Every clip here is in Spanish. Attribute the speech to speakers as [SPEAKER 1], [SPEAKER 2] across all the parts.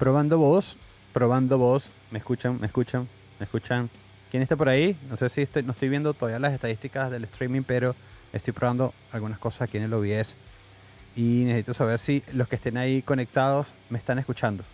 [SPEAKER 1] Probando voz, probando voz. Me escuchan, me escuchan, me escuchan. ¿Quién está por ahí? No sé si estoy, no estoy viendo todavía las estadísticas del streaming, pero estoy probando algunas cosas aquí lo el OBS. Y necesito saber si los que estén ahí conectados me están escuchando.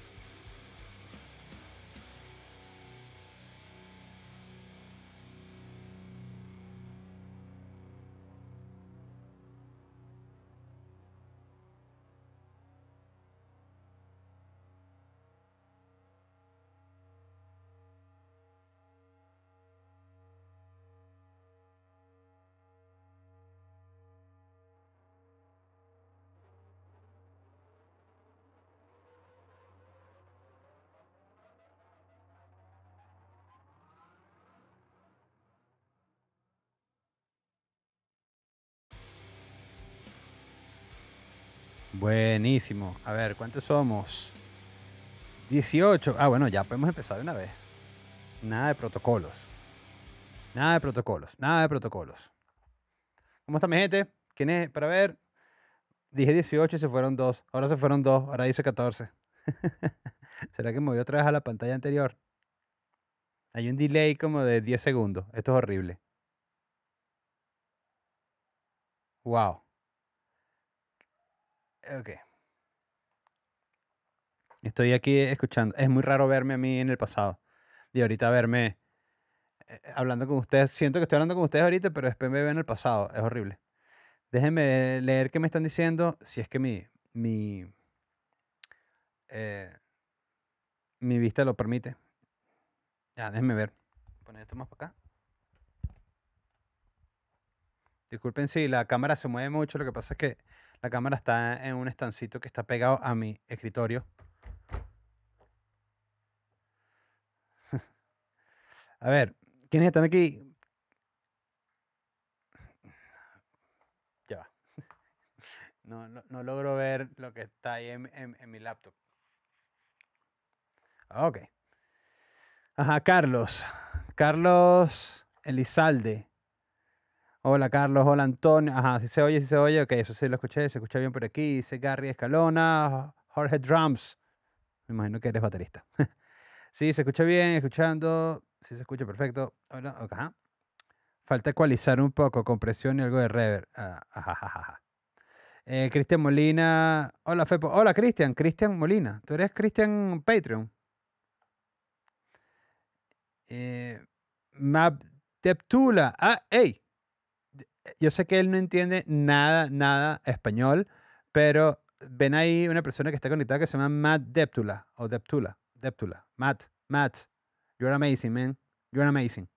[SPEAKER 1] Buenísimo. A ver, ¿cuántos somos? 18. Ah, bueno, ya podemos empezar de una vez. Nada de protocolos. Nada de protocolos. Nada de protocolos. ¿Cómo está mi gente? ¿Quién es? Para ver. Dije 18 y se fueron dos. Ahora se fueron dos. Ahora dice 14. ¿Será que movió otra vez a la pantalla anterior? Hay un delay como de 10 segundos. Esto es horrible. Wow. Ok. Estoy aquí escuchando. Es muy raro verme a mí en el pasado. Y ahorita verme eh, hablando con ustedes. Siento que estoy hablando con ustedes ahorita, pero después me veo en el pasado. Es horrible. Déjenme leer qué me están diciendo. Si es que mi. mi eh, mi vista lo permite. Ya, déjenme ver. Poner esto más para acá. Disculpen si la cámara se mueve mucho. Lo que pasa es que la cámara está en un estancito que está pegado a mi escritorio. A ver, ¿quiénes están aquí? Ya va. No, logro ver lo que está ahí en, en, mi laptop. Ah, ok. Ajá, Carlos. Carlos Elizalde. Hola Carlos, hola Antonio. Ajá, si se oye, si ¿Sí se oye. Ok, eso sí lo escuché, se escucha bien por aquí. Dice Gary Escalona, Jorge Drums. Me imagino que eres baterista. sí, se escucha bien, escuchando. Sí se escucha perfecto. Hola, acá. Falta ecualizar un poco, compresión y algo de reverb. Ah, eh, Cristian Molina. Hola, Fepo. Hola, Cristian. Cristian Molina. Tú eres Cristian Patreon. Eh, Deptula. Ah, hey. Yo sé que él no entiende nada, nada español, pero ven ahí una persona que está conectada que se llama Matt Deptula o Deptula, Deptula, Matt, Matt, You're amazing, man. You're amazing.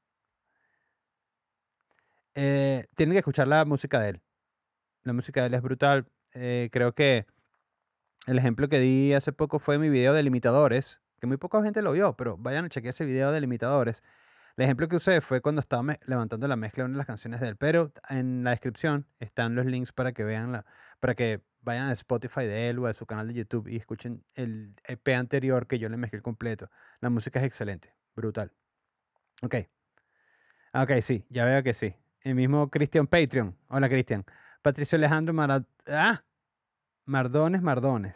[SPEAKER 1] Eh, tienen que escuchar la música de él. La música de él es brutal. Eh, creo que el ejemplo que di hace poco fue mi video de limitadores, que muy poca gente lo vio, pero vayan a chequear ese video de limitadores. El ejemplo que usé fue cuando estaba levantando la mezcla de una de las canciones de él, pero en la descripción están los links para que vean la, para que vayan a Spotify de él o a su canal de YouTube y escuchen el EP anterior que yo le mezclé completo. La música es excelente. Brutal. Ok. Ah, ok, sí, ya veo que sí. El mismo Cristian Patreon. Hola, Cristian. Patricio Alejandro Marad... ¡Ah! Mardones, Mardones.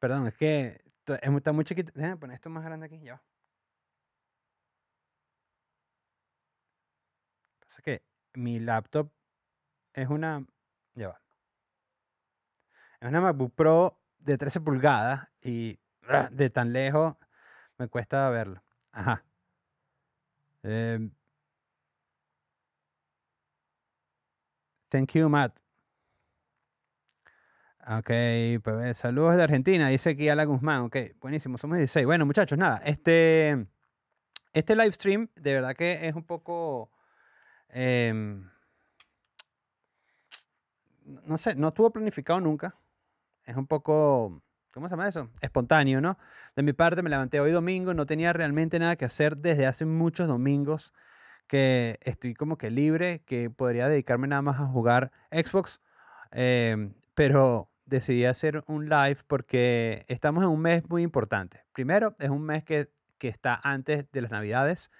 [SPEAKER 1] Perdón, es que está muy chiquito. Déjame poner esto más grande aquí, ya va. Pasa que mi laptop es una. Ya va. Es una MacBook Pro de 13 pulgadas y ¡ah! de tan lejos me cuesta verlo. Ajá. Em. thank you, Matt. Ok, pues, saludos de Argentina, dice aquí Alan Guzmán. Ok, buenísimo, somos 16. Bueno, muchachos, nada, este, este live stream de verdad que es un poco... Em, no sé, no estuvo planificado nunca. Es un poco ¿cómo se llama eso? Espontáneo, ¿no? De mi parte me levanté hoy domingo, no tenía realmente nada que hacer desde hace muchos domingos que estoy como que libre, que podría dedicarme nada más a jugar Xbox, em, pero decidí hacer un live porque estamos en un mes muy importante. Primero, es un mes que, que está antes de las navidades.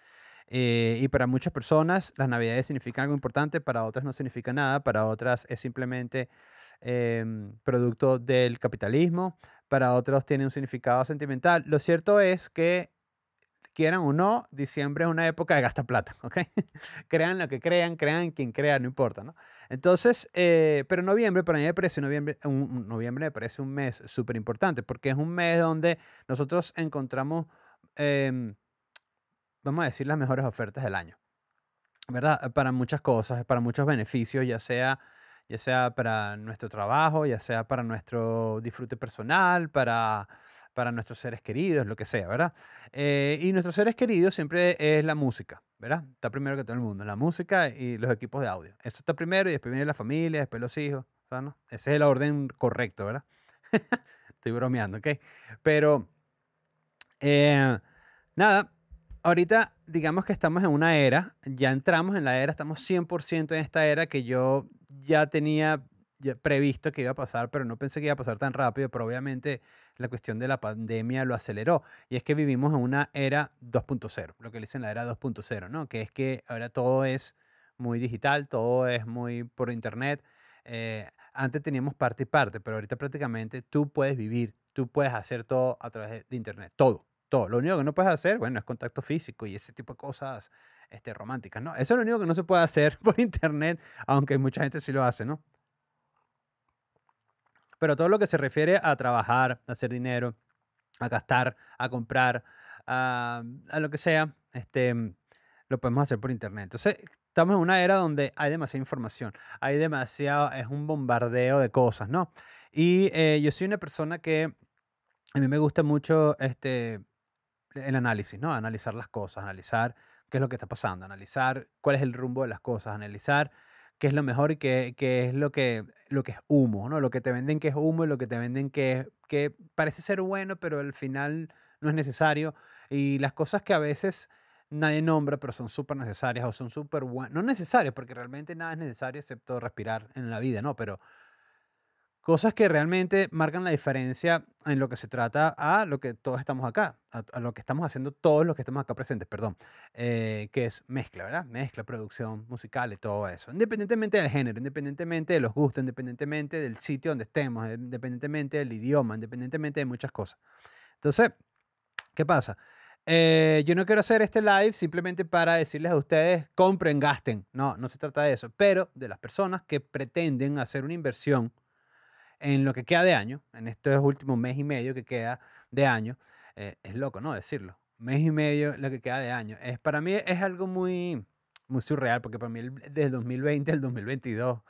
[SPEAKER 1] Eh, y para muchas personas las navidades significan algo importante, para otras no significa nada, para otras es simplemente em, producto del capitalismo, para otros tiene un significado sentimental. Lo cierto es que, quieran o no, diciembre es una época de gasta plata, ¿ok? crean lo que crean, crean quien crea, no importa, ¿no? Entonces, eh, pero noviembre para mí me parece, noviembre, un, noviembre parece un mes súper importante porque es un mes donde nosotros encontramos, em, vamos a decir, las mejores ofertas del año, ¿verdad? Para muchas cosas, para muchos beneficios, ya sea ya sea para nuestro trabajo, ya sea para nuestro disfrute personal, para, para nuestros seres queridos, lo que sea, ¿verdad? Eh, y nuestros seres queridos siempre es la música, ¿verdad? Está primero que todo el mundo, la música y los equipos de audio. Eso está primero y después viene la familia, después los hijos, ¿no? Ese es el orden correcto, ¿verdad? Estoy bromeando, ¿ok? Pero, eh, nada, ahorita digamos que estamos en una era, ya entramos en la era, estamos 100% en esta era que yo ya tenía previsto que iba a pasar, pero no pensé que iba a pasar tan rápido, pero obviamente la cuestión de la pandemia lo aceleró. Y es que vivimos en una era 2.0, lo que le dicen la era 2.0, ¿no? Que es que ahora todo es muy digital, todo es muy por internet. Eh, antes teníamos parte y parte, pero ahorita prácticamente tú puedes vivir, tú puedes hacer todo a través de internet, todo, todo. Lo único que no puedes hacer, bueno, es contacto físico y ese tipo de cosas este, románticas, ¿no? Eso es lo único que no se puede hacer por internet, aunque mucha gente sí lo hace, ¿no? Pero todo lo que se refiere a trabajar, a hacer dinero, a gastar, a comprar, a, lo que sea, este, lo podemos hacer por internet. Entonces, estamos en una era donde hay demasiada información, hay demasiado, es un bombardeo de cosas, ¿no? Y eh, yo soy una persona que a mí me gusta mucho este, el análisis, ¿no? Analizar las cosas, analizar qué es lo que está pasando, analizar cuál es el rumbo de las cosas, analizar qué es lo mejor y qué, es lo que, lo que es humo, ¿no? Lo que te venden que es humo y lo que te venden que, que parece ser bueno, pero al final no es necesario. Y las cosas que a veces nadie nombra, pero son súper necesarias o son súper buenas. No necesarias, porque realmente nada es necesario excepto respirar en la vida, ¿no? Pero Cosas que realmente marcan la diferencia en lo que se trata a lo que todos estamos acá, a, lo que estamos haciendo todos los que estamos acá presentes, perdón, eh, que es mezcla, ¿verdad? Mezcla, producción musical y todo eso. Independientemente del género, independientemente de los gustos, independientemente del sitio donde estemos, eh, independientemente del idioma, independientemente de muchas cosas. Entonces, ¿qué pasa? Eh, yo no quiero hacer este live simplemente para decirles a ustedes, compren, gasten. No, no se trata de eso. Pero de las personas que pretenden hacer una inversión en lo que queda de año, en estos últimos mes y medio que queda de año, eh, es loco, ¿no? Decirlo. Mes y medio lo que queda de año. Es, para mí es algo muy, muy surreal, porque para mí desde 2020 al 2022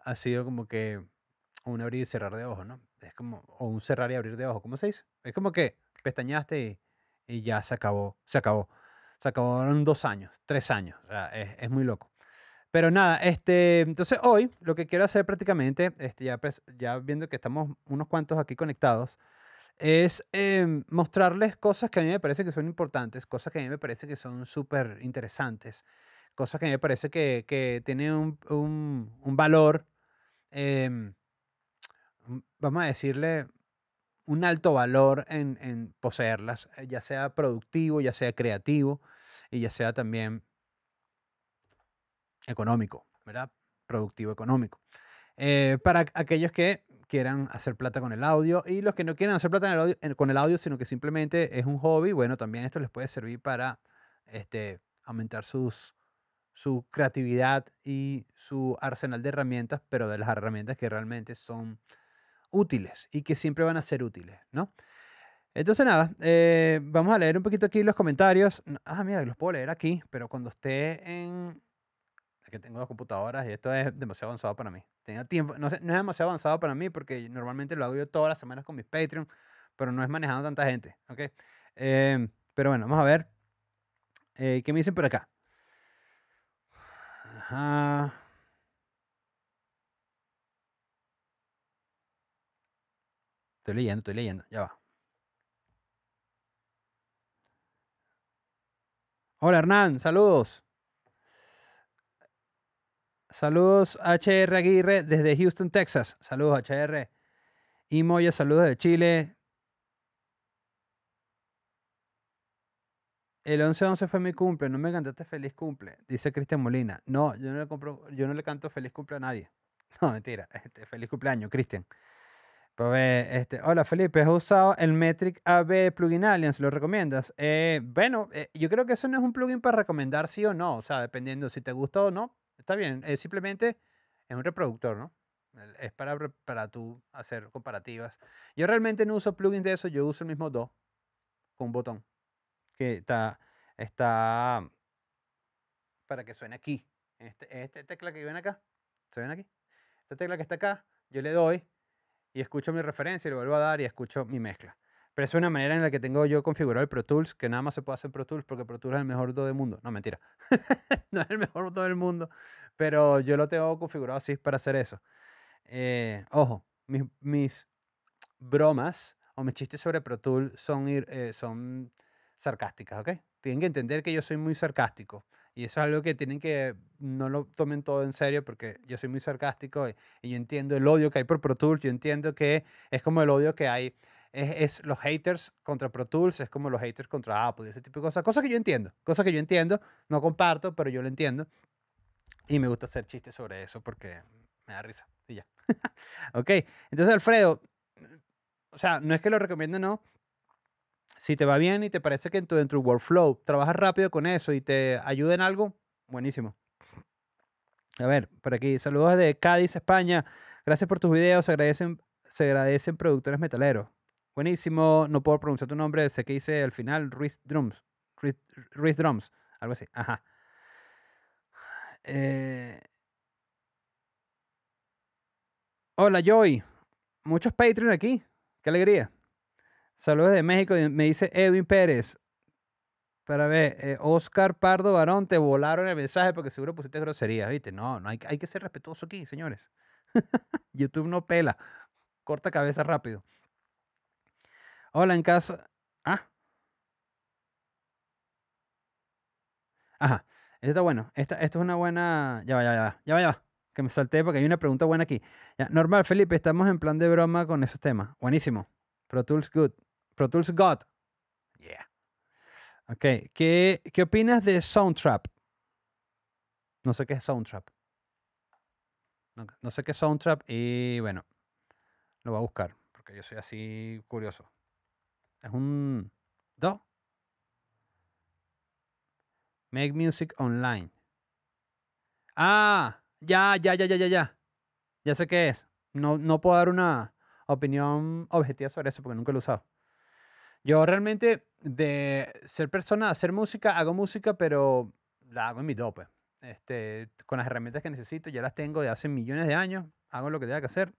[SPEAKER 1] ha sido como que un abrir y cerrar de ojos, ¿no? Es como, o un cerrar y abrir de ojos, ¿cómo se dice? Es como que pestañaste y, ya se acabó, se acabó. Se acabaron dos años, tres años, o sea, es muy loco. Pero nada, este, entonces hoy lo que quiero hacer prácticamente, este, ya, pues, ya viendo que estamos unos cuantos aquí conectados, es em, mostrarles cosas que a mí me parece que son importantes, cosas que a mí me parece que son súper interesantes, cosas que a mí me parece que, que tienen un, un, valor, em, vamos a decirle, un alto valor en, en, poseerlas, eh, ya sea productivo, ya sea creativo y ya sea también económico, ¿verdad? Productivo económico. Eh, para aquellos que quieran hacer plata con el audio y los que no quieran hacer plata con el audio, sino que simplemente es un hobby, bueno, también esto les puede servir para este, aumentar sus, su creatividad y su arsenal de herramientas, pero de las herramientas que realmente son útiles y que siempre van a ser útiles, ¿no? Entonces nada, eh, vamos a leer un poquito aquí los comentarios. Ah, mira, los puedo leer aquí, pero cuando esté en que tengo dos computadoras y esto es demasiado avanzado para mí. Tengo tiempo, no, es demasiado avanzado para mí porque normalmente lo hago yo todas las semanas con mis Patreon, pero no es manejando tanta gente, ¿ok? Em, pero bueno, vamos a ver. Eh, ¿Qué me dicen por acá? Estoy leyendo, estoy leyendo, ya va. Hola Hernán, saludos. Saludos HR Aguirre desde Houston, Texas. Saludos HR. Y Moya, saludos de Chile. El 11-11 fue mi cumple, no me cantaste feliz cumple, dice Cristian Molina. No, yo no, le compro, yo no le canto feliz cumple a nadie. No, mentira, este, feliz cumpleaños, Cristian. Pues este, hola Felipe, ¿has usado el Metric AB Plugin Alliance? ¿Lo recomiendas? Eh, bueno, eh, yo creo que eso no es un plugin para recomendar sí o no, o sea, dependiendo si te gustó o no, Está bien, es simplemente es un reproductor, ¿no? Es para, para tú hacer comparativas. Yo realmente no uso plugins de eso, yo uso el mismo DO con un botón que está, está para que suene aquí. Esta este tecla que viene acá, suena aquí? Esta tecla que está acá, yo le doy y escucho mi referencia y le vuelvo a dar y escucho mi mezcla. Pero es una manera en la que tengo yo configurado el Pro Tools, que nada más se puede hacer en Pro Tools porque Pro Tools es el mejor todo el mundo. No, mentira. no es el mejor todo el mundo. Pero yo lo tengo configurado así para hacer eso. Eh, ojo, mis, bromas o mis chistes sobre Pro Tools son, eh, son sarcásticas, ¿ok? Tienen que entender que yo soy muy sarcástico. Y eso es algo que tienen que, no lo tomen todo en serio porque yo soy muy sarcástico y, y yo entiendo el odio que hay por Pro Tools, yo entiendo que es como el odio que hay es, los haters contra Pro Tools, es como los haters contra Apple, ese tipo de cosas. Cosas que yo entiendo, cosas que yo entiendo, no comparto, pero yo lo entiendo. Y me gusta hacer chistes sobre eso porque me da risa. Y ya. ok, entonces Alfredo, o sea, no es que lo recomiendo, no. Si te va bien y te parece que en tu, en workflow trabajas rápido con eso y te ayuda en algo, buenísimo. A ver, por aquí, saludos de Cádiz, España. Gracias por tus videos, se agradecen, se agradecen productores metaleros. Buenísimo, no puedo pronunciar tu nombre, sé que dice al final Ruiz Drums. Ruiz, Drums, algo así, ajá. Eh. Hola Joy, muchos Patreon aquí, qué alegría. Saludos de México, me dice Edwin Pérez. Para ver, eh, Oscar Pardo Barón, te volaron el mensaje porque seguro pusiste grosería, ¿viste? No, no hay, hay que ser respetuoso aquí, señores. YouTube no pela, corta cabeza rápido. Hola, en caso. Ah. Ajá. Esto está bueno. esto es una buena. Ya va, ya va, ya va. Ya va, ya va. Que me salté porque hay una pregunta buena aquí. normal, Felipe, estamos en plan de broma con esos temas. Buenísimo. Pro Tools Good. Pro Tools God. Yeah. Ok. ¿Qué, qué opinas de Soundtrap? No sé qué es Soundtrap. No, no sé qué es Soundtrap y bueno, lo voy a buscar porque yo soy así curioso. Es un do Make Music Online. Ah, ya, ya, ya, ya, ya, ya. Ya sé qué es. No, no puedo dar una opinión objetiva sobre eso porque nunca lo he usado. Yo realmente de ser persona, hacer música, hago música, pero la hago en mi dope. Pues. Este, con las herramientas que necesito, ya las tengo de hace millones de años, hago lo que tenga que hacer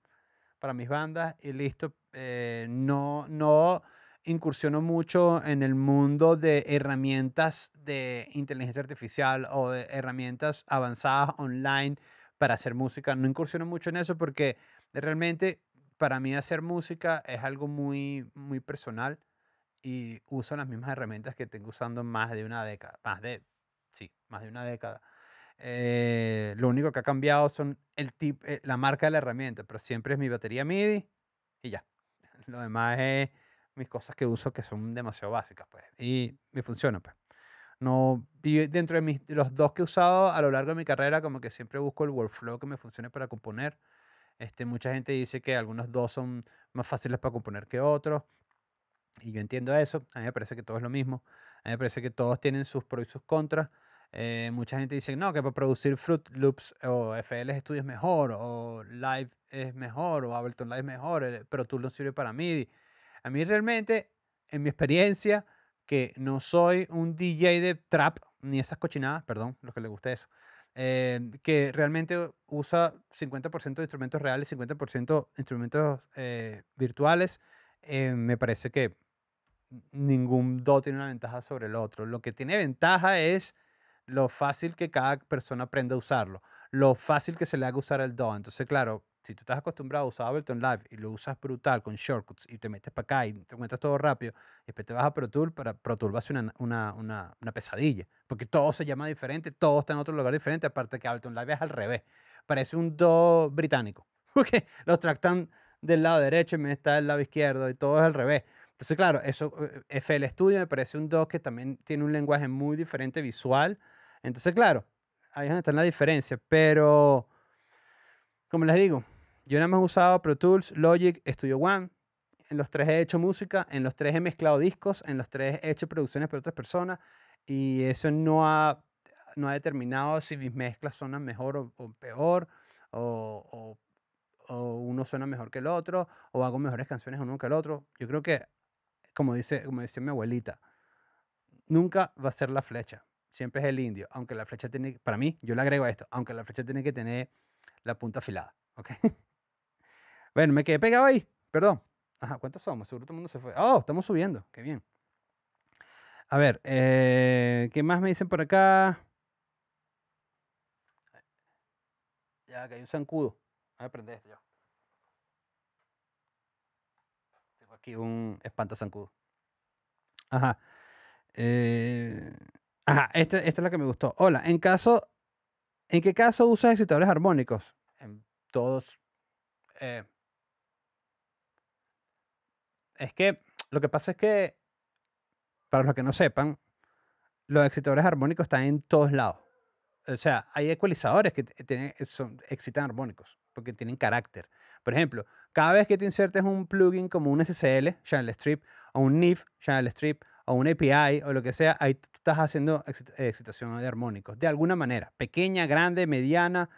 [SPEAKER 1] para mis bandas y listo. Eh, no, no, incursiono mucho en el mundo de herramientas de inteligencia artificial o de herramientas avanzadas online para hacer música. No incursiono mucho en eso porque realmente para mí hacer música es algo muy, muy personal y uso las mismas herramientas que tengo usando más de una década, más de, sí, más de una década. Eh, lo único que ha cambiado son el tip, eh, la marca de la herramienta, pero siempre es mi batería MIDI y ya. Lo demás es mis cosas que uso que son demasiado básicas, pues. Y me funciona, pues. No, y dentro de mis, los dos que he usado a lo largo de mi carrera, como que siempre busco el workflow que me funcione para componer. Este, mucha gente dice que algunos dos son más fáciles para componer que otros. Y yo entiendo eso. A mí me parece que todo es lo mismo. A mí me parece que todos tienen sus pros y sus contras. Eh, mucha gente dice, no, que para producir Fruit Loops o FL Studio es mejor, o Live es mejor, o Ableton Live es mejor, eh, pero tú no sirve para MIDI. A mí realmente, en mi experiencia, que no soy un DJ de trap, ni esas cochinadas, perdón, los que le guste eso, em, que realmente usa 50% de instrumentos reales, 50% instrumentos eh, virtuales, eh, me parece que ningún DO tiene una ventaja sobre el otro. Lo que tiene ventaja es lo fácil que cada persona aprende a usarlo, lo fácil que se le haga usar el DO. Entonces, claro, si tú estás acostumbrado a usar Ableton Live y lo usas brutal con shortcuts y te metes para acá y te encuentras todo rápido, y después te vas a Pro Tool, para Pro Tool va a ser una, una, una, pesadilla, porque todo se llama diferente, todo está en otro lugar diferente, aparte que Ableton Live es al revés, parece un do británico, porque los tracks del lado derecho y me está del lado izquierdo y todo es al revés. Entonces, claro, eso eh, FL Studio me parece un do que también tiene un lenguaje muy diferente visual. Entonces, claro, ahí es donde está la diferencia, pero como les digo, yo nada más he usado Pro Tools, Logic, Studio One. En los tres he hecho música, en los tres he mezclado discos, en los tres he hecho producciones para otras personas y eso no ha, no ha determinado si mis mezclas suenan mejor o, peor o, uno suena mejor que el otro o hago mejores canciones uno que el otro. Yo creo que, como, dice, como decía mi abuelita, nunca va a ser la flecha, siempre es el indio, aunque la flecha tiene, para mí, yo le agrego esto, aunque la flecha tiene que tener la punta afilada, ¿ok? Bueno, me quedé pegado ahí. Perdón. Ajá, ¿cuántos somos? Seguro todo el mundo se fue. Oh, estamos subiendo. Qué bien. A ver, eh, ¿qué más me dicen por acá? Ya, que hay un zancudo. Voy a aprender esto yo. Tengo aquí un espanta zancudo. Ajá. Eh, ajá, este, esta es la que me gustó. Hola, en caso, ¿en qué caso usas excitadores armónicos? En todos. Eh, es que lo que pasa es que, para los que no sepan, los excitadores armónicos están en todos lados. O sea, hay ecualizadores que tienen, eh, son, excitan armónicos, porque tienen carácter. Por ejemplo, cada vez que te insertes un plugin como un SSL, Channel Strip, o un NIF, Channel Strip, o un API, o lo que sea, ahí tú estás haciendo eh, excitación de armónicos, de alguna manera, pequeña, grande, mediana,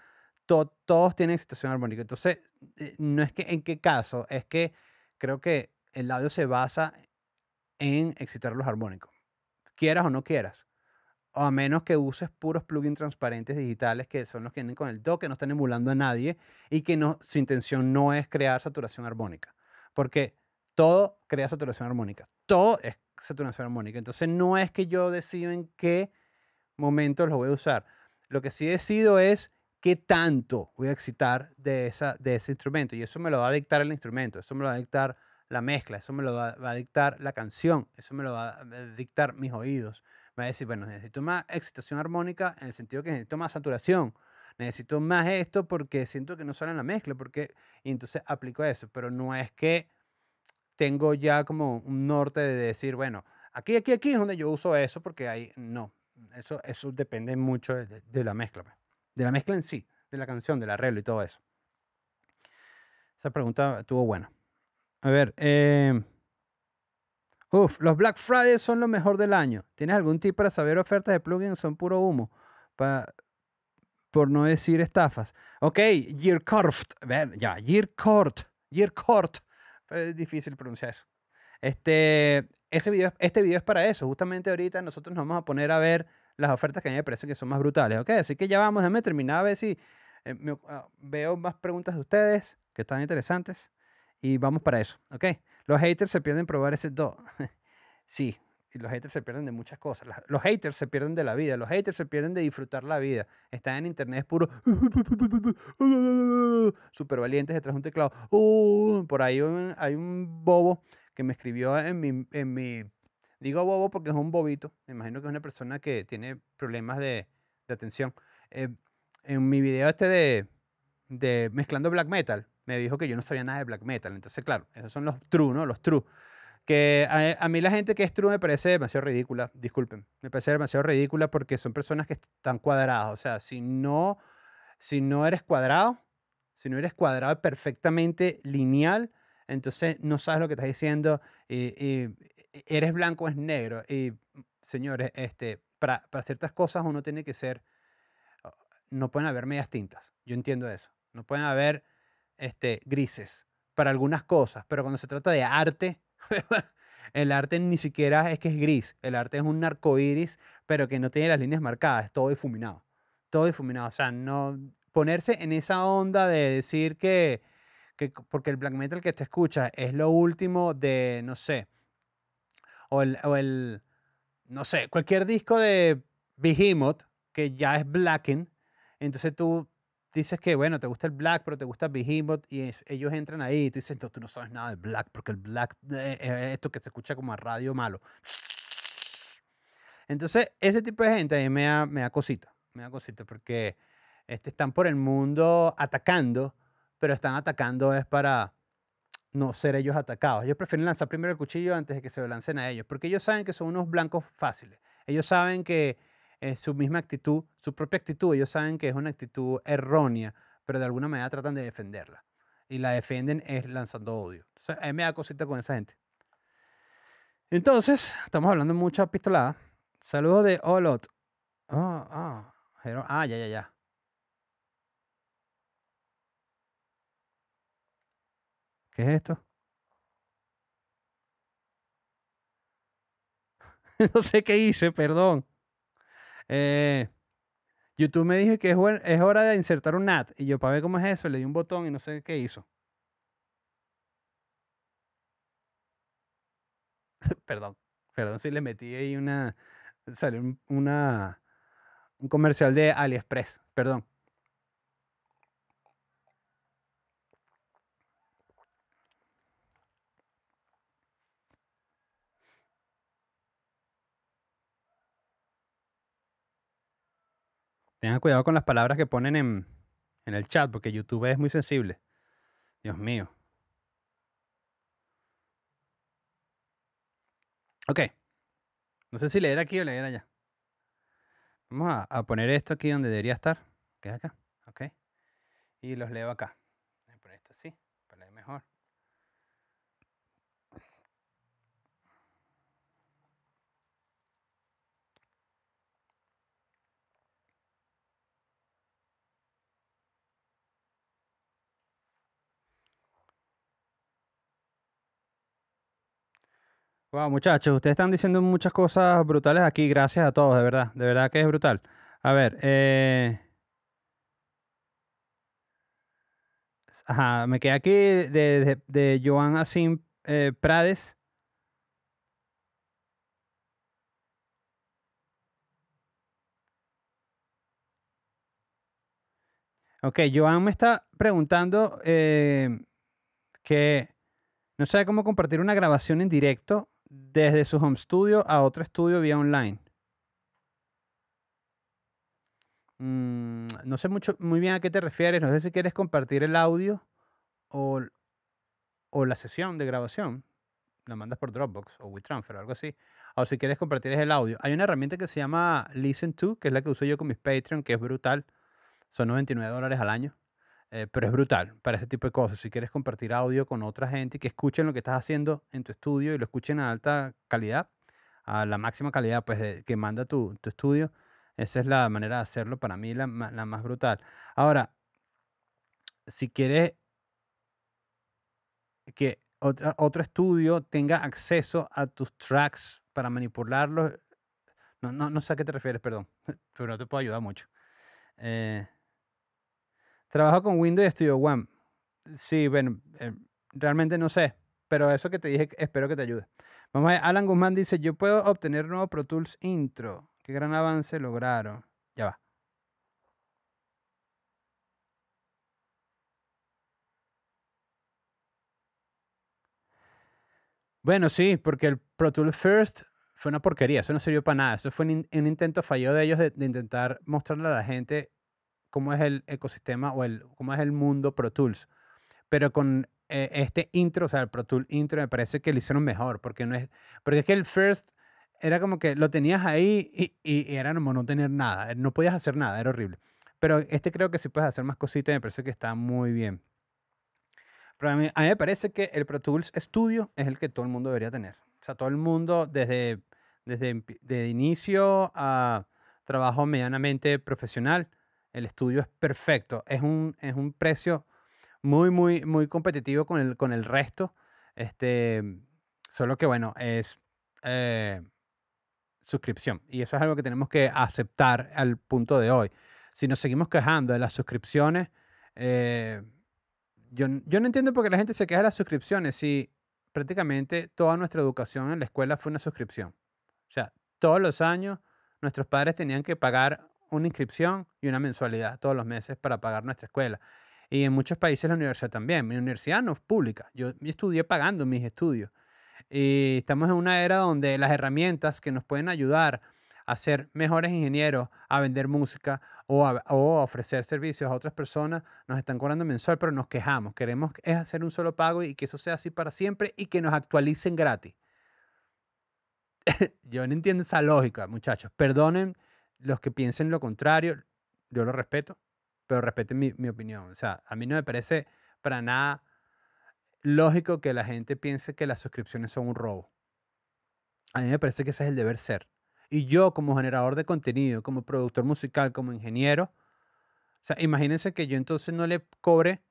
[SPEAKER 1] todos tienen excitación armónica. Entonces, eh, no es que en qué caso, es que creo que el audio se basa en excitar los armónicos, quieras o no quieras. O a menos que uses puros plugins transparentes digitales que son los que vienen con el do que no están emulando a nadie y que no, su intención no es crear saturación armónica. Porque todo crea saturación armónica. Todo es saturación armónica. Entonces no es que yo decido en qué momento lo voy a usar. Lo que sí decido es qué tanto voy a excitar de, esa, de ese instrumento. Y eso me lo va a dictar el instrumento. Eso me lo va a dictar la mezcla, eso me lo va, a dictar la canción, eso me lo va a eh, dictar mis oídos. va a decir, bueno, necesito más excitación armónica en el sentido que necesito más saturación, necesito más esto porque siento que no sale en la mezcla, porque y entonces aplico eso, pero no es que tengo ya como un norte de decir, bueno, aquí, aquí, aquí es donde yo uso eso porque ahí no, eso, eso depende mucho de, de la mezcla, pues, de la mezcla en sí, de la canción, del arreglo y todo eso. Esa pregunta estuvo buena. A ver, em, los Black Fridays son lo mejor del año. ¿Tienes algún tip para saber ofertas de plugins? Son puro humo. Pa... Por no decir estafas. Ok, a Ver, ya, year pero Es difícil pronunciar. Este, ese video, este video es para eso. Justamente ahorita nosotros nos vamos a poner a ver las ofertas que hay de precios que son más brutales. Ok, así que ya vamos, déjame terminar a ver si eh, ah, veo más preguntas de ustedes que están interesantes. Y vamos para eso, ¿ok? Los haters se pierden probar ese do. sí, los haters se pierden de muchas cosas. Los haters se pierden de la vida, los haters se pierden de disfrutar la vida. Están en internet puro super valientes detrás de un teclado. Uh, por ahí hay un bobo que me escribió en mi, digo bobo porque es un bobito, me imagino que es una persona que tiene problemas de, atención. Eh, en mi video este de mezclando black metal, me dijo que yo no sabía nada de black metal. Entonces, claro, esos son los true, ¿no? Los true. Que a, mí la gente que es true me parece demasiado ridícula, disculpen, me parece demasiado ridícula porque son personas que están cuadradas. O sea, si no, si no eres cuadrado, si no eres cuadrado perfectamente lineal, entonces no sabes lo que estás diciendo y, eres blanco es negro. Y señores, este, para, para, ciertas cosas uno tiene que ser, no pueden haber medias tintas, yo entiendo eso, no pueden haber este, grises para algunas cosas, pero cuando se trata de arte, el arte ni siquiera es que es gris, el arte es un iris pero que no tiene las líneas marcadas, todo difuminado, todo difuminado, o sea, no ponerse en esa onda de decir que, porque el black metal que te escucha es lo último de, no sé, o el, o el no sé, cualquier disco de Behemoth que ya es blacken, entonces tú dices que, bueno, te gusta el black, pero te gusta Behemoth, y ellos entran ahí y tú dices, tú no sabes nada del black, porque el black es eh, eh, esto que se escucha como a radio malo. Entonces, ese tipo de gente a mí me da, me da cosita, me da cosita, porque este, están por el mundo atacando, pero están atacando es para no ser ellos atacados. Ellos prefieren lanzar primero el cuchillo antes de que se lo lancen a ellos, porque ellos saben que son unos blancos fáciles. Ellos saben que es eh, su misma actitud, su propia actitud. Ellos saben que es una actitud errónea, pero de alguna manera tratan de defenderla. Y la defienden es lanzando odio. sea, me da cosita con esa gente. Entonces, estamos hablando de mucha pistolada. Saludos de Olot. Oh, oh. Ah, ya, ya, ya. ¿Qué es esto? no sé qué hice, perdón. Eh, YouTube me dijo que es, es hora de insertar un ad. Y yo, para ver cómo es eso, le di un botón y no sé qué hizo. perdón, perdón si le metí ahí una. Salió una, un comercial de AliExpress, perdón. Tengan cuidado con las palabras que ponen en, el chat, porque YouTube es muy sensible. Dios mío. Ok. No sé si leer aquí o leer allá. Vamos a, a poner esto aquí donde debería estar, que es acá. Ok. Y los leo acá. Wow, muchachos, ustedes están diciendo muchas cosas brutales aquí. Gracias a todos, de verdad. De verdad que es brutal. A ver, eh, Ajá, me quedé aquí de, Joan Asim eh, Prades. Ok, Joan me está preguntando eh, que no sabe cómo compartir una grabación en directo desde su home studio a otro estudio vía online. Mm, no sé mucho, muy bien a qué te refieres. No sé si quieres compartir el audio o, o la sesión de grabación. La mandas por Dropbox o WeTransfer o algo así. O si quieres compartir el audio. Hay una herramienta que se llama Listen To, que es la que uso yo con mis Patreon, que es brutal. Son 99 dólares al año. Eh, pero es brutal para ese tipo de cosas. Si quieres compartir audio con otra gente y que escuchen lo que estás haciendo en tu estudio y lo escuchen a alta calidad, a la máxima calidad pues, que manda tu, tu, estudio, esa es la manera de hacerlo para mí la, más brutal. Ahora, si quieres que otro estudio tenga acceso a tus tracks para manipularlos, no, no sé a qué te refieres, perdón, pero no te puedo ayudar mucho. Eh, Trabajo con Windows y Studio One. Sí, bueno, eh, realmente no sé, pero eso que te dije, espero que te ayude. Vamos a ver, Alan Guzmán dice, yo puedo obtener nuevo Pro Tools intro. Qué gran avance lograron. Ya va. Bueno, sí, porque el Pro Tools First fue una porquería, eso no sirvió para nada, eso fue un, intento fallido de ellos de, intentar mostrarle a la gente cómo es el ecosistema o el, cómo es el mundo Pro Tools. Pero con eh, este intro, o sea, el Pro Tool intro, me parece que lo hicieron mejor, porque no es, porque es que el first era como que lo tenías ahí y, era como no tener nada, no podías hacer nada, era horrible. Pero este creo que sí puedes hacer más cositas, me parece que está muy bien. Pero a mí, a me parece que el Pro Tools Studio es el que todo el mundo debería tener. O sea, todo el mundo desde, desde, de inicio a trabajo medianamente profesional el estudio es perfecto. Es un, es un precio muy, muy, muy competitivo con el, con el resto. Este, solo que, bueno, es eh, suscripción. Y eso es algo que tenemos que aceptar al punto de hoy. Si nos seguimos quejando de las suscripciones, eh, yo, yo no entiendo por qué la gente se queja de las suscripciones. Si prácticamente toda nuestra educación en la escuela fue una suscripción. O sea, todos los años nuestros padres tenían que pagar una inscripción y una mensualidad todos los meses para pagar nuestra escuela. Y en muchos países la universidad también. Mi universidad no es pública. Yo estudié pagando mis estudios. Y estamos en una era donde las herramientas que nos pueden ayudar a ser mejores ingenieros, a vender música o a, ofrecer servicios a otras personas, nos están cobrando mensual, pero nos quejamos. Queremos es hacer un solo pago y que eso sea así para siempre y que nos actualicen gratis. Yo no entiendo esa lógica, muchachos. Perdonen los que piensen lo contrario, yo lo respeto, pero respeten mi, opinión. O sea, a mí no me parece para nada lógico que la gente piense que las suscripciones son un robo. A mí me parece que ese es el deber ser. Y yo como generador de contenido, como productor musical, como ingeniero, o sea, imagínense que yo entonces no le cobre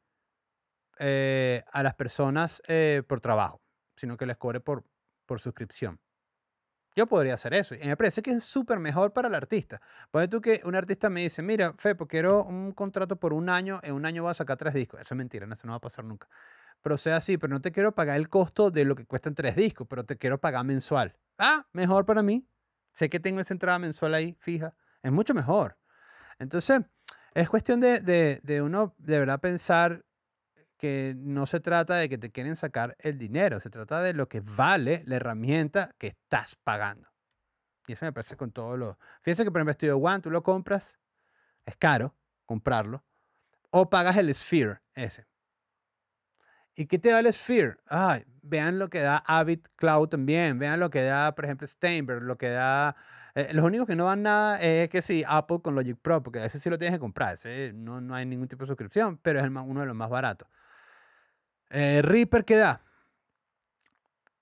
[SPEAKER 1] eh, a las personas eh, por trabajo, sino que les cobre por, por suscripción. Yo podría hacer eso. Y me parece que es súper mejor para el artista. porque tú que un artista me dice, mira, Fepo, quiero un contrato por un año, en un año voy a sacar tres discos. Eso es mentira, no, eso no va a pasar nunca. Pero sea así, pero no te quiero pagar el costo de lo que cuestan tres discos, pero te quiero pagar mensual. Ah, mejor para mí. Sé que tengo esa entrada mensual ahí, fija. Es mucho mejor. Entonces, es cuestión de, de uno de verdad pensar que no se trata de que te quieren sacar el dinero, se trata de lo que vale la herramienta que estás pagando. Y eso me parece con todos los... Fíjense que por ejemplo Studio One, tú lo compras, es caro comprarlo, o pagas el Sphere ese. ¿Y qué te da el Sphere? vean lo que da Avid Cloud también, vean lo que da, por ejemplo, Steinberg, lo que da... Eh, los únicos que no van nada es que sí, Apple con Logic Pro, porque ese sí lo tienes que comprar, no, hay ningún tipo de suscripción, pero es uno de los más baratos. Eh, Reaper, ¿qué da?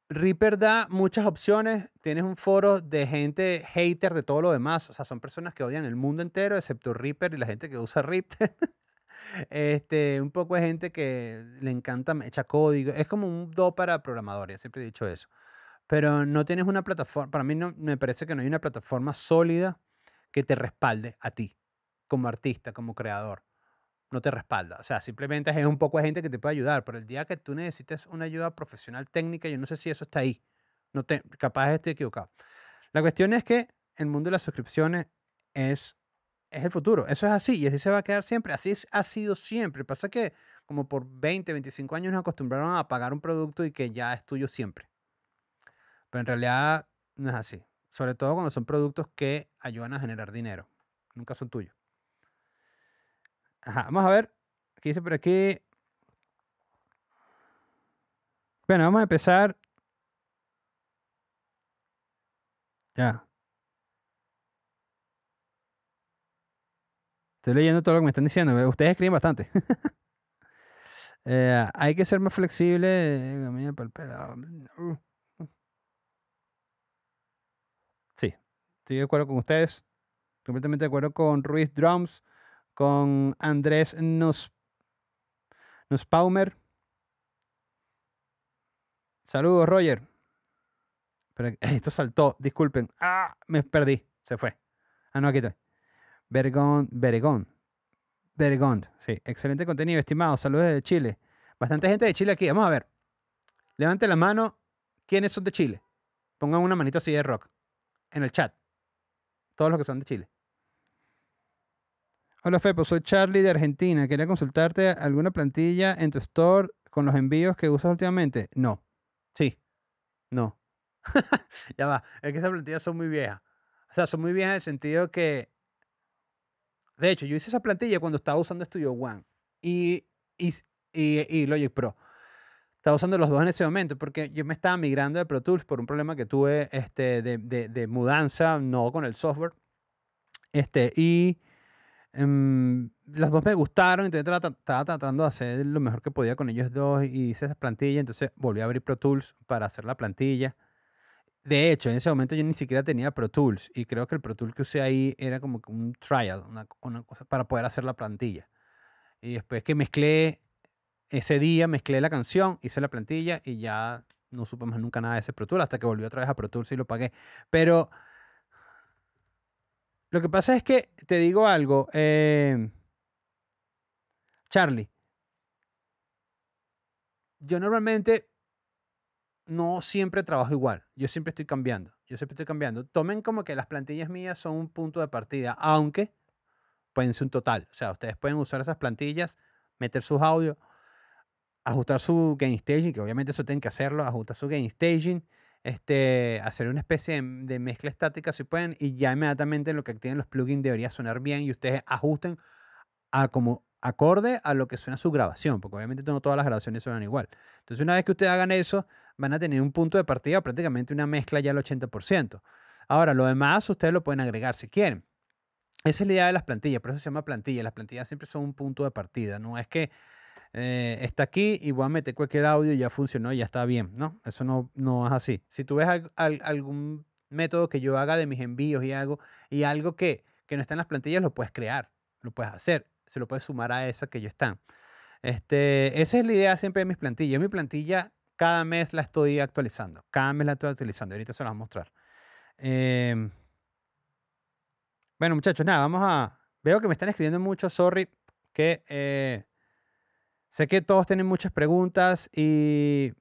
[SPEAKER 1] Reaper da muchas opciones. Tienes un foro de gente hater de todo lo demás. O sea, son personas que odian el mundo entero, excepto Reaper y la gente que usa Reaper. este, un poco de gente que le encanta, echa código. Es como un do para programadores, siempre he dicho eso. Pero no tienes una plataforma, para mí no, me parece que no hay una plataforma sólida que te respalde a ti como artista, como creador no te respalda. O sea, simplemente es un poco de gente que te puede ayudar, pero el día que tú necesites una ayuda profesional técnica, yo no sé si eso está ahí. No te, capaz estoy equivocado. La cuestión es que el mundo de las suscripciones es, es el futuro. Eso es así y así se va a quedar siempre. Así ha sido siempre. Pasa que como por 20, 25 años nos acostumbraron a pagar un producto y que ya es tuyo siempre. Pero en realidad no es así. Sobre todo cuando son productos que ayudan a generar dinero. Nunca son tuyos vamos a ver. ¿Qué dice por aquí? Bueno, vamos a empezar. Ya. Estoy leyendo todo lo que me están diciendo. Ustedes escriben bastante. Eh, hay que ser más flexible. Eh, sí, estoy de acuerdo con ustedes. Completamente de acuerdo con Ruiz Drums con Andrés Nos, Saludos, Roger. esto saltó, disculpen. Ah, me perdí, se fue. Ah, no, aquí estoy. Vergón, Vergón. Vergón, sí. Excelente contenido, estimado. Saludos de Chile. Bastante gente de Chile aquí. Vamos a ver. Levante la mano. ¿Quiénes son de Chile? Pongan una manito así de rock en el chat. Todos los que son de Chile. Hola Fepo, soy Charlie de Argentina. Quería consultarte alguna plantilla en tu store con los envíos que usas últimamente. No. Sí. No. ya va. Es que esas plantillas son muy viejas. O sea, son muy viejas en el sentido que. De hecho, yo hice esa plantilla cuando estaba usando Studio One y, y, y, Logic Pro. Estaba usando los dos en ese momento porque yo me estaba migrando de Pro Tools por un problema que tuve este, de, de, de mudanza, no con el software. Este, y Em, las dos me gustaron, entonces estaba tratando de hacer lo mejor que podía con ellos dos y hice esa plantilla entonces volví a abrir Pro Tools para hacer la plantilla. De hecho, en ese momento yo ni siquiera tenía Pro Tools y creo que el Pro Tool que usé ahí era como un trial, una, cosa para poder hacer la plantilla. Y después que mezclé ese día, mezclé la canción, hice la plantilla y ya no supe más nunca nada de ese Pro Tools hasta que volví otra vez a Pro Tools y lo pagué. Pero lo que pasa es que, te digo algo, eh, Charlie, yo normalmente no siempre trabajo igual, yo siempre estoy cambiando, yo siempre estoy cambiando. Tomen como que las plantillas mías son un punto de partida, aunque pueden ser un total, o sea, ustedes pueden usar esas plantillas, meter sus audios, ajustar su game staging, que obviamente eso tienen que hacerlo, ajustar su game staging, este, hacer una especie de, mezcla estática si pueden y ya inmediatamente lo que activen los plugins debería sonar bien y ustedes ajusten a como acorde a lo que suena su grabación, porque obviamente no todas las grabaciones suenan igual. Entonces una vez que ustedes hagan eso, van a tener un punto de partida, prácticamente una mezcla ya al 80%. Ahora, lo demás ustedes lo pueden agregar si quieren. Esa es la idea de las plantillas, por eso se llama plantilla. Las plantillas siempre son un punto de partida, no es que eh, está aquí y voy a meter cualquier audio y ya funcionó y ya está bien. No, eso no, no es así. Si tú ves algún método que yo haga de mis envíos y algo, y algo que, que no está en las plantillas, lo puedes crear, lo puedes hacer, se lo puedes sumar a esa que yo están. Este, esa es la idea siempre de mis plantillas. Mi plantilla cada mes la estoy actualizando. Cada mes la estoy actualizando. Ahorita se las voy a mostrar. Em, bueno, muchachos, nada, vamos a. Veo que me están escribiendo mucho. Sorry que eh, Sé que todos tienen muchas preguntas y...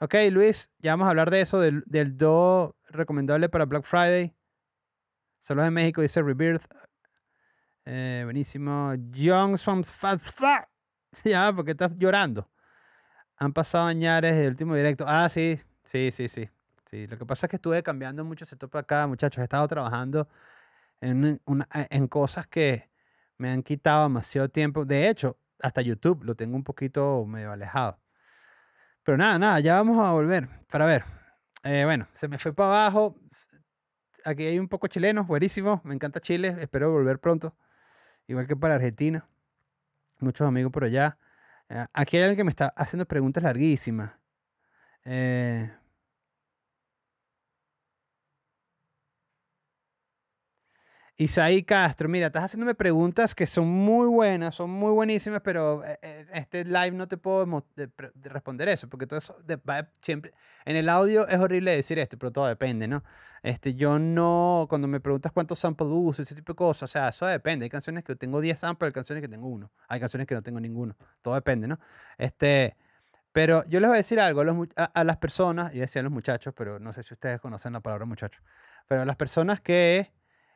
[SPEAKER 1] Ok, Luis, ya vamos a hablar de eso, del, del do recomendable para Black Friday. Saludos de México, dice Rebirth. Eh, buenísimo. Young Swamp Fat Fat. Ya, porque estás llorando. Han pasado añares desde el último directo. Ah, sí, sí, sí, sí. sí. Lo que pasa es que estuve cambiando mucho setup acá, muchachos. He estado trabajando en, en cosas que me han quitado demasiado tiempo. De hecho, hasta YouTube lo tengo un poquito medio alejado. Pero nada, nada, ya vamos a volver para ver. Eh, bueno, se me fue para abajo. Aquí hay un poco chilenos, buenísimo. Me encanta Chile, espero volver pronto. Igual que para Argentina. Muchos amigos por allá. Eh, aquí hay alguien que me está haciendo preguntas larguísimas. Eh, Isaí Castro, mira, estás haciéndome preguntas que son muy buenas, son muy buenísimas, pero eh, eh, este live no te puedo responder eso, porque todo eso va siempre. En el audio es horrible decir esto, pero todo depende, ¿no? Este, yo no, cuando me preguntas cuántos samples uso, ese tipo de cosas, o sea, eso depende. Hay canciones que tengo 10 samples, hay canciones que tengo uno, hay canciones que no tengo ninguno, todo depende, ¿no? Este, pero yo les voy a decir algo a, las personas, y decía los muchachos, pero no sé si ustedes conocen la palabra muchachos, pero a las personas que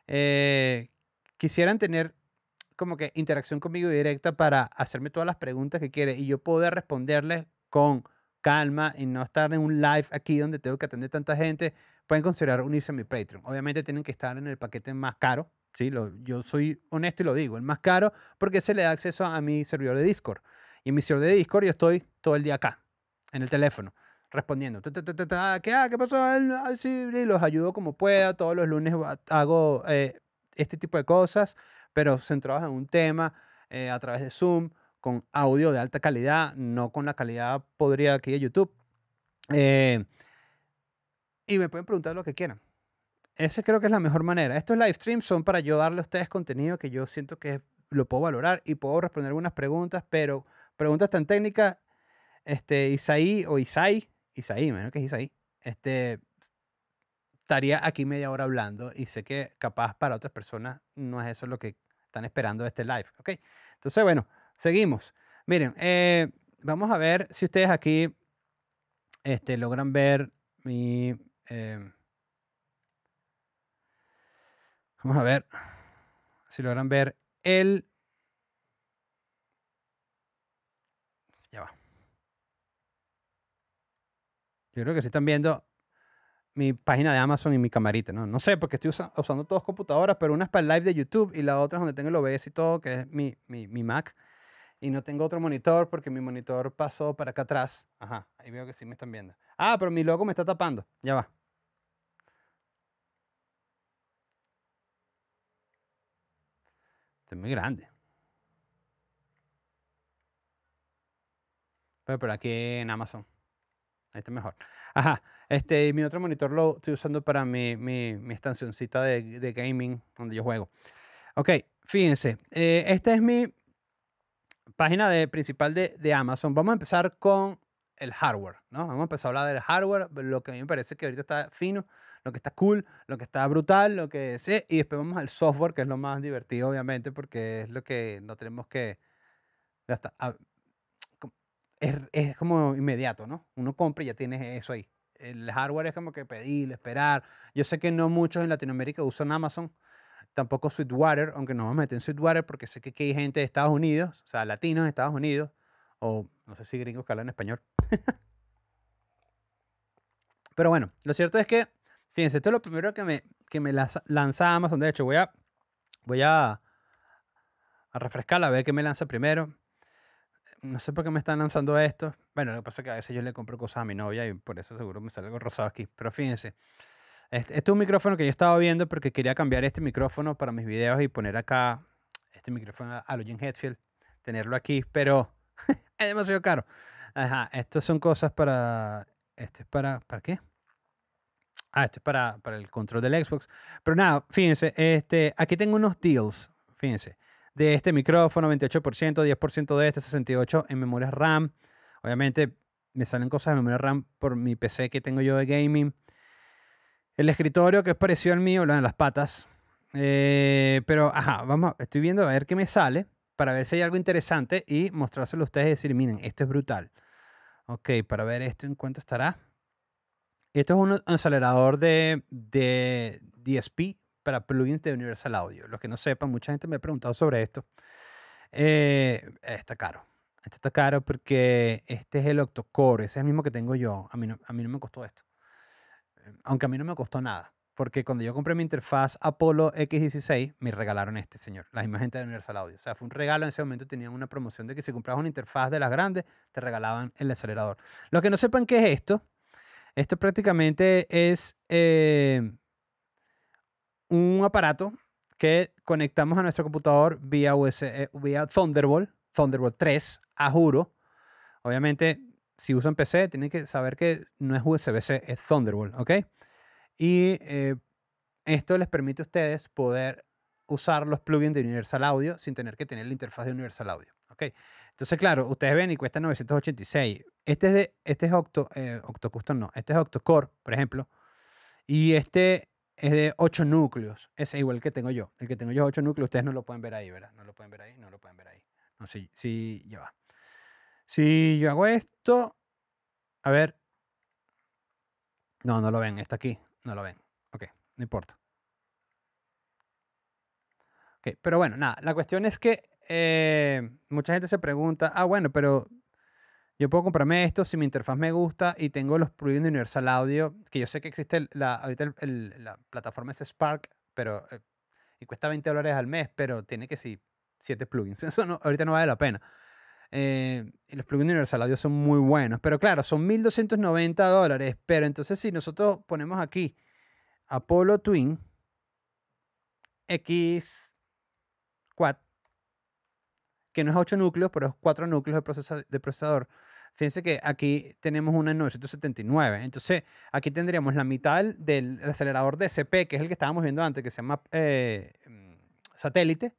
[SPEAKER 1] eh, quisieran tener como que interacción conmigo directa para hacerme todas las preguntas que quiere y yo poder responderles con calma y no estar en un live aquí donde tengo que atender tanta gente, pueden considerar unirse a mi Patreon. Obviamente tienen que estar en el paquete más caro, ¿sí? yo soy honesto y lo digo, el más caro porque se le da acceso a mi servidor de Discord. Y en mi servidor de Discord yo estoy todo el día acá, en el teléfono respondiendo. ¿Qué, ah, ¿qué pasó? Ah, los ayudo como pueda. Todos los lunes hago eh, este tipo de cosas, pero centrados en un tema eh, a través de Zoom, con audio de alta calidad, no con la calidad podría aquí de YouTube. Eh, y me pueden preguntar lo que quieran. Esa creo que es la mejor manera. Estos live streams son para yo darle a ustedes contenido que yo siento que lo puedo valorar y puedo responder algunas preguntas, pero preguntas tan técnicas, este, Isaí o Isai, Isaí, menos que es Isaí, este, estaría aquí media hora hablando y sé que capaz para otras personas no es eso lo que están esperando de este live, ¿ok? Entonces, bueno, seguimos. Miren, eh, vamos a ver si ustedes aquí este, logran ver mi... Em, vamos a ver si logran ver el Yo creo que sí están viendo mi página de Amazon y mi camarita, ¿no? No sé, porque estoy usando todas computadoras, pero una es para el live de YouTube y la otra es donde tengo el OBS y todo, que es mi, mi, mi Mac. Y no tengo otro monitor porque mi monitor pasó para acá atrás. Ajá, ahí veo que sí me están viendo. Ah, pero mi logo me está tapando. Ya va. Este es muy grande. Pero, pero aquí en Amazon. Este está mejor. Ajá, este, mi otro monitor lo estoy usando para mi, mi, estacioncita de, gaming donde yo juego. Ok, fíjense, eh, esta es mi página de, principal de, Amazon. Vamos a empezar con el hardware, ¿no? Vamos a empezar a hablar del hardware, lo que a mí me parece que ahorita está fino, lo que está cool, lo que está brutal, lo que sí, y después vamos al software, que es lo más divertido, obviamente, porque es lo que no tenemos que es, como inmediato, ¿no? Uno compra y ya tienes eso ahí. El hardware es como que pedir, esperar. Yo sé que no muchos en Latinoamérica usan Amazon, tampoco Sweetwater, aunque no me meten Sweetwater porque sé que hay gente de Estados Unidos, o sea, latinos de Estados Unidos, o no sé si gringos que hablan español. Pero bueno, lo cierto es que, fíjense, esto es lo primero que me, que me lanza Amazon. De hecho, voy a, voy a refrescarla a ver qué me lanza primero no sé por qué me están lanzando esto. Bueno, lo que pasa es que a veces yo le compro cosas a mi novia y por eso seguro me sale algo rosado aquí. Pero fíjense, este, este es un micrófono que yo estaba viendo porque quería cambiar este micrófono para mis videos y poner acá este micrófono a Jim Hetfield, tenerlo aquí, pero es demasiado caro. Ajá, estos son cosas para... Esto es para... ¿Para qué? Ah, esto es para, para el control del Xbox. Pero nada, fíjense, este, aquí tengo unos deals, fíjense de este micrófono, 28%, 10% de este, 68% en memoria RAM. Obviamente me salen cosas de memoria RAM por mi PC que tengo yo de gaming. El escritorio que es parecido al mío, lo en las patas. Eh, pero, ajá, vamos, estoy viendo a ver qué me sale para ver si hay algo interesante y mostrárselo a ustedes y decir, miren, esto es brutal. Ok, para ver esto en cuánto estará. Esto es un acelerador de, de DSP, para plugins de Universal Audio. Los que no sepan, mucha gente me ha preguntado sobre esto. Eh, está caro. Esto está caro porque este es el octocore, ese es el mismo que tengo yo. A mí no, a mí no me costó esto. Aunque a mí no me costó nada. Porque cuando yo compré mi interfaz Apollo X16, me regalaron este señor, la imágenes de Universal Audio. O sea, fue un regalo. En ese momento tenían una promoción de que si comprabas una interfaz de las grandes, te regalaban el acelerador. Los que no sepan qué es esto, esto prácticamente es eh, un aparato que conectamos a nuestro computador vía, USB, eh, vía Thunderbolt, Thunderbolt 3, a juro. Obviamente, si usan PC, tienen que saber que no es USB-C, es Thunderbolt, ¿ok? Y eh, esto les permite a ustedes poder usar los plugins de Universal Audio sin tener que tener la interfaz de Universal Audio, ¿ok? Entonces, claro, ustedes ven y cuesta 986. Este es de, este es Octo, eh, Octo no, este es Octocore, por ejemplo. Y este es de ocho núcleos. es igual que tengo yo. El que tengo yo es ocho núcleos. Ustedes no lo pueden ver ahí, ¿verdad? No lo pueden ver ahí, no lo pueden ver ahí. No, sí, sí, ya va. Si yo hago esto, a ver. No, no lo ven, está aquí, no lo ven. Ok, no importa. Ok, pero bueno, nada, la cuestión es que eh, mucha gente se pregunta, ah, bueno, pero yo puedo comprarme esto si mi interfaz me gusta y tengo los plugins de Universal Audio, que yo sé que existe la, ahorita la plataforma es Spark, pero eh, y cuesta 20 dólares al mes, pero tiene que sí 7 plugins. Eso ahorita no vale la pena. Eh, y los plugins de Universal Audio son muy buenos, pero claro, son 1290 dólares. Pero entonces, si nosotros ponemos aquí Apollo Twin X 4 que no es 8 núcleos, pero es 4 núcleos de, procesador. Fíjense que aquí tenemos una en 979. Entonces, aquí tendríamos la mitad del, acelerador acelerador DCP, que es el que estábamos viendo antes, que se llama eh, mm, satélite.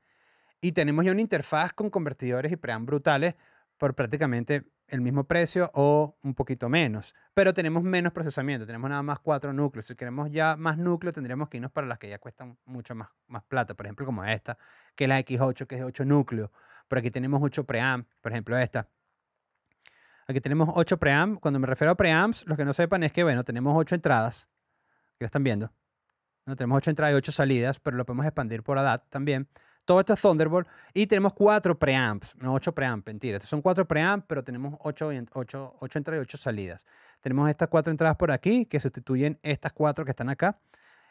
[SPEAKER 1] Y tenemos ya una interfaz con convertidores y pream brutales por prácticamente el mismo precio o un poquito menos. Pero tenemos menos procesamiento, tenemos nada más cuatro núcleos. Si queremos ya más núcleos, tendríamos que irnos para las que ya cuestan mucho más, más plata. Por ejemplo, como esta, que es la X8, que es de 8 núcleos. Pero aquí tenemos 8 preamps, por ejemplo esta. Aquí tenemos 8 preamps. Cuando me refiero a preamps, los que no sepan es que, bueno, tenemos 8 entradas, que están viendo. ¿no? Tenemos 8 entradas y 8 salidas, pero lo podemos expandir por ADAT también. Todo esto es Thunderbolt y tenemos 4 preamps, no 8 preamps, mentira. Estos son 4 preamps, pero tenemos 8 entradas y 8 salidas. Tenemos estas 4 entradas por aquí que sustituyen estas 4 que están acá.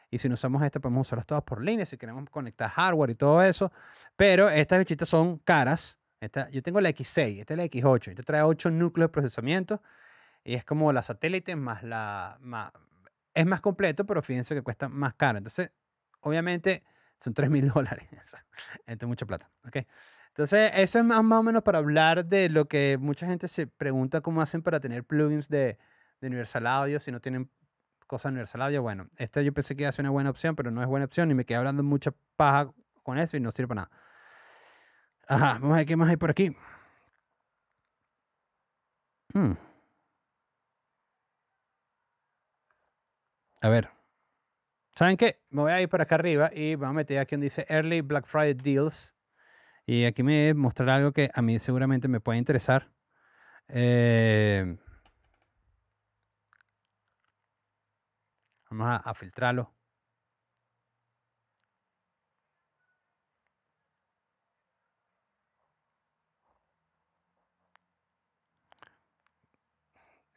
[SPEAKER 1] Y si no usamos esta, podemos usarlas todas por línea si queremos conectar hardware y todo eso. Pero estas bichitas son caras. Esta, yo tengo la X6, esta es la X8. Esta trae 8 núcleos de procesamiento. Y es como la satélite más la... Más, es más completo, pero fíjense que cuesta más caro. Entonces, obviamente, son 3 mil dólares. es mucha plata. ¿okay? Entonces, eso es más, más, o menos para hablar de lo que mucha gente se pregunta cómo hacen para tener plugins de, de Universal Audio si no tienen cosa universal audio, bueno, esta yo pensé que iba a ser una buena opción, pero no es buena opción y me quedé hablando mucha paja con eso y no sirve para nada. Ajá, vamos a ver qué más hay por aquí. Hmm. A ver. ¿Saben qué? Me voy a ir por acá arriba y vamos a meter aquí donde dice Early Black Friday Deals. Y aquí me mostrará algo que a mí seguramente me puede interesar. Eh, Vamos a, filtrarlo.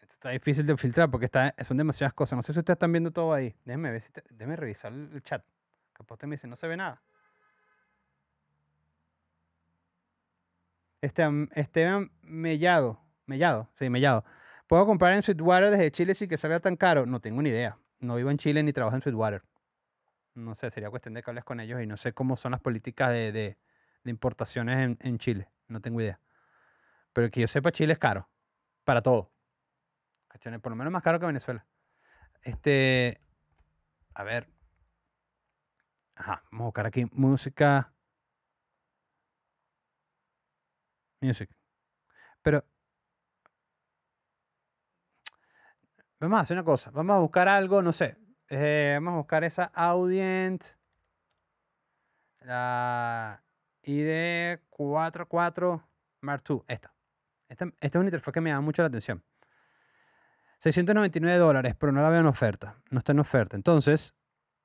[SPEAKER 1] está difícil de filtrar porque son demasiadas cosas. No sé si ustedes están viendo todo ahí. Déjenme revisar el chat. Capote me dice, no se ve nada. Esteban, Esteban Mellado. Mellado, sí, Mellado. ¿Puedo comprar en Sweetwater desde Chile sin que salga tan caro? No tengo ni idea no vivo en Chile ni trabajo en Sweetwater. No sé, sería cuestión de que hables con ellos y no sé cómo son las políticas de, de, importaciones en, en, Chile. No tengo idea. Pero que yo sepa, Chile es caro. Para todo. Por lo menos más caro que Venezuela. Este. A ver. Ajá, vamos a buscar aquí música. Music. Pero Vamos a hacer una cosa. Vamos a buscar algo, no sé. Eh, vamos a buscar esa audience. La ID 44 Mark II. Esta. Esta, es una interfaz que me llama mucho la atención. 699 dólares, pero no la veo en oferta. No está en oferta. Entonces,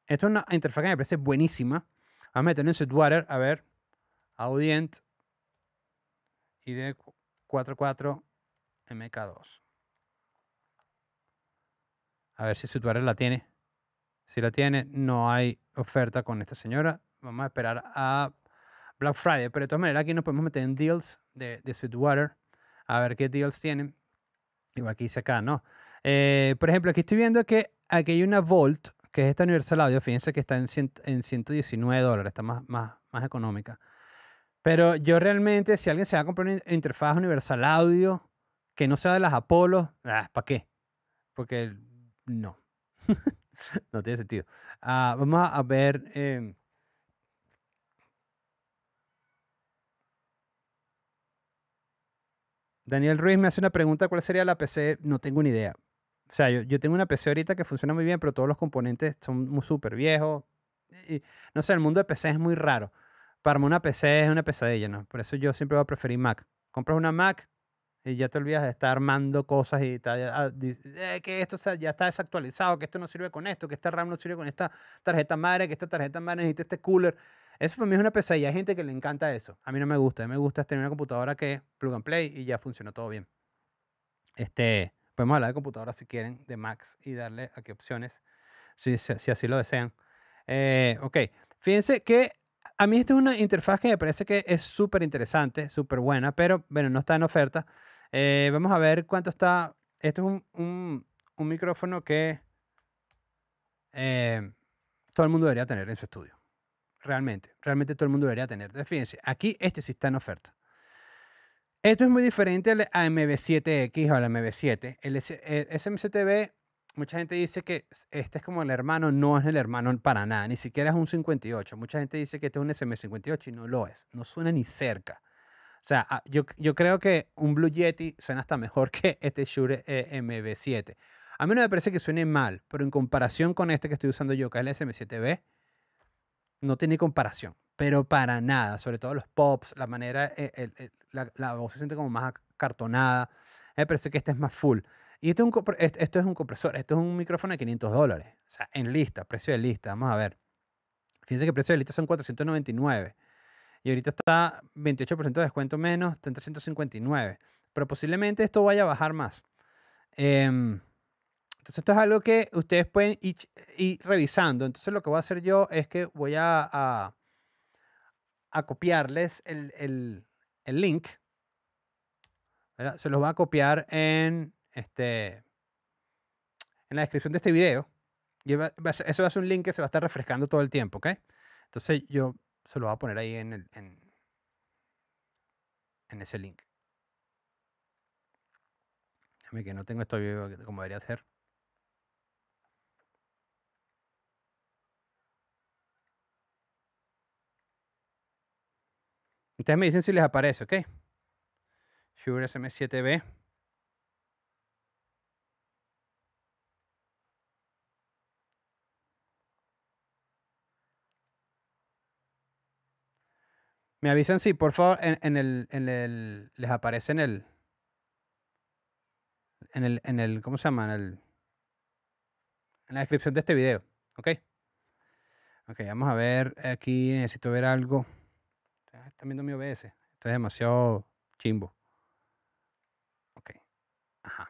[SPEAKER 1] esta es una interfaz que me parece buenísima. Vamos a meter en Sweetwater. A ver. Audient. ID 44 MK2. A ver si Sweetwater la tiene. Si la tiene, no hay oferta con esta señora. Vamos a esperar a Black Friday. Pero de todas maneras, aquí nos podemos meter en deals de, Sweetwater. A ver qué deals tienen. Igual aquí dice acá, ¿no? Eh, por ejemplo, aquí estoy viendo que aquí hay una Volt, que es esta Universal Audio. Fíjense que está en, 119 dólares. Está más, más, más económica. Pero yo realmente, si alguien se va a comprar una interfaz Universal Audio que no sea de las Apollo, ah, ¿para qué? Porque no, no tiene sentido. Ah, vamos a ver... Em, Daniel Ruiz me hace una pregunta, ¿cuál sería la PC? No tengo ni idea. O sea, yo, tengo una PC ahorita que funciona muy bien, pero todos los componentes son súper viejos. no sé, el mundo de PC es muy raro. Para mí una PC es una pesadilla, ¿no? Por eso yo siempre voy a preferir Mac. Compras una Mac, y ya te olvidas de estar armando cosas y está, ah, eh, que esto ya está desactualizado, que esto no sirve con esto, que esta RAM no sirve con esta tarjeta madre, que esta tarjeta madre necesita este cooler. Eso para mí es una pesadilla. Hay gente que le encanta eso. A mí no me gusta. A mí me gusta tener una computadora que plug and play y ya funcionó todo bien. Este, podemos hablar de computadoras si quieren, de Max y darle aquí opciones, si, si así lo desean. Eh, ok, fíjense que a mí esta es una interfaz que me parece que es súper interesante, súper buena, pero bueno, no está en oferta. Eh, vamos a ver cuánto está. Esto es un, micrófono que eh, todo el mundo debería tener en su estudio. Realmente, realmente todo el mundo debería tener. Entonces, fíjense, aquí este sí está en oferta. Esto es muy diferente al amb 7 x o al mv 7 El SM7B, eh, mucha gente dice que este es como el hermano, no es el hermano para nada, ni siquiera es un 58. Mucha gente dice que este es un SM58 y no lo es, no suena ni cerca. O sea, ah, yo, yo creo que un Blue Yeti suena hasta mejor que este Shure eh, MB7. A mí no me parece que suene mal, pero en comparación con este que estoy usando yo, que es el SM7B, no tiene comparación, pero para nada. Sobre todo los pops, la manera, eh, la, voz se siente como más acartonada. Me parece que este es más full. Y esto es, un, esto es un compresor, esto es un micrófono de 500 dólares. O sea, en lista, precio de lista. Vamos a ver. Fíjense que el precio de lista son 499. Y ahorita está 28% de descuento menos, está en 359. Pero posiblemente esto vaya a bajar más. Em, entonces esto es algo que ustedes pueden ir, revisando. Entonces lo que voy a hacer yo es que voy a, a, copiarles el, link. Se los voy a copiar en, este, en la descripción de este video. eso va a ser un link que se va a estar refrescando todo el tiempo, okay Entonces yo se lo voy a poner ahí en, el, en, ese link. Déjame que no tengo esto vivo, como debería hacer. Ustedes me dicen si les aparece, ¿ok? Shure SM7B. Me avisan, si, por favor, en, el, en el, les aparece en el, en el, en el, ¿cómo se llama? En, en la descripción de este video, ¿ok? Ok, vamos a ver aquí, necesito ver algo. Ah, están viendo mi OBS, esto es demasiado chimbo. Ok, ajá.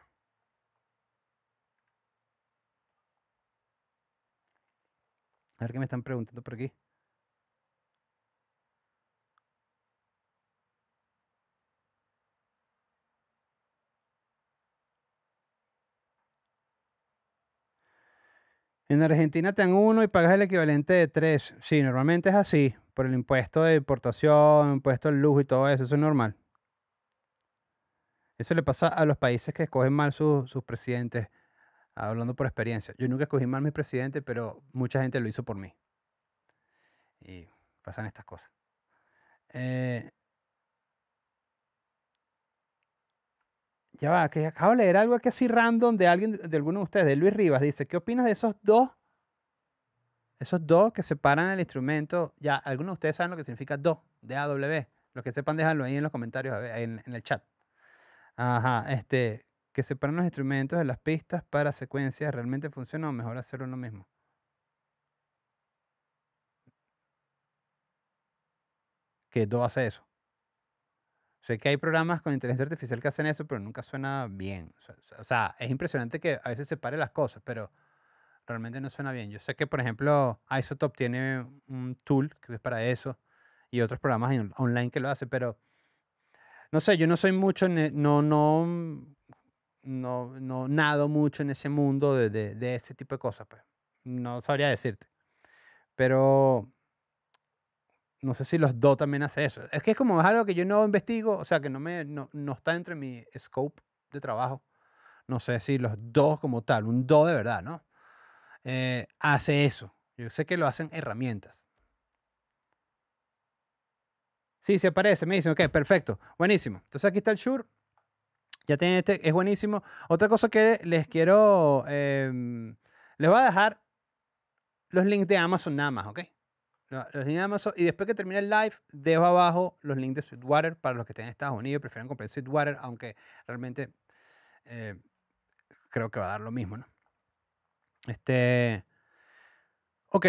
[SPEAKER 1] A ver qué me están preguntando por aquí. En Argentina te dan uno y pagas el equivalente de tres. Sí, normalmente es así, por el impuesto de importación, impuesto al lujo y todo eso, eso es normal. Eso le pasa a los países que escogen mal sus presidentes, hablando por experiencia. Yo nunca escogí mal mi presidente, pero mucha gente lo hizo por mí. Y pasan estas cosas. Eh, ya va, que acabo de leer algo aquí así random de alguien, de alguno de ustedes, de Luis Rivas, dice, ¿qué opinas de esos dos? Esos dos que separan el instrumento, ya, algunos de ustedes saben lo que significa dos, de AW. Los que sepan, déjalo ahí en los comentarios, en, el chat. Ajá, este, que separan los instrumentos de las pistas para secuencias, ¿realmente funciona o mejor hacer uno mismo? Que do hace eso. Sé que hay programas con inteligencia artificial que hacen eso, pero nunca suena bien. O sea, es impresionante que a veces se pare las cosas, pero realmente no suena bien. Yo sé que, por ejemplo, Isotop tiene un tool que es para eso y otros programas online que lo hacen, pero no sé, yo no soy mucho, e, no, no, no, no nado mucho en ese mundo de, de, de ese tipo de cosas, pues. No sabría decirte. Pero no sé si los dos también hace eso. Es que es como algo que yo no investigo, o sea, que no, me, no, está dentro de mi scope de trabajo. No sé si los dos como tal, un do de verdad, ¿no? Eh, hace eso. Yo sé que lo hacen herramientas. Sí, se parece me dicen, ok, perfecto, buenísimo. Entonces aquí está el Shure. Ya tiene este, es buenísimo. Otra cosa que les quiero, em, les voy a dejar los links de Amazon nada más, ¿ok? los Y después que termine el live, dejo abajo los links de Sweetwater para los que estén en Estados Unidos y prefieran comprar Sweetwater, aunque realmente eh, creo que va a dar lo mismo, ¿no? Este. Ok.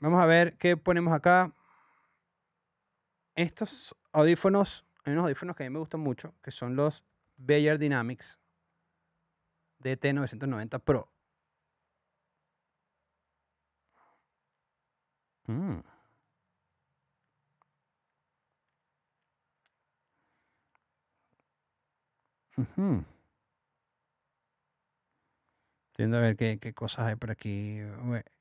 [SPEAKER 1] Vamos a ver qué ponemos acá. Estos audífonos, hay unos audífonos que a mí me gustan mucho, que son los Bayer Dynamics DT990 Pro. estoy mm. viendo a ver qué, cosas hay por aquí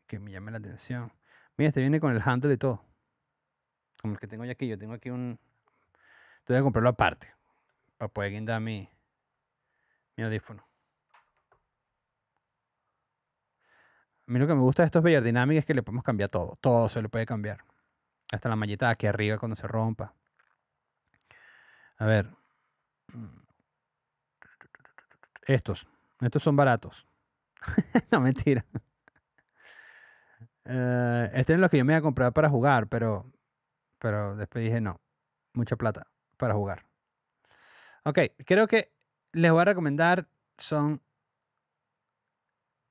[SPEAKER 1] que me llame la atención. Mira, este viene con el handle y todo. Como el que tengo yo aquí. Yo tengo aquí un. voy a comprarlo aparte. Para poder guindar mi, mi audífono. A mí lo que me gusta de estos Beyer es que le podemos cambiar todo. Todo se le puede cambiar. Hasta la malleta aquí arriba cuando se rompa. A ver. Estos. Estos son baratos. no, mentira. Estos eh, este es lo que yo me iba a comprar para jugar, pero, pero después dije no. Mucha plata para jugar. Ok, creo que les voy a recomendar son...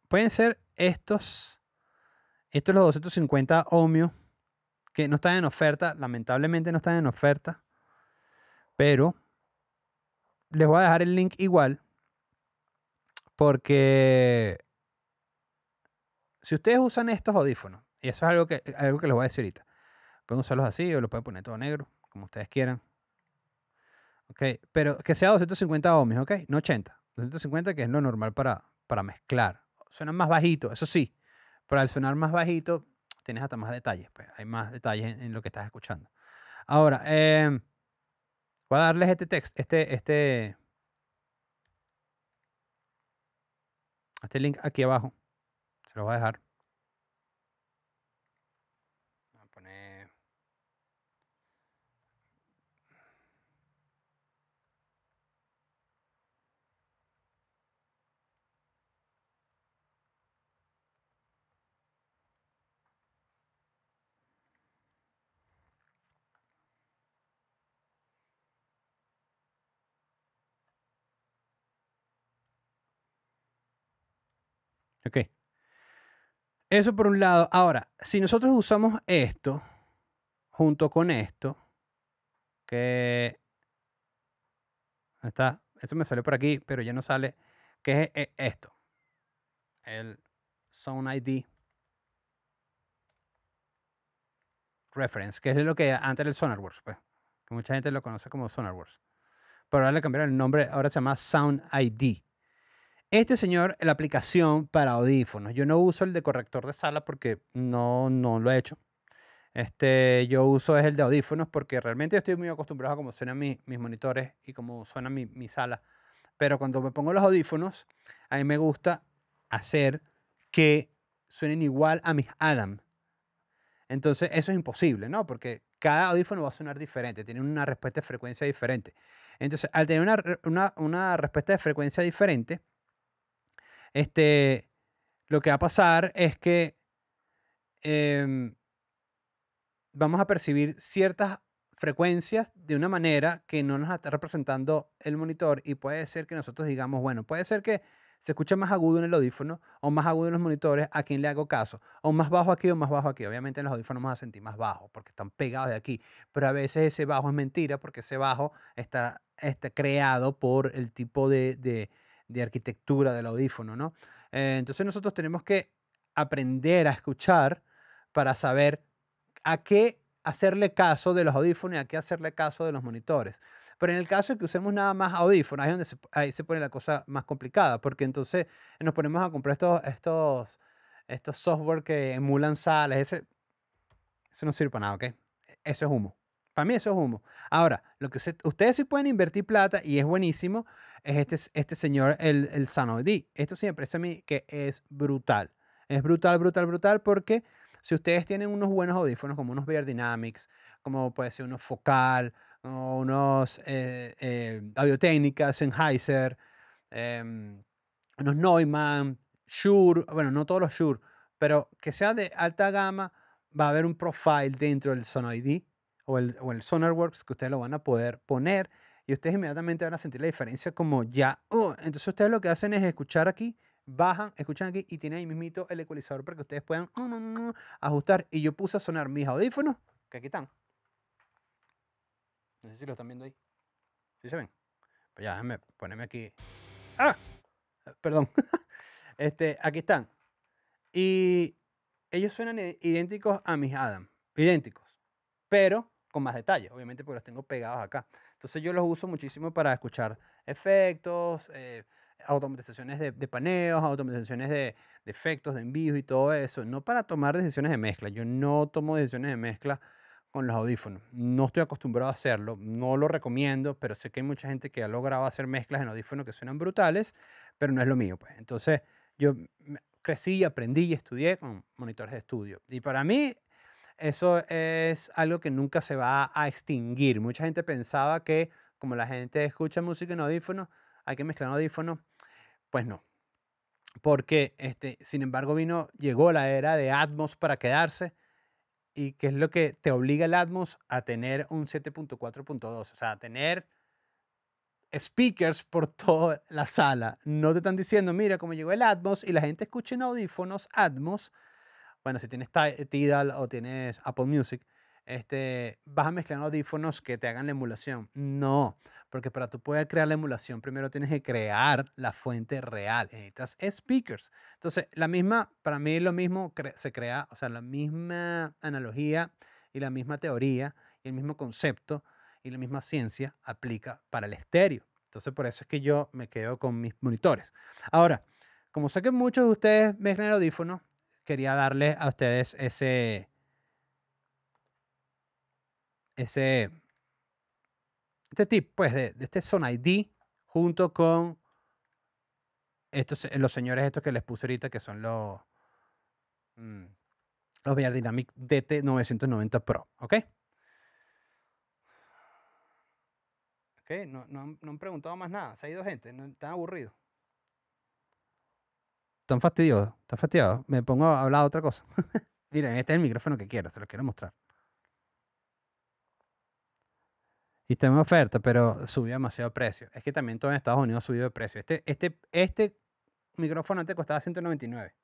[SPEAKER 1] Pueden ser estos, estos los 250 ohmios, que no están en oferta, lamentablemente no están en oferta, pero les voy a dejar el link igual, porque si ustedes usan estos audífonos, y eso es algo que, algo que les voy a decir ahorita, pueden usarlos así o lo pueden poner todo negro, como ustedes quieran. Ok, pero que sea 250 ohmios, ok, no 80. 250 que es lo normal para, para mezclar suenan más bajito, eso sí, pero al sonar más bajito tienes hasta más detalles, pues hay más detalles en, lo que estás escuchando. Ahora, em, voy a darles este texto, este, este, este link aquí abajo, se lo voy a dejar. Ok. Eso por un lado. Ahora, si nosotros usamos esto junto con esto, que está, esto me salió por aquí, pero ya no sale, ¿Qué es eh, esto, el Sound ID Reference, que es lo que antes era el SonarWorks, pues, que mucha gente lo conoce como SonarWorks. Pero ahora le cambiaron el nombre, ahora se llama Sound ID. Este señor, la aplicación para audífonos. Yo no uso el de corrector de sala porque no, no lo he hecho. Este, yo uso es el de audífonos porque realmente estoy muy acostumbrado a cómo suenan mis, mis monitores y cómo suena mi, mi sala. Pero cuando me pongo los audífonos, a mí me gusta hacer que suenen igual a mis Adam. Entonces, eso es imposible, ¿no? Porque cada audífono va a sonar diferente, tiene una respuesta de frecuencia diferente. Entonces, al tener una, una respuesta de frecuencia diferente, este, lo que va a pasar es que em, vamos a percibir ciertas frecuencias de una manera que no nos está representando el monitor y puede ser que nosotros digamos, bueno, puede ser que se escuche más agudo en el audífono o más agudo en los monitores, ¿a quién le hago caso? O más bajo aquí o más bajo aquí. Obviamente en los audífonos vamos a sentir más bajo porque están pegados de aquí, pero a veces ese bajo es mentira porque ese bajo está, este, creado por el tipo de de arquitectura del audífono, ¿no? Eh, entonces nosotros tenemos que aprender a escuchar para saber a qué hacerle caso de los audífonos y a qué hacerle caso de los monitores. Pero en el caso de que usemos nada más audífonos, ahí, se, pone la cosa más complicada, porque entonces nos ponemos a comprar estos, estos, estos software que emulan sales, ese, eso no sirve para nada, ¿ok? Eso es humo. Para mí eso es humo. Ahora, lo que ustedes sí pueden invertir plata y es buenísimo, es este, este señor, el, el Esto siempre me parece a mí que es brutal. Es brutal, brutal, brutal porque si ustedes tienen unos buenos audífonos como unos Bear Dynamics, como puede ser unos Focal, unos eh, eh audio Sennheiser, em, unos Neumann, Shure, bueno, no todos los Shure, pero que sea de alta gama, va a haber un profile dentro del Sonoid o el, o el Sonarworks que ustedes lo van a poder poner y ustedes inmediatamente van a sentir la diferencia como ya. Oh. Entonces ustedes lo que hacen es escuchar aquí, bajan, escuchan aquí y tienen ahí mismito el ecualizador para que ustedes puedan mm, mm, mm, ajustar. Y yo puse a sonar mis audífonos, que aquí están. No sé si lo están viendo ahí. ¿Sí se ven? Pues ya, déjenme ponerme aquí. ¡Ah! Eh, perdón. este, aquí están. Y ellos suenan idénticos a mis Adam. Idénticos. Pero con más detalle, obviamente porque los tengo pegados acá. Entonces yo los uso muchísimo para escuchar efectos, eh, automatizaciones de, paneos, automatizaciones de, efectos, de envío y todo eso, no para tomar decisiones de mezcla. Yo no tomo decisiones de mezcla con los audífonos. No estoy acostumbrado a hacerlo, no lo recomiendo, pero sé que hay mucha gente que ha logrado hacer mezclas en audífonos que suenan brutales, pero no es lo mío. Pues. Entonces yo crecí, aprendí y estudié con monitores de estudio. Y para mí eso es algo que nunca se va a extinguir. Mucha gente pensaba que como la gente escucha música en audífonos, hay que mezclar audífonos. Pues no. Porque, este, sin embargo, vino, llegó la era de Atmos para quedarse. ¿Y qué es lo que te obliga el Atmos a tener un 7.4.2? O sea, a tener speakers por toda la sala. No te están diciendo, mira, cómo llegó el Atmos y la gente escucha en audífonos Atmos, bueno, si tienes Tidal o tienes Apple Music, este, vas a mezclar audífonos que te hagan la emulación. No, porque para tú poder crear la emulación, primero tienes que crear la fuente real. Necesitas speakers. Entonces, la misma, para mí lo mismo se crea, o sea, la misma analogía y la misma teoría y el mismo concepto y la misma ciencia aplica para el estéreo. Entonces, por eso es que yo me quedo con mis monitores. Ahora, como sé que muchos de ustedes mezclan audífonos, quería darles a ustedes ese, ese, este tip, pues, de, este Son ID junto con estos, eh, los señores estos que les puse ahorita, que son mm, los, los Dynamic DT990 Pro, ¿ok? Ok, no, no han preguntado más nada, se ha ido gente, no, están aburridos tan fastidioso, tan fastidiados. Me pongo a hablar de otra cosa. Miren, este es el micrófono que quiero, se lo quiero mostrar. Y está en oferta, pero subió demasiado precio. Es que también todo en Estados Unidos subió de precio. Este, este, este micrófono antes costaba 199.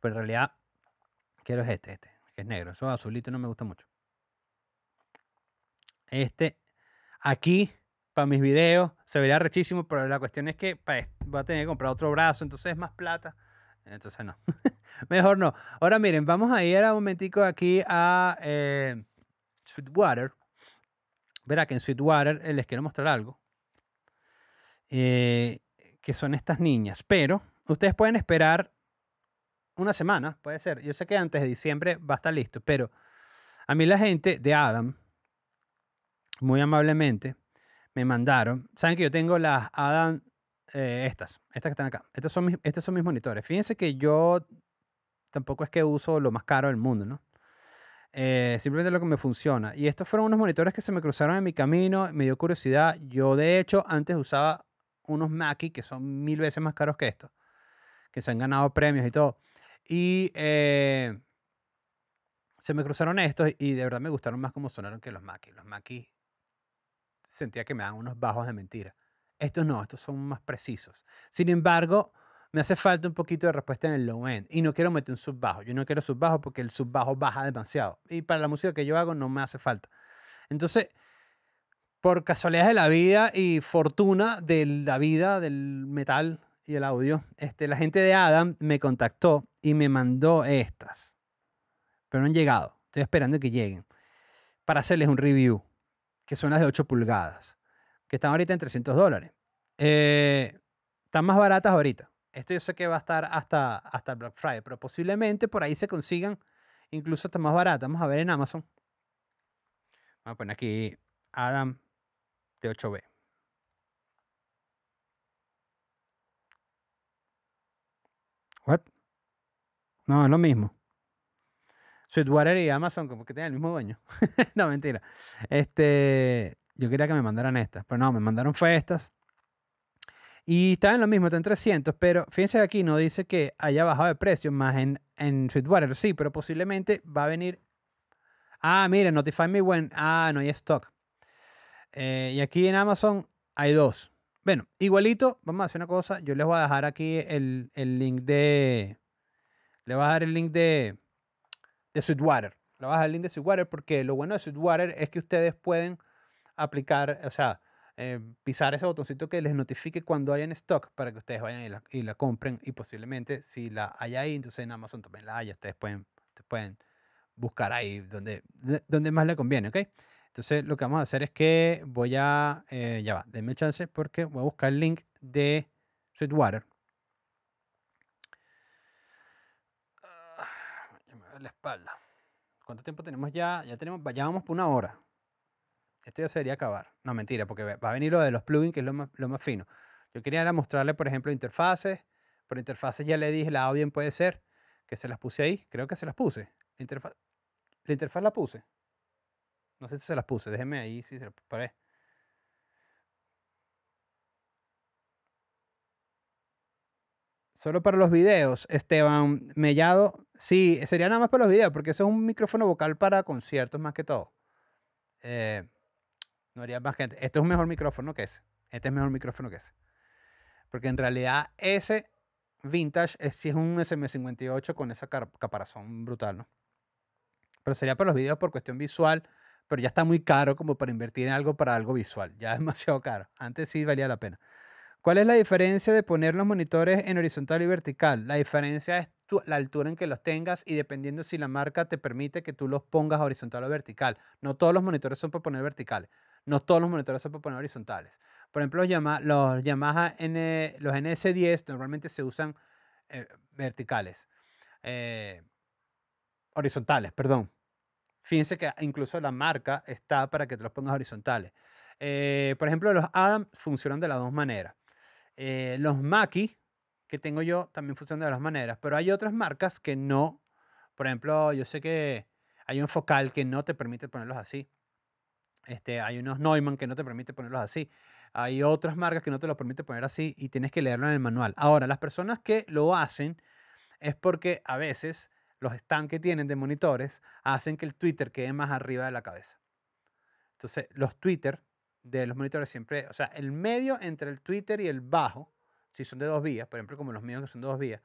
[SPEAKER 1] Pero en realidad quiero este, este, que es negro. Eso azulito no me gusta mucho. Este, aquí, para mis videos, se vería rechísimo, pero la cuestión es que para, va a tener que comprar otro brazo, entonces es más plata. Entonces no, mejor no. Ahora miren, vamos a ir a un momentico aquí a eh, Sweetwater. Verá que en Sweetwater eh, les quiero mostrar algo. Eh, que son estas niñas. Pero ustedes pueden esperar una semana, puede ser. Yo sé que antes de diciembre va a estar listo, pero a mí la gente de Adam, muy amablemente, me mandaron. Saben que yo tengo las Adam eh, estas, estas que están acá. Estos son, mis, estos son mis monitores. Fíjense que yo tampoco es que uso lo más caro del mundo, ¿no? Eh, simplemente lo que me funciona. Y estos fueron unos monitores que se me cruzaron en mi camino, me dio curiosidad. Yo de hecho antes usaba unos Mackie que son mil veces más caros que estos, que se han ganado premios y todo. Y eh, se me cruzaron estos y de verdad me gustaron más como sonaron que los Mackie. Los Mackie sentía que me dan unos bajos de mentira. Estos no, estos son más precisos. Sin embargo, me hace falta un poquito de respuesta en el low end y no quiero meter un sub-bajo. Yo no quiero sub-bajo porque el sub-bajo baja demasiado. Y para la música que yo hago no me hace falta. Entonces, por casualidad de la vida y fortuna de la vida del metal y el audio, este, la gente de Adam me contactó y me mandó estas. Pero no han llegado. Estoy esperando que lleguen para hacerles un review, que son las de 8 pulgadas que están ahorita en 300 dólares. Eh, están más baratas ahorita. Esto yo sé que va a estar hasta, hasta Black Friday, pero posiblemente por ahí se consigan incluso hasta más baratas. Vamos a ver en Amazon. Vamos a poner aquí Adam de 8 b What? No, es lo mismo. Sweetwater y Amazon como que tienen el mismo dueño. no, mentira. Este, yo quería que me mandaran estas, pero no, me mandaron fue estas. Y está en lo mismo, está en 300, pero fíjense que aquí no dice que haya bajado de precio, más en, en Sweetwater sí, pero posiblemente va a venir. Ah, miren, Notify Me When. Ah, no hay stock. Eh, y aquí en Amazon hay dos. Bueno, igualito, vamos a hacer una cosa. Yo les voy a dejar aquí el, link de. Le voy a dejar el link de, de Sweetwater. Le voy a dejar el link de Sweetwater porque lo bueno de Sweetwater es que ustedes pueden aplicar, o sea, eh, pisar ese botoncito que les notifique cuando hay en stock para que ustedes vayan y la, compren y posiblemente si la hay ahí, entonces en Amazon también la haya, ustedes pueden, pueden buscar ahí donde, donde más le conviene, ¿ok? Entonces lo que vamos a hacer es que voy a, eh, ya va, denme chance porque voy a buscar el link de Sweetwater. Ah, la espalda. ¿Cuánto tiempo tenemos ya? Ya tenemos, ya vamos por una hora. Esto ya se acabar. No, mentira, porque va a venir lo de los plugins, que es lo más, lo más fino. Yo quería mostrarle, por ejemplo, interfaces. por interfaces ya le dije, la bien puede ser, que se las puse ahí. Creo que se las puse. La interfaz la, interfaz la puse. No sé si se las puse. Déjenme ahí si se las Solo para los videos, Esteban Mellado. Sí, sería nada más para los videos, porque eso es un micrófono vocal para conciertos más que todo. Eh, no haría más gente. Este es un mejor micrófono que ese. Este es mejor micrófono que ese. Porque en realidad ese vintage es, sí es un SM58 con esa caparazón brutal, ¿no? Pero sería para los videos por cuestión visual, pero ya está muy caro como para invertir en algo para algo visual. Ya es demasiado caro. Antes sí valía la pena. ¿Cuál es la diferencia de poner los monitores en horizontal y vertical? La diferencia es la altura en que los tengas y dependiendo si la marca te permite que tú los pongas horizontal o vertical. No todos los monitores son para poner verticales no todos los monitores se pueden poner horizontales. Por ejemplo, los Yamaha, los Yamaha los NS10 normalmente se usan eh, verticales, eh, horizontales, perdón. Fíjense que incluso la marca está para que te los pongas horizontales. Eh, por ejemplo, los Adam funcionan de las dos maneras. los Mackie que tengo yo, también funcionan de las dos maneras, pero hay otras marcas que no. Por ejemplo, yo sé que hay un focal que no te permite ponerlos así. Este, hay unos Neumann que no te permite ponerlos así. Hay otras marcas que no te los permite poner así y tienes que leerlo en el manual. Ahora, las personas que lo hacen es porque a veces los stands que tienen de monitores hacen que el Twitter quede más arriba de la cabeza. Entonces, los Twitter de los monitores siempre, o sea, el medio entre el Twitter y el bajo, si son de dos vías, por ejemplo, como los míos que son de dos vías,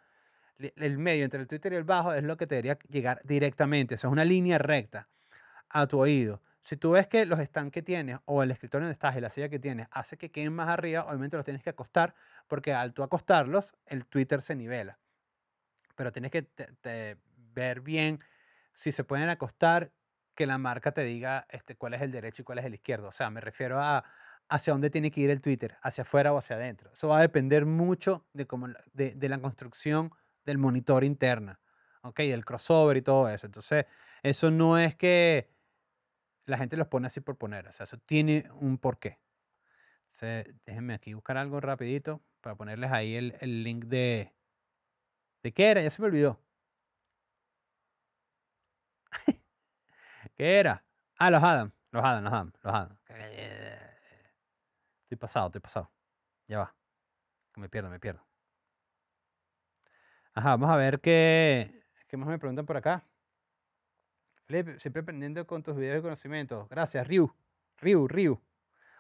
[SPEAKER 1] el medio entre el Twitter y el bajo es lo que te debería llegar directamente, o sea, es una línea recta a tu oído. Si tú ves que los stands que tienes o el escritorio donde estás y la silla que tienes hace que queden más arriba, obviamente los tienes que acostar porque al tú acostarlos el Twitter se nivela. Pero tienes que ver bien si se pueden acostar, que la marca te diga este, cuál es el derecho y cuál es el izquierdo. O sea, me refiero a hacia dónde tiene que ir el Twitter, hacia afuera o hacia adentro. Eso va a depender mucho de, como de, la construcción del monitor interna, ¿ok? Del crossover y todo eso. Entonces, eso no es que la gente los pone así por poner. O sea, eso tiene un porqué. déjenme aquí buscar algo rapidito para ponerles ahí el, el link de... ¿De qué era? Ya se me olvidó. ¿Qué era? Ah, los Adam. Los Adam, los Adam, los Adam. Estoy pasado, estoy pasado. Ya va. me pierdo, me pierdo. Ajá, vamos a ver qué, qué más me preguntan por acá siempre aprendiendo con tus videos de conocimiento. Gracias, Ryu. Ryu, Ryu.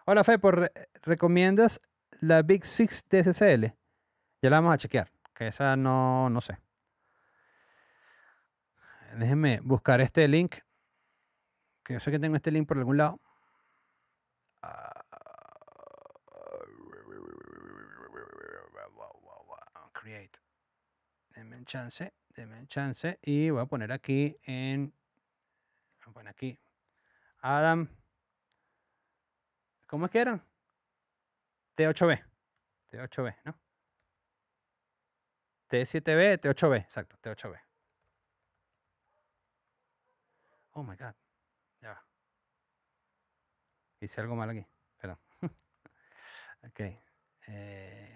[SPEAKER 1] Hola, Fe ¿Recomiendas la Big Six SSL? Ya la vamos a chequear. Que esa no, no sé. Déjenme buscar este link. Que yo sé que tengo este link por algún lado. create. Déjenme en chance, denme un chance. Y voy a poner aquí en bueno, aquí. Adam. ¿Cómo es que eran? T8B. T8B, ¿no? T7B, T8B, exacto, T8B. Oh my god. Ya va. Hice algo mal aquí. perdón. ok. Eh,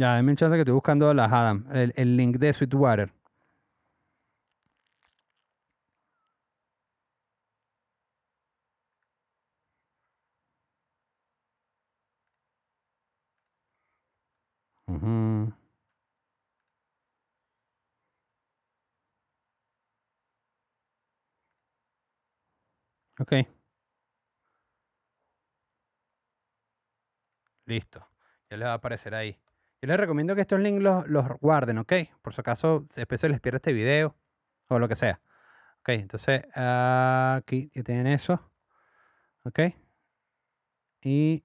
[SPEAKER 1] Ya, denme mi chance que estoy buscando las Adam, el, link de Sweetwater. Listo. Ya les va a aparecer ahí. Yo les recomiendo que estos links los, guarden, ¿ok? Por si acaso después se les pierde este video o lo que sea. Ok, entonces ah, aquí tienen eso. Ok. Y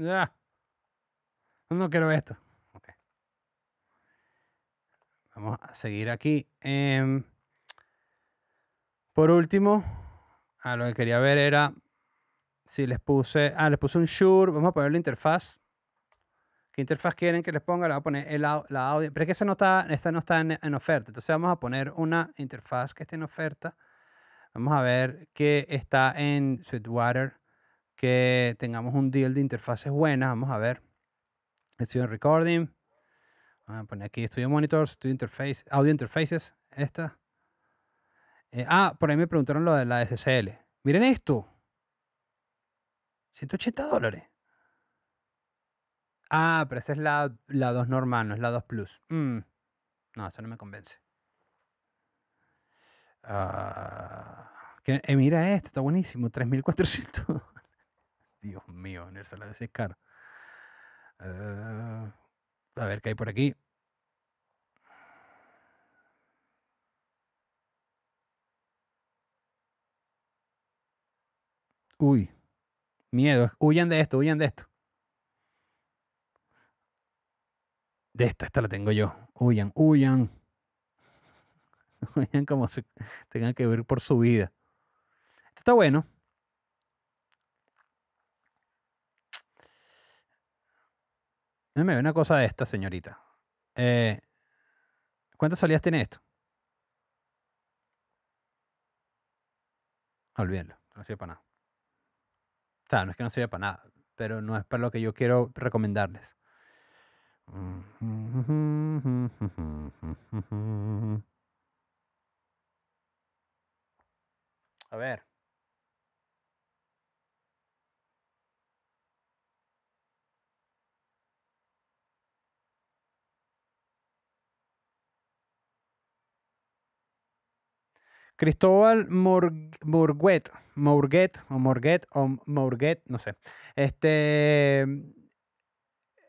[SPEAKER 1] Ah, no quiero esto. Vamos a seguir aquí. Em, por último, a ah, lo que quería ver era si les puse. Ah, les puse un sure. Vamos a poner la interfaz. ¿Qué interfaz quieren que les ponga? Le voy a poner el, la audio. Pero es que esa no está, esta no está en, en, oferta. Entonces vamos a poner una interfaz que esté en oferta. Vamos a ver qué está en Sweetwater que tengamos un deal de interfaces buenas. Vamos a ver. Estudio recording. Vamos ah, a poner aquí estudio monitors, estudio interface, audio interfaces. Esta. Eh, ah, por ahí me preguntaron lo de la SSL. Miren esto. 180 dólares. Ah, pero esa es la, la 2 normal, no es la 2 Plus. Mm. No, eso no me convence. Ah, eh, mira esto, está buenísimo. 3400. Dios mío, en de la de Uh, ah, a ver qué hay por aquí. Uy, miedo. Huyan de esto, huyan de esto. De esta, esta la tengo yo. Huyan, huyan. Huyan como si tengan que ver por su vida. Esto está bueno. me una cosa de esta señorita. Eh, ¿Cuántas salidas tiene esto? Olvídalo, no sirve para nada. O sea, no es que no sirva para nada, pero no es para lo que yo quiero recomendarles. A ver. Cristóbal Morguet, Morguet o Morguet o Morguet, no sé. Este,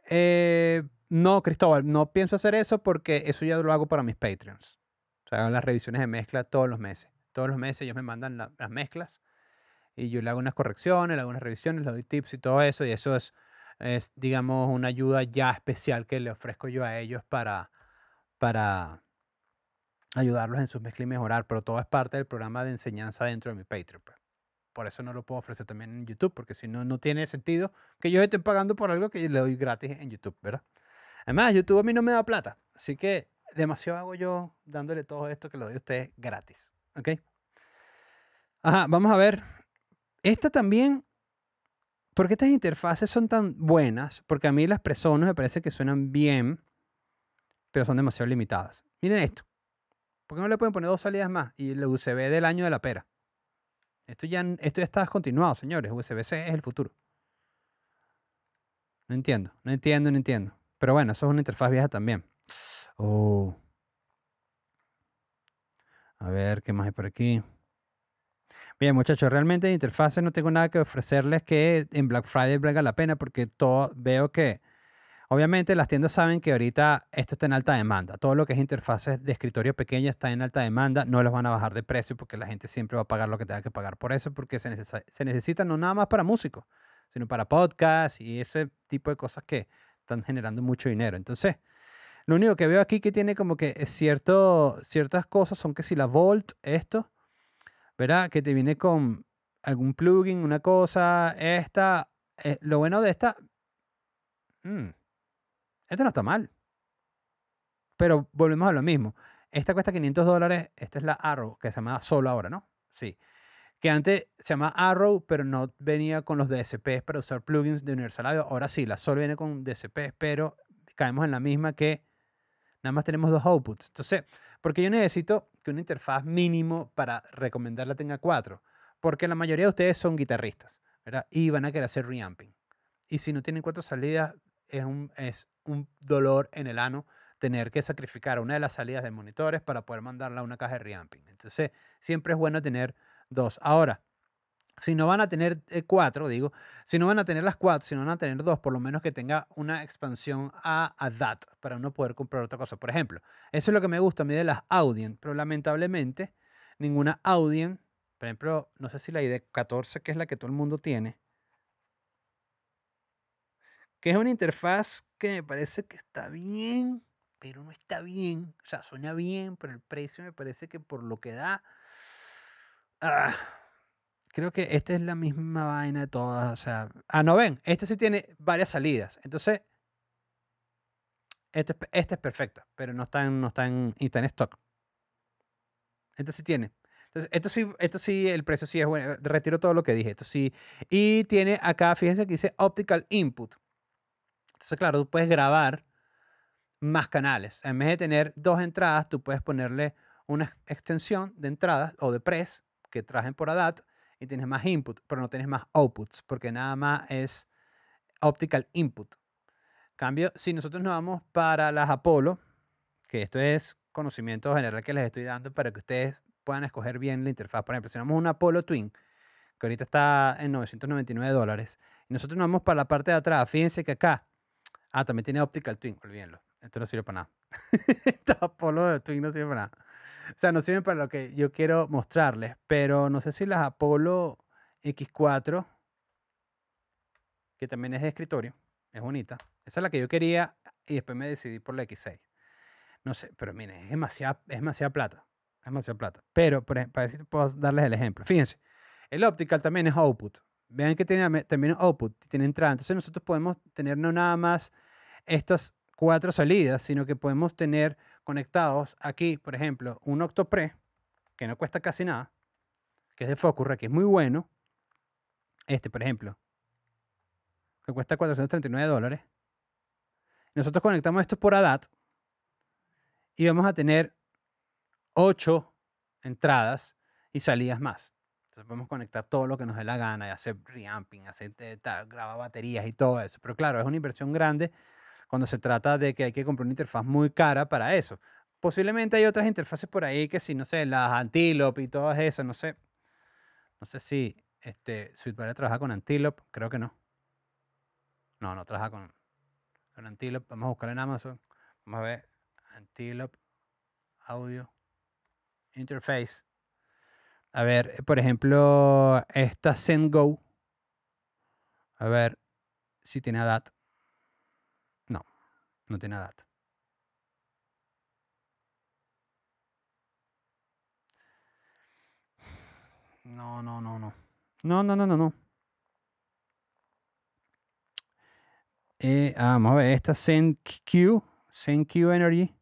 [SPEAKER 1] eh, no, Cristóbal, no pienso hacer eso porque eso ya lo hago para mis Patreons. O sea, las revisiones de mezcla todos los meses. Todos los meses ellos me mandan las mezclas y yo le hago unas correcciones, le hago unas revisiones, le doy tips y todo eso. Y eso es, es digamos, una ayuda ya especial que le ofrezco yo a ellos para, para, ayudarlos en su mezcla y mejorar, pero todo es parte del programa de enseñanza dentro de mi Patreon. Pues. Por eso no lo puedo ofrecer también en YouTube, porque si no, no tiene sentido que yo esté pagando por algo que le doy gratis en YouTube, ¿verdad? Además, YouTube a mí no me da plata, así que demasiado hago yo dándole todo esto que lo doy a ustedes gratis, ¿ok? Ajá, vamos a ver. Esta también, ¿por qué estas interfaces son tan buenas? Porque a mí las personas me parece que suenan bien, pero son demasiado limitadas. Miren esto. ¿Por qué no le pueden poner dos salidas más? Y el USB del año de la pera. Esto ya, esto ya está descontinuado, señores. USB-C es el futuro. No entiendo, no entiendo, no entiendo. Pero bueno, eso es una interfaz vieja también. Oh. A ver, ¿qué más hay por aquí? Bien, muchachos, realmente de interfaces no tengo nada que ofrecerles que en Black Friday valga la pena porque todo, veo que Obviamente las tiendas saben que ahorita esto está en alta demanda. Todo lo que es interfaces de escritorio pequeña está en alta demanda. No los van a bajar de precio porque la gente siempre va a pagar lo que tenga que pagar por eso porque se, necesita no nada más para músicos, sino para podcasts y ese tipo de cosas que están generando mucho dinero. Entonces, lo único que veo aquí que tiene como que cierto, ciertas cosas son que si la Volt, esto, ¿verdad? Que te viene con algún plugin, una cosa. Esta, eh, lo bueno de esta... Mm, esto no está mal. Pero volvemos a lo mismo. Esta cuesta 500 dólares. Esta es la Arrow, que se llama solo ahora, ¿no? Sí. Que antes se llamaba Arrow, pero no venía con los DSPs para usar plugins de Universal Audio. Ahora sí, la solo viene con DSPs, pero caemos en la misma que nada más tenemos dos outputs. Entonces, porque yo necesito que una interfaz mínimo para recomendarla tenga cuatro? Porque la mayoría de ustedes son guitarristas, ¿verdad? Y van a querer hacer reamping. Y si no tienen cuatro salidas, es un, es un dolor en el ano tener que sacrificar una de las salidas de monitores para poder mandarla a una caja de reamping. Entonces, siempre es bueno tener dos. Ahora, si no van a tener eh, cuatro, digo, si no van a tener las cuatro, si no van a tener dos, por lo menos que tenga una expansión a, ADAT para uno poder comprar otra cosa. Por ejemplo, eso es lo que me gusta a mí de las Audien, pero lamentablemente ninguna Audien, por ejemplo, no sé si la ID14, que es la que todo el mundo tiene, que es una interfaz que me parece que está bien, pero no está bien. O sea, suena bien, pero el precio me parece que por lo que da. Ah, creo que esta es la misma vaina de todas. O sea, ah, no ven, este sí tiene varias salidas. Entonces, esta es este perfecta, pero no está, en, no está, en, está en stock. Esto sí tiene. Entonces, esto sí, esto sí, el precio sí es bueno. Retiro todo lo que dije. Esto sí. Y tiene acá, fíjense que dice optical input. Entonces, claro, tú puedes grabar más canales. En vez de tener dos entradas, tú puedes ponerle una extensión de entradas o de press que trajen por ADAT y tienes más input, pero no tienes más outputs, porque nada más es optical input. Cambio, si nosotros nos vamos para las Apollo, que esto es conocimiento general que les estoy dando para que ustedes puedan escoger bien la interfaz. Por ejemplo, si tenemos una Apollo Twin, que ahorita está en 999 dólares, y nosotros nos vamos para la parte de atrás, fíjense que acá Ah, también tiene Optical Twin, olvídenlo. Esto no sirve para nada. Esta Apolo Twin no sirve para nada. O sea, no sirve para lo que yo quiero mostrarles, pero no sé si las Apollo X4, que también es de escritorio, es bonita. Esa es la que yo quería y después me decidí por la X6. No sé, pero miren, es demasiada, es demasiada plata. Es demasiada plata. Pero, por ejemplo, para decir, puedo darles el ejemplo. Fíjense, el optical también es output. Vean que tiene también output, tiene entrada. Entonces nosotros podemos tener no nada más estas cuatro salidas, sino que podemos tener conectados aquí, por ejemplo, un Octopre, que no cuesta casi nada, que es de Focusrite, que es muy bueno. Este, por ejemplo, que cuesta 439 dólares. Nosotros conectamos esto por ADAT y vamos a tener ocho entradas y salidas más podemos conectar todo lo que nos dé la gana y hacer reamping, hacer grabar baterías y todo eso. Pero claro, es una inversión grande cuando se trata de que hay que comprar una interfaz muy cara para eso. Posiblemente hay otras interfaces por ahí que si, no sé, las Antelope y todas eso, no sé. No sé si este, para trabaja con Antelope, creo que no. No, no trabaja con, con Vamos a buscar en Amazon. Vamos a ver. Antelope Audio Interface. A ver, eh, por ejemplo, esta SendGo. A ver si tiene ADAT. No, no tiene ADAT. No, no, no, no. No, no, no, no, no. Eh, ah, vamos a ver, esta SendQ, SendQ Energy.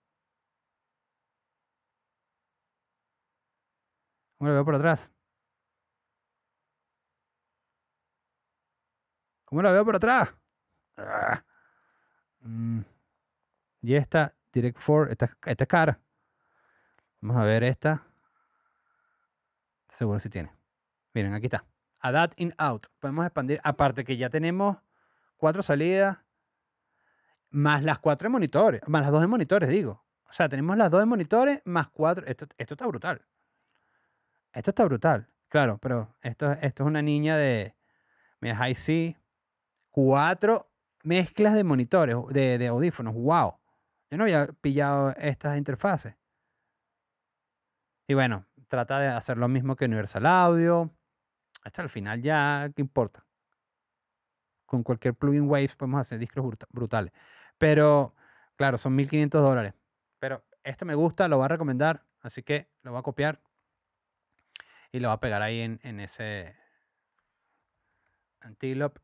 [SPEAKER 1] ¿Cómo lo veo por atrás? ¿Cómo lo veo por atrás? Ah. Mm. Y esta, Direct 4, esta, esta es cara. Vamos a ver esta. Este seguro si tiene. Miren, aquí está. Adapt in out. Podemos expandir. Aparte que ya tenemos cuatro salidas. Más las cuatro de monitores. Más las dos de monitores, digo. O sea, tenemos las dos de monitores más cuatro. esto está brutal. Esto está brutal, claro, pero esto, esto es una niña de, me C, cuatro mezclas de monitores, de, audífonos, wow. Yo no había pillado estas interfaces. Y bueno, trata de hacer lo mismo que Universal Audio. Hasta el final ya, ¿qué importa? Con cualquier plugin Waves podemos hacer discos brutales. Pero, claro, son 1500 dólares. Pero esto me gusta, lo voy a recomendar, así que lo voy a copiar. Y lo va a pegar ahí en, ese antilope.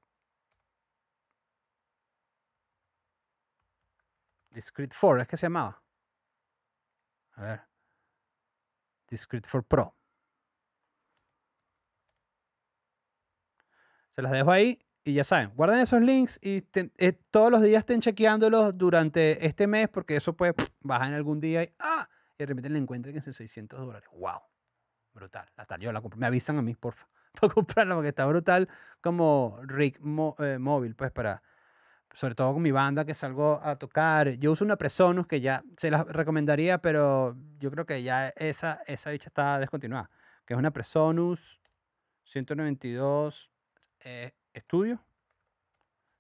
[SPEAKER 1] Discrete 4, es que se llamaba. A ver. Discrete 4 Pro. Se las dejo ahí y ya saben, guarden esos links y eh, todos los días estén chequeándolos durante este mes porque eso pues baja en algún día y, ¡ah! y de repente le encuentren en sus 600 dólares. ¡Wow! Brutal. Hasta yo la compré Me avisan a mí, porfa, para comprarla, porque está brutal como rig eh, móvil, pues para, sobre todo con mi banda que salgo a tocar. Yo uso una Presonus que ya se las recomendaría, pero yo creo que ya esa, esa dicha está descontinuada, que es una Presonus 192 eh, Studio,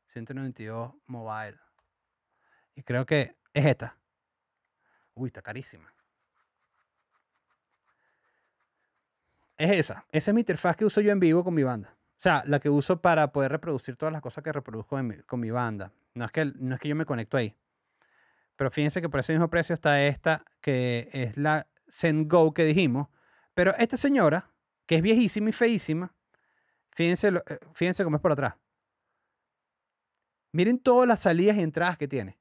[SPEAKER 1] 192 Mobile. Y creo que es esta. Uy, está carísima. es esa. Esa es mi interfaz que uso yo en vivo con mi banda. O sea, la que uso para poder reproducir todas las cosas que reproduzco con mi banda. No es, que, no es que yo me conecto ahí. Pero fíjense que por ese mismo precio está esta, que es la SendGo que dijimos. Pero esta señora, que es viejísima y feísima, fíjense, eh, fíjense cómo es por atrás. Miren todas las salidas y entradas que tiene.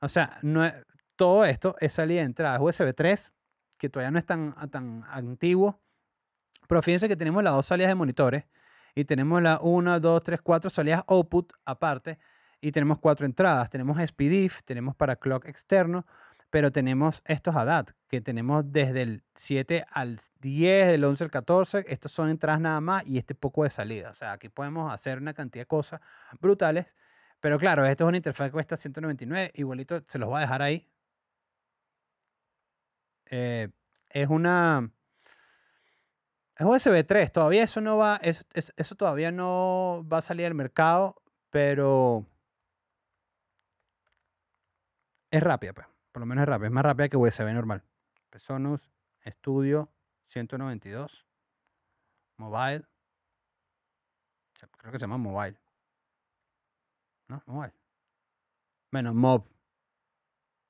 [SPEAKER 1] O sea, no todo esto es salida y entrada. USB 3, que todavía no es tan, tan antiguo. Pero fíjense que tenemos las dos salidas de monitores y tenemos la 1, 2, 3, 4 salidas output aparte y tenemos cuatro entradas. Tenemos SPDIF, tenemos para clock externo, pero tenemos estos ADAT que tenemos desde el 7 al 10, del 11 al 14. Estos son entradas nada más y este poco de salida. O sea, aquí podemos hacer una cantidad de cosas brutales. Pero claro, esto es una interfaz que cuesta 199. Igualito se los voy a dejar ahí. Eh, es una es USB 3, todavía eso no va, eso, todavía no va a salir al mercado, pero es rápida, pues. Por lo menos es rápida, es más rápida que USB normal. Sonus Studio 192, Mobile, creo que se llama Mobile. ¿No? Mobile. Bueno, Mob.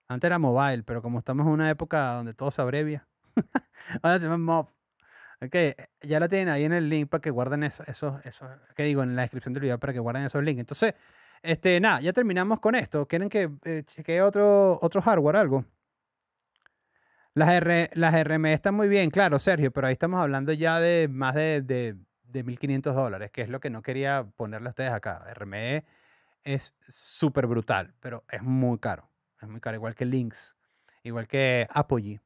[SPEAKER 1] Antes era Mobile, pero como estamos en una época donde todo se abrevia, ahora se llama Mob. Ok, eh, ya la tienen ahí en el link para que guarden esos, eso que digo, en la descripción del video para que guarden esos links. Entonces, este, nada, ya terminamos con esto. ¿Quieren que eh, chequee otro, otro hardware, algo? Las, las RME están muy bien, claro, Sergio, pero ahí estamos hablando ya de más de, 1.500 dólares, que es lo que no quería ponerle a ustedes acá. RME es súper brutal, pero es muy caro. Es muy caro, igual que Links, igual que Apogee.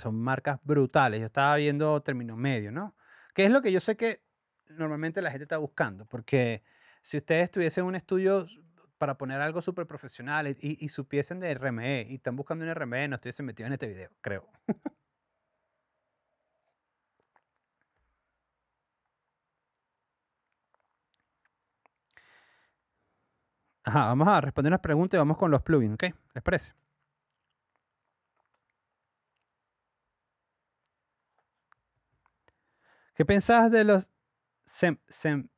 [SPEAKER 1] Son marcas brutales. Yo estaba viendo término medio, ¿no? Que es lo que yo sé que normalmente la gente está buscando, porque si ustedes tuviesen un estudio para poner algo súper profesional y, y, supiesen de RME y están buscando un RME, no estuviesen metidos en este video, creo. Ajá, vamos a responder unas preguntas y vamos con los plugins, ¿ok? ¿Les parece? ¿Qué pensás de los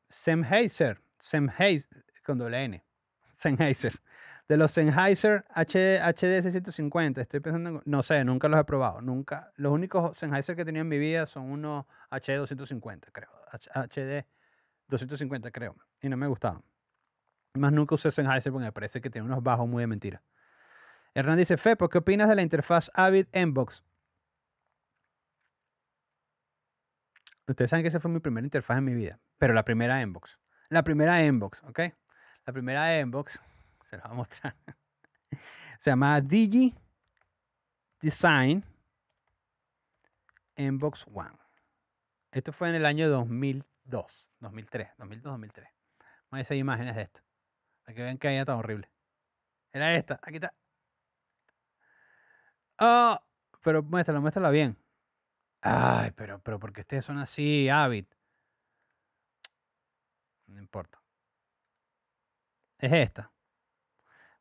[SPEAKER 1] Sennheiser? Sennheiser, con doble N. Sennheiser. De los Sennheiser HD, 650? Estoy pensando, no sé, nunca los he probado. Nunca. Los únicos Sennheiser que he en mi vida son unos HD 250, creo. HD 250, creo. Y no me gustaban. Más nunca usé Sennheiser porque me parece que tiene unos bajos muy de mentira. Hernán dice, Fepo, ¿qué opinas de la interfaz Avid Inbox? Ustedes saben que esa fue mi primera interfaz en mi vida, pero la primera inbox. La primera inbox, ¿ok? La primera inbox, se la voy a mostrar. se llama Digi Design Inbox One. Esto fue en el año 2002, 2003, 2002, 2003. Vamos a imágenes de esto, Aquí ven que hay tan horrible. Era esta, aquí está. Oh, pero muéstrala, muéstrala bien. Ay, pero, pero porque ustedes son así, Avid. No importa. Es esta.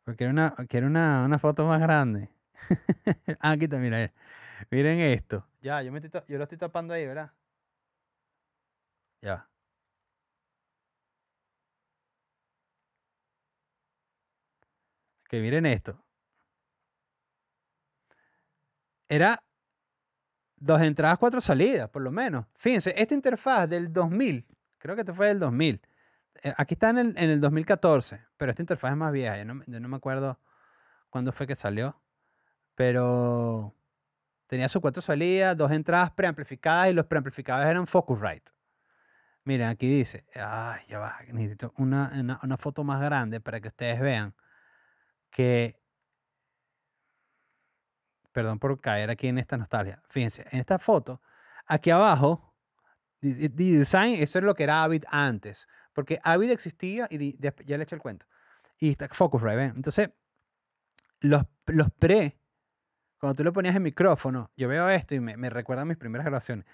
[SPEAKER 1] Porque era una, quiero una, foto más grande. Ah, aquí está, mira. Eh. Miren esto. Ya, yo, me yo lo estoy tapando ahí, ¿verdad? Ya. Que miren esto. Era dos entradas, cuatro salidas, por lo menos. Fíjense, esta interfaz del 2000, creo que este fue del 2000. Eh, aquí está en el, 2014, pero esta interfaz es más vieja. Yo no, me acuerdo cuándo fue que salió, pero tenía sus cuatro salidas, dos entradas preamplificadas y los preamplificados eran Focusrite. Miren, aquí dice, ay, ya va, necesito una foto más grande para que ustedes vean que perdón por caer aquí en esta nostalgia. Fíjense, en esta foto, aquí abajo, design, eso es lo que era Avid antes, porque Avid existía y ya le he hecho el cuento. Y está Ray, ¿ven? ¿eh? Entonces, los, los pre, cuando tú lo ponías en micrófono, yo veo esto y me, me recuerda mis primeras grabaciones.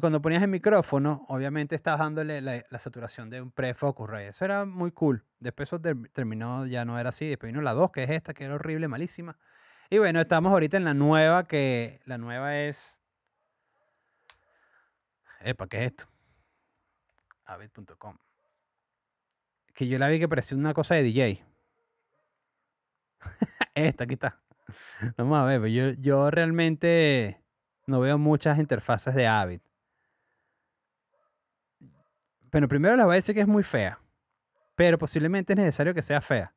[SPEAKER 1] cuando ponías el micrófono, obviamente estás dándole la, saturación de un pre Ray. Eso era muy cool. Después eso terminó, ya no era así. Después vino la 2, que es esta, que era horrible, malísima. Y bueno, estamos ahorita en la nueva que la nueva es Epa, ¿qué es esto? Avid.com. Que yo la vi que parecía una cosa de DJ. Esta, aquí está. Vamos a ver, pero pues yo, yo realmente no veo muchas interfaces de Avid. Pero primero les voy a decir que es muy fea. Pero posiblemente es necesario que sea fea.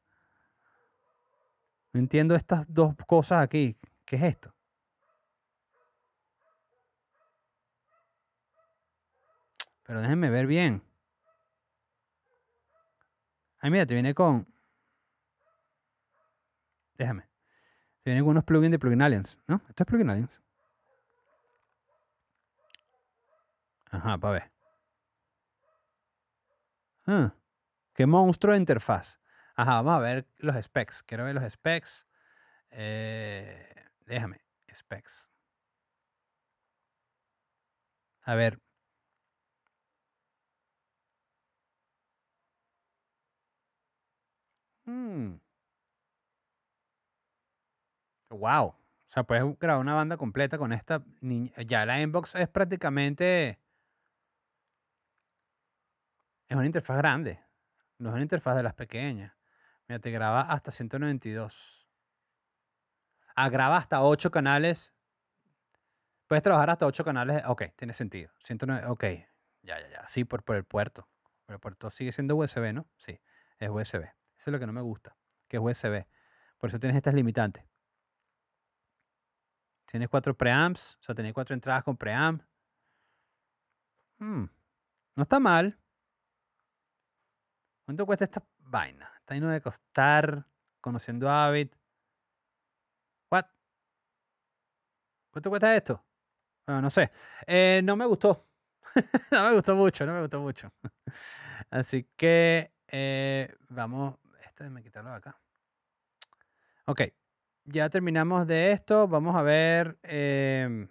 [SPEAKER 1] No entiendo estas dos cosas aquí. ¿Qué es esto? Pero déjenme ver bien. Ay, mira, te viene con. Déjame. Te viene con unos plugins de Plugin Aliens, ¿no? Esto es Plugin Ajá, para ver. Ah, qué monstruo de interfaz. Ajá, vamos a ver los specs. Quiero ver los specs. Eh, déjame, specs. A ver. Wow. Mm. O sea, puedes grabar una banda completa con esta niña. Ya la inbox es prácticamente. Es una interfaz grande. No es una interfaz de las pequeñas. Mira, te graba hasta 192. Ah, graba hasta 8 canales. Puedes trabajar hasta 8 canales. Ok, tiene sentido. ok, ya, ya, ya. Sí, por, por el puerto. Pero el puerto sigue siendo USB, ¿no? Sí, es USB. Eso es lo que no me gusta, que es USB. Por eso tienes estas limitantes. Tienes cuatro preamps, o sea, tenés cuatro entradas con preamp. Hmm, no está mal. ¿Cuánto cuesta esta vaina? no de costar, conociendo a Avid. ¿Cuánto cuesta esto? Bueno, no sé. Eh, no me gustó. no me gustó mucho, no me gustó mucho. Así que eh, vamos. Este me quitarlo de acá. Ok. Ya terminamos de esto. Vamos a ver em,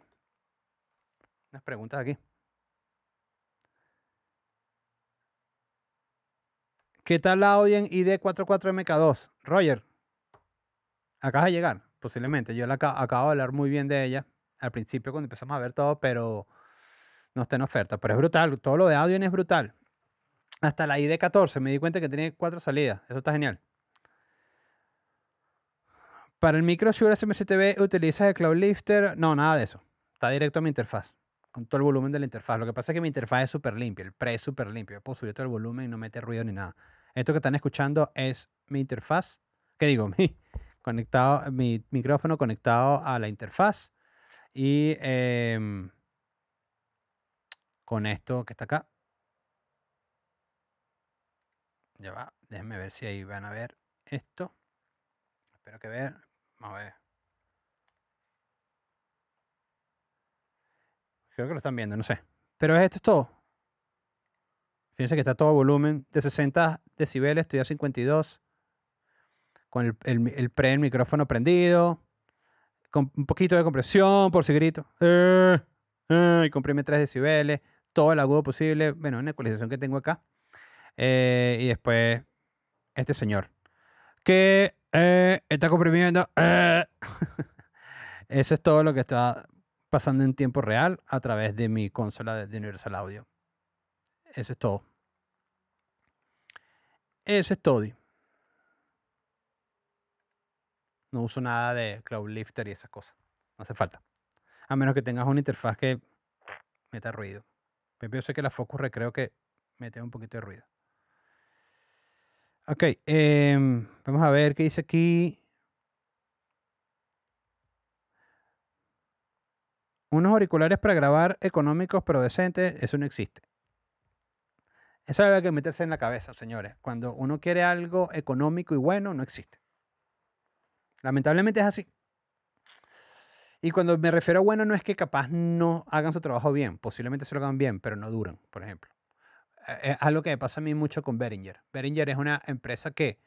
[SPEAKER 1] unas preguntas aquí. ¿Qué tal la Audien ID44MK2? Roger, acabas de llegar, posiblemente. Yo la acabo de hablar muy bien de ella al principio cuando empezamos a ver todo, pero no está en oferta. Pero es brutal, todo lo de Audi es brutal. Hasta la ID14, me di cuenta que tiene cuatro salidas. Eso está genial. Para el micro Shure SM7B, utilizas el Cloud Lifter? No, nada de eso. Está directo a mi interfaz, con todo el volumen de la interfaz. Lo que pasa es que mi interfaz es súper limpia, el pre es súper limpio. puedo subir todo el volumen y no mete ruido ni nada. Esto que están escuchando es mi interfaz. ¿Qué digo? Mi, conectado, mi micrófono conectado a la interfaz. Y em, con esto que está acá. Ya va. Déjenme ver si ahí van a ver esto. Espero que vean. Vamos a ver. Creo que lo están viendo, no sé. Pero esto es todo. Fíjense que está todo volumen. De 60 decibeles estoy a 52. Con el, pre, micrófono prendido. Con un poquito de compresión por si grito. Eh, eh, y comprime 3 decibeles. Todo el agudo posible. Bueno, una ecualización que tengo acá. Eh, y después este señor. Que está comprimiendo. Eso es todo lo que está pasando en tiempo real a través de mi consola de Universal Audio. Eso es todo. Eso es todo. No uso nada de Cloud Lifter y esas cosas. No hace falta. A menos que tengas una interfaz que meta ruido. Yo sé que la Focus Recreo que mete un poquito de ruido. Ok, em, vamos a ver qué dice aquí. Unos auriculares para grabar económicos pero decentes, eso no existe. Eso es que meterse en la cabeza, señores. Cuando uno quiere algo económico y bueno, no existe. Lamentablemente es así. Y cuando me refiero a bueno, no es que capaz no hagan su trabajo bien. Posiblemente se lo hagan bien, pero no duran, por ejemplo. E-, es algo que me pasa a mí mucho con Beringer. Beringer es una empresa que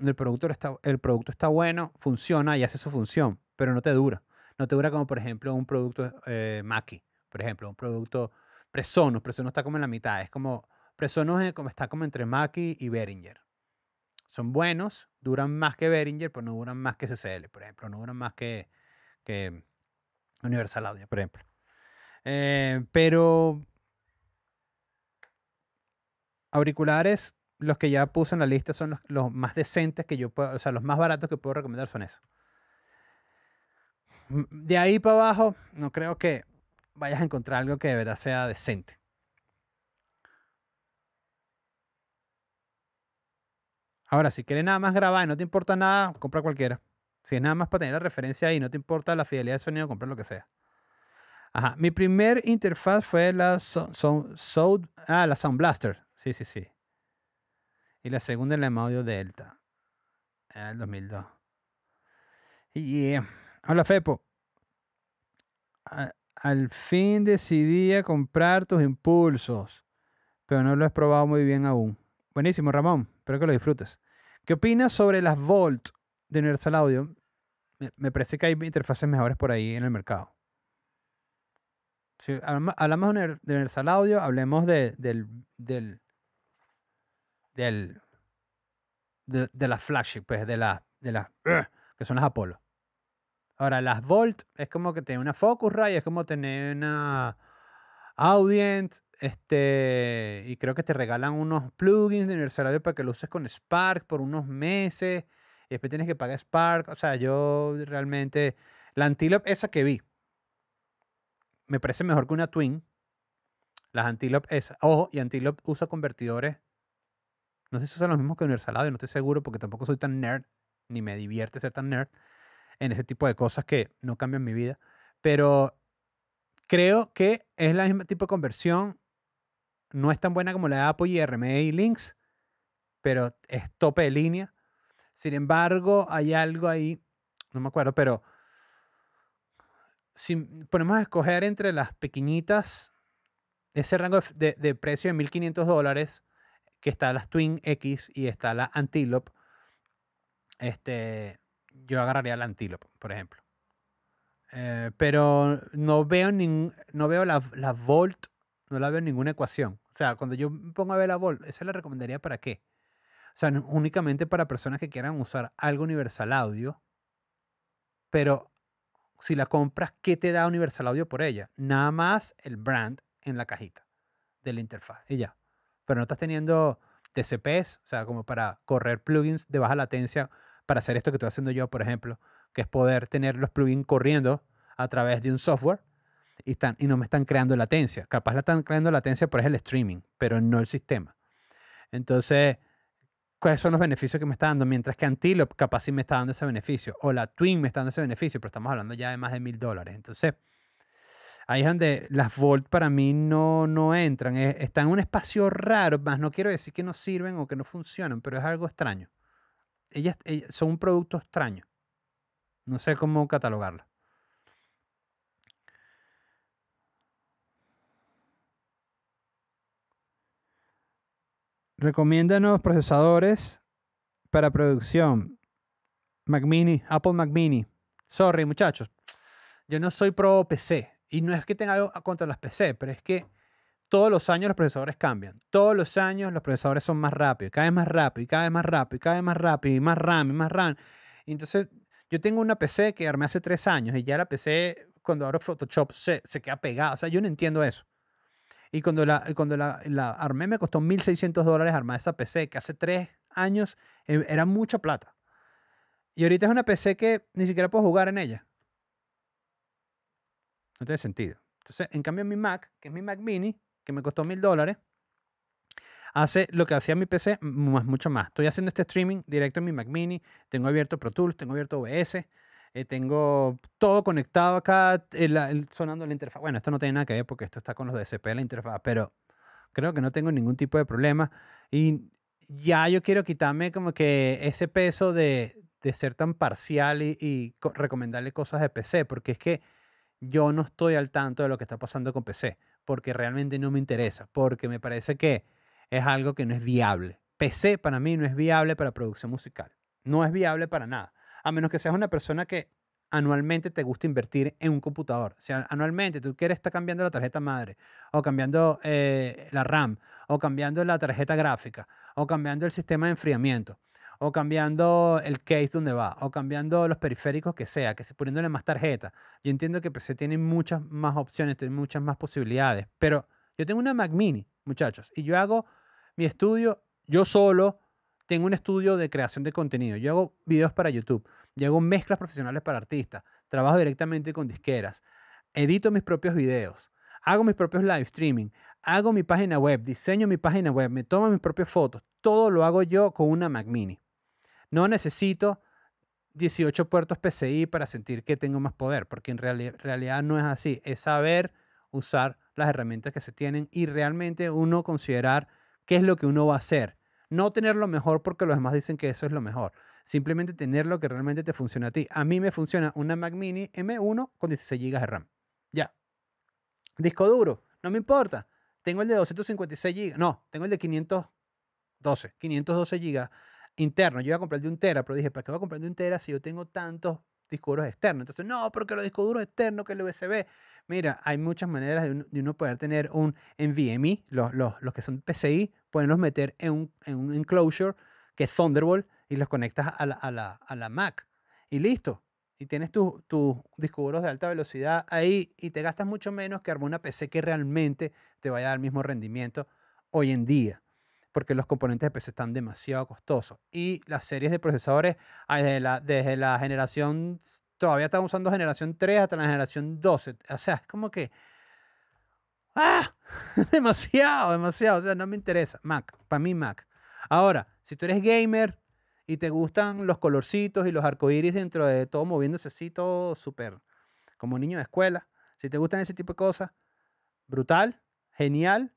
[SPEAKER 1] el producto está, el producto está bueno, funciona y hace su función, pero no te dura. No te dura como, por ejemplo, un producto eh, Maki, por ejemplo, un producto presono. Presonus está como en la mitad. Es como pero eh, como, está como entre Mackie y Beringer. Son buenos, duran más que Beringer, pero no duran más que CCL, por ejemplo, no duran más que, Universal Audio, por ejemplo. Eh, pero auriculares, los que ya puse en la lista son los, los más decentes que yo puedo, o sea, los más baratos que puedo recomendar son esos. Mm, de ahí para abajo, no creo que vayas a encontrar algo que de verdad sea decente. Ahora, si quieres nada más grabar y no te importa nada, compra cualquiera. Si es nada más para tener la referencia ahí, no te importa la fidelidad de sonido, compra lo que sea. Ajá. Mi primer interfaz fue la Sound, ah, la Sound Blaster. Sí, sí, sí. Y la segunda la Audio Delta. Ah, el 2002. Yeah. Hola, Fepo. al fin decidí comprar tus impulsos, pero no lo has probado muy bien aún. Buenísimo, Ramón. Espero que lo disfrutes. ¿Qué opinas sobre las Volt de Universal Audio? Me parece que hay interfaces mejores por ahí en el mercado. Si hablamos de Universal Audio, hablemos de, del, del, de, las flagship, pues, de las de que son las Apollo. Ahora, las Volt es como que tiene una Focusrite, es como tener una Audient, este, y creo que te regalan unos plugins de Audio para que lo uses con Spark por unos meses. Y después tienes que pagar Spark. O sea, yo realmente. La Antelope, esa que vi, me parece mejor que una Twin. Las Antelope, esa. Ojo, y Antelope usa convertidores. No sé si son los mismos que Universal Audio, no estoy seguro porque tampoco soy tan nerd, ni me divierte ser tan nerd en ese tipo de cosas que no cambian mi vida. Pero creo que es el mismo tipo de conversión no es tan buena como la de Apple y RMA y Links, pero es tope de línea. Sin embargo, hay algo ahí, no me acuerdo, pero si ponemos a escoger entre las pequeñitas, ese rango de, precio de 1.500 dólares, que está la Twin X y está la Antelope, este, yo agarraría la Antelope, por ejemplo. Eh, pero no veo, ni, no veo la, la Volt, no la veo en ninguna ecuación. O sea, cuando yo me pongo a ver la Ball, ¿esa la recomendaría para qué? O sea, únicamente para personas que quieran usar algo Universal Audio. Pero si la compras, ¿qué te da Universal Audio por ella? Nada más el brand en la cajita de la interfaz y ya. Pero no estás teniendo TCPs, o sea, como para correr plugins de baja latencia para hacer esto que estoy haciendo yo, por ejemplo, que es poder tener los plugins corriendo a través de un software y, están, y no me están creando latencia. Capaz la están creando latencia, por el streaming, pero no el sistema. Entonces, ¿cuáles son los beneficios que me está dando? Mientras que Antilope capaz sí me está dando ese beneficio, o la Twin me está dando ese beneficio, pero estamos hablando ya de más de mil dólares. Entonces, ahí es donde las Volt para mí no, no entran. están en un espacio raro, más no quiero decir que no sirven o que no funcionan, pero es algo extraño. Ellas, ellas eh, son un producto extraño. No sé cómo catalogarla. Recomienda nuevos procesadores para producción. Mac Mini, Apple Mac Mini. Sorry, muchachos. Yo no soy pro PC. Y no es que tenga algo contra las PC, pero es que todos los años los procesadores cambian. Todos los años los procesadores son más rápidos, cada vez más rápido, cada vez más rápido, cada vez más rápido, y más RAM, y más RAM. Entonces, yo tengo una PC que armé hace tres años y ya la PC, cuando abro Photoshop, se, se queda pegada. O sea, yo no entiendo eso. Y cuando la, cuando la, armé me costó 1.600 dólares armar esa PC, que hace tres años eh, era mucha plata. Y ahorita es una PC que ni siquiera puedo jugar en ella. No tiene sentido. Entonces, en cambio, mi Mac, que es mi Mac Mini, que me costó 1.000 dólares, hace lo que hacía mi PC más, mucho más. Estoy haciendo este streaming directo en mi Mac Mini, tengo abierto Pro Tools, tengo abierto OBS, eh, tengo todo conectado acá, eh, el, sonando la interfaz. Bueno, esto no tiene nada que ver porque esto está con los DSP, la interfaz, pero creo que no tengo ningún tipo de problema. Y ya yo quiero quitarme como que ese peso de, de ser tan parcial y, recomendarle cosas de PC, porque es que yo no estoy al tanto de lo que está pasando con PC, porque realmente no me interesa, porque me parece que es algo que no es viable. PC para mí no es viable para producción musical, no es viable para nada a menos que seas una persona que anualmente te gusta invertir en un computador. O sea, anualmente tú quieres estar cambiando la tarjeta madre, o cambiando eh, la RAM, o cambiando la tarjeta gráfica, o cambiando el sistema de enfriamiento, o cambiando el case donde va, o cambiando los periféricos que sea, que se poniéndole más tarjetas. Yo entiendo que pues, se tienen muchas más opciones, tiene muchas más posibilidades, pero yo tengo una Mac mini, muchachos, y yo hago mi estudio yo solo, tengo un estudio de creación de contenido, yo hago videos para YouTube, yo hago mezclas profesionales para artistas, trabajo directamente con disqueras, edito mis propios videos, hago mis propios live streaming, hago mi página web, diseño mi página web, me tomo mis propias fotos, todo lo hago yo con una Mac mini. No necesito 18 puertos PCI para sentir que tengo más poder, porque en realidad no es así, es saber usar las herramientas que se tienen y realmente uno considerar qué es lo que uno va a hacer no tener lo mejor porque los demás dicen que eso es lo mejor. Simplemente tener lo que realmente te funciona a ti. A mí me funciona una Mac Mini M1 con 16 GB de RAM. Ya. Disco duro, no me importa. Tengo el de 256 GB. No, tengo el de 512. 512 GB interno. Yo iba a comprar el de un tera, pero dije, ¿para qué voy a comprar de un tera si yo tengo tantos discos duros externos? Entonces, no, porque los discos duros externos, que el USB. Mira, hay muchas maneras de, uno poder tener un NVMe, los, los, que son PCI, pueden los meter en un, enclosure que es Thunderbolt y los conectas a la, Mac. Y listo. Y tienes tus tu discos de alta velocidad ahí y te gastas mucho menos que armar una PC que realmente te vaya a dar el mismo rendimiento hoy en día. Porque los componentes de PC están demasiado costosos. Y las series de procesadores, ah, desde la, desde la generación todavía están usando generación 3 hasta la generación 12. O sea, es como que. ¡Ah! demasiado, demasiado. O sea, no me interesa. Mac, para mí Mac. Ahora, si tú eres gamer y te gustan los colorcitos y los arcoíris dentro de todo moviéndose así, todo súper como niño de escuela, si te gustan ese tipo de cosas, brutal, genial.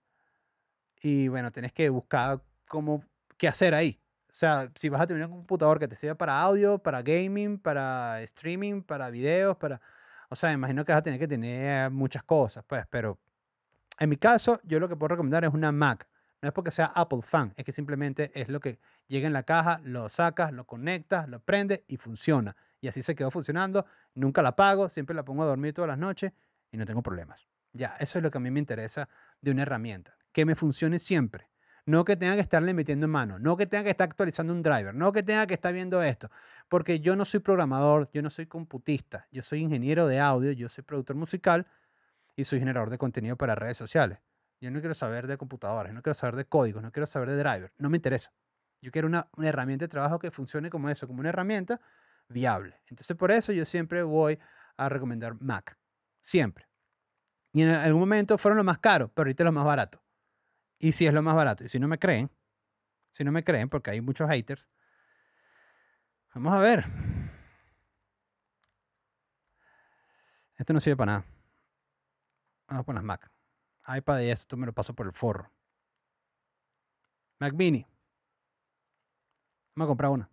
[SPEAKER 1] Y bueno, tenés que buscar cómo, qué hacer ahí. O sea, si vas a tener un computador que te sirva para audio, para gaming, para streaming, para videos, para... O sea, imagino que vas a tener que tener muchas cosas, pues, pero en mi caso, yo lo que puedo recomendar es una Mac. No es porque sea Apple fan, es que simplemente es lo que llega en la caja, lo sacas, lo conectas, lo prende y funciona. Y así se quedó funcionando. Nunca la apago, siempre la pongo a dormir todas las noches y no tengo problemas. Ya, eso es lo que a mí me interesa de una herramienta, que me funcione siempre no que tenga que estarle metiendo en mano, no que tenga que estar actualizando un driver, no que tenga que estar viendo esto, porque yo no soy programador, yo no soy computista, yo soy ingeniero de audio, yo soy productor musical y soy generador de contenido para redes sociales. Yo no quiero saber de computadoras, no quiero saber de códigos, no quiero saber de driver, no me interesa. Yo quiero una, una herramienta de trabajo que funcione como eso, como una herramienta viable. Entonces por eso yo siempre voy a recomendar Mac, siempre. Y en algún momento fueron los más caros, pero ahorita los más baratos. Y si es lo más barato. Y si no me creen, si no me creen, porque hay muchos haters, vamos a ver. Esto no sirve para nada. Vamos con las Mac. iPad y esto, tú me lo paso por el forro. Mac Mini. Vamos a comprar una.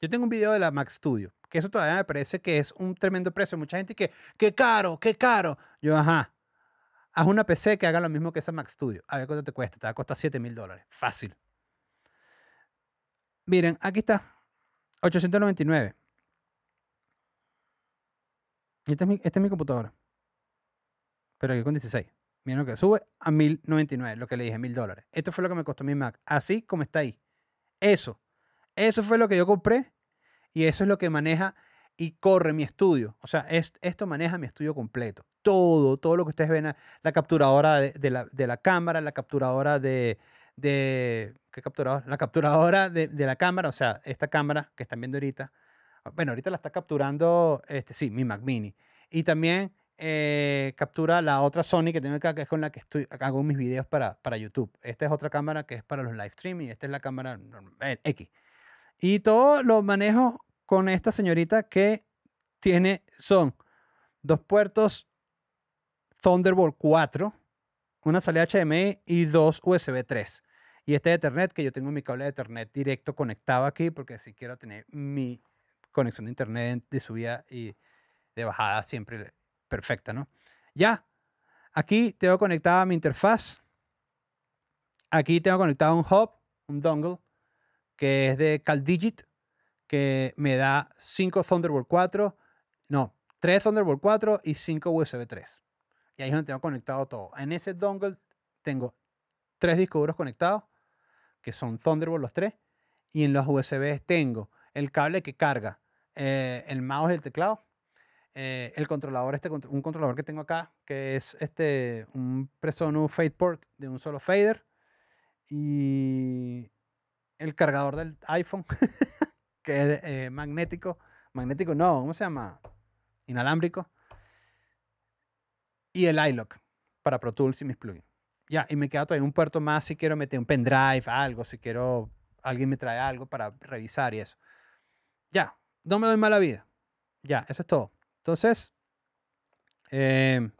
[SPEAKER 1] Yo tengo un video de la Mac Studio, que eso todavía me parece que es un tremendo precio. Mucha gente que, qué caro, qué caro. Yo, ajá, haz una PC que haga lo mismo que esa Mac Studio. A ver cuánto te cuesta. Te va a costar mil dólares. Fácil. Miren, aquí está. 899. Y es mi, esta es mi computadora. Pero aquí con 16. Miren lo que sube a 1099, lo que le dije, 1000 dólares. Esto fue lo que me costó mi Mac. Así como está ahí. Eso. Eso fue lo que yo compré. Y eso es lo que maneja y corre mi estudio. O sea, es, esto maneja mi estudio completo. Todo, todo lo que ustedes ven, la capturadora de, de, la, de la, cámara, la capturadora de... de ¿Qué capturadora? La capturadora de, de, la cámara, o sea, esta cámara que están viendo ahorita. Bueno, ahorita la está capturando, este, sí, mi Mac Mini. Y también eh, captura la otra Sony que tengo acá, que es con la que estoy, hago mis videos para, para YouTube. Esta es otra cámara que es para los live streaming. Esta es la cámara eh, X. Y todo lo manejo con esta señorita que tiene, son dos puertos Thunderbolt 4, una salida HDMI y dos USB 3. Y este Ethernet, que yo tengo mi cable de Ethernet directo conectado aquí, porque si quiero tener mi conexión de Internet de subida y de bajada siempre perfecta, ¿no? Ya, aquí tengo conectada mi interfaz. Aquí tengo conectado un hub, un dongle, que es de CalDigit que me da 5 Thunderbolt 4, no, 3 Thunderbolt 4 y 5 USB 3. Y ahí es donde tengo conectado todo. En ese dongle tengo 3 discos duros conectados, que son Thunderbolt los 3, y en los USB tengo el cable que carga eh, el mouse y el teclado, eh, el controlador, este, un controlador que tengo acá, que es este, un Presonus Fadeport de un solo fader, y el cargador del iPhone. que es eh, magnético, magnético no, ¿cómo se llama? Inalámbrico. Y el iLock para Pro Tools y mis plugins. Ya, y me queda todavía un puerto más si quiero meter un pendrive, algo, si quiero, alguien me trae algo para revisar y eso. Ya, no me doy mala vida. Ya, eso es todo. Entonces, em,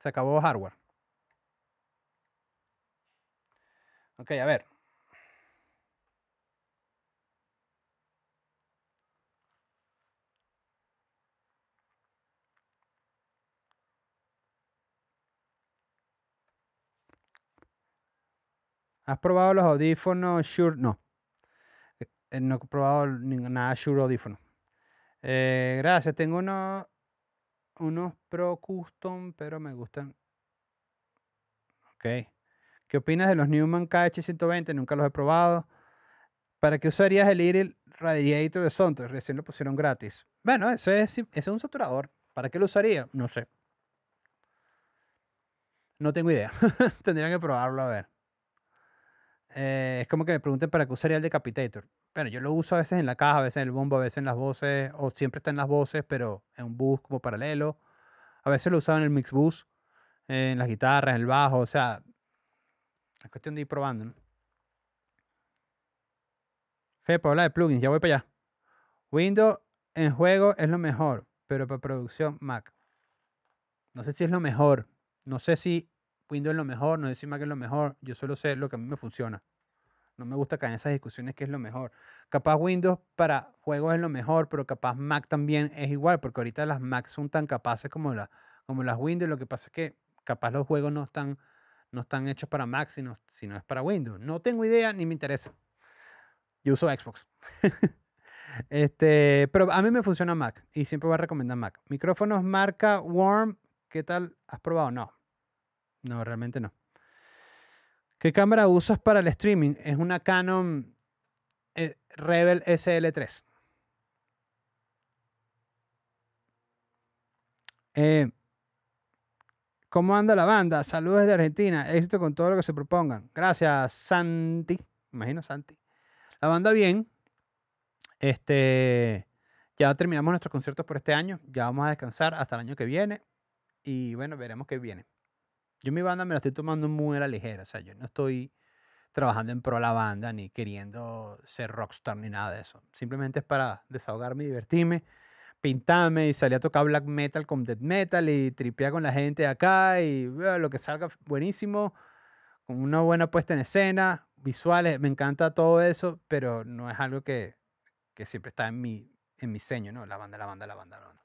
[SPEAKER 1] se acabó hardware. Ok, a ver. ¿Has probado los audífonos Shure? No. Eh, no he probado nada Shure audífono. Eh, gracias. Tengo unos, unos Pro Custom, pero me gustan. Ok. ¿Qué opinas de los Newman KH120? Nunca los he probado. ¿Para qué usarías el Iril Radiator de Sontos? Recién lo pusieron gratis. Bueno, eso es, eso es un saturador. ¿Para qué lo usaría? No sé. No tengo idea. Tendrían que probarlo a ver. Eh, es como que me pregunten para qué usaría el decapitator. Bueno, yo lo uso a veces en la caja, a veces en el bombo, a veces en las voces, o siempre está en las voces, pero en un bus como paralelo. A veces lo usaba en el mix bus, en las guitarras, en el bajo, o sea, es cuestión de ir probando, ¿no? para hablar de plugins, ya voy para allá. Windows en juego es lo mejor, pero para producción Mac. No sé si es lo mejor. No sé si Windows es lo mejor, no decir Mac es lo mejor, yo solo sé lo que a mí me funciona. No me gusta caer en esas discusiones que es lo mejor. Capaz Windows para juegos es lo mejor, pero capaz Mac también es igual, porque ahorita las Mac son tan capaces como, la, como las Windows. Lo que pasa es que capaz los juegos no están, no están hechos para Mac, sino, es para Windows. No tengo idea ni me interesa. Yo uso Xbox. este, pero a mí me funciona Mac y siempre voy a recomendar Mac. Micrófonos marca Warm, ¿qué tal? ¿Has probado? No, no, realmente no. ¿Qué cámara usas para el streaming? Es una Canon eh, Rebel SL3. Eh, ¿Cómo anda la banda? Saludos de Argentina. Éxito con todo lo que se propongan. Gracias, Santi. Imagino, Santi. La banda bien. Este, ya terminamos nuestros conciertos por este año. Ya vamos a descansar hasta el año que viene. Y bueno, veremos qué viene. Yo mi banda me la estoy tomando muy a la ligera, o sea, yo no estoy trabajando en pro a la banda ni queriendo ser rockstar ni nada de eso. Simplemente es para desahogarme, divertirme, pintarme y salir a tocar black metal con death metal y tripear con la gente de acá y eh, lo que salga buenísimo, con una buena puesta en escena, visuales, me encanta todo eso, pero no es algo que, siempre está en mi, en mi seño, ¿no? La banda, la banda, la banda, la banda.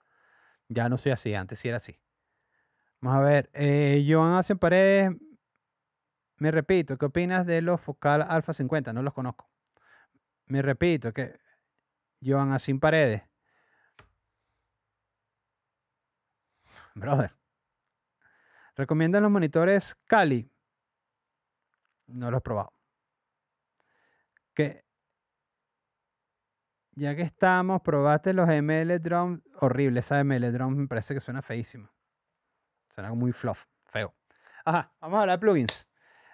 [SPEAKER 1] Ya no soy así, antes sí era así. Vamos a ver. Eh, Joan Hacen Paredes, me repito, ¿qué opinas de los Focal Alpha 50? No los conozco. Me repito, que Joan Hacen Paredes. Brother. ¿Recomiendan los monitores Cali? No los he probado. Que ya que estamos, probaste los ML Drums. Horrible esa ML Drums, me parece que suena feísima. Suena muy fluff, feo. Ajá, vamos a hablar de plugins.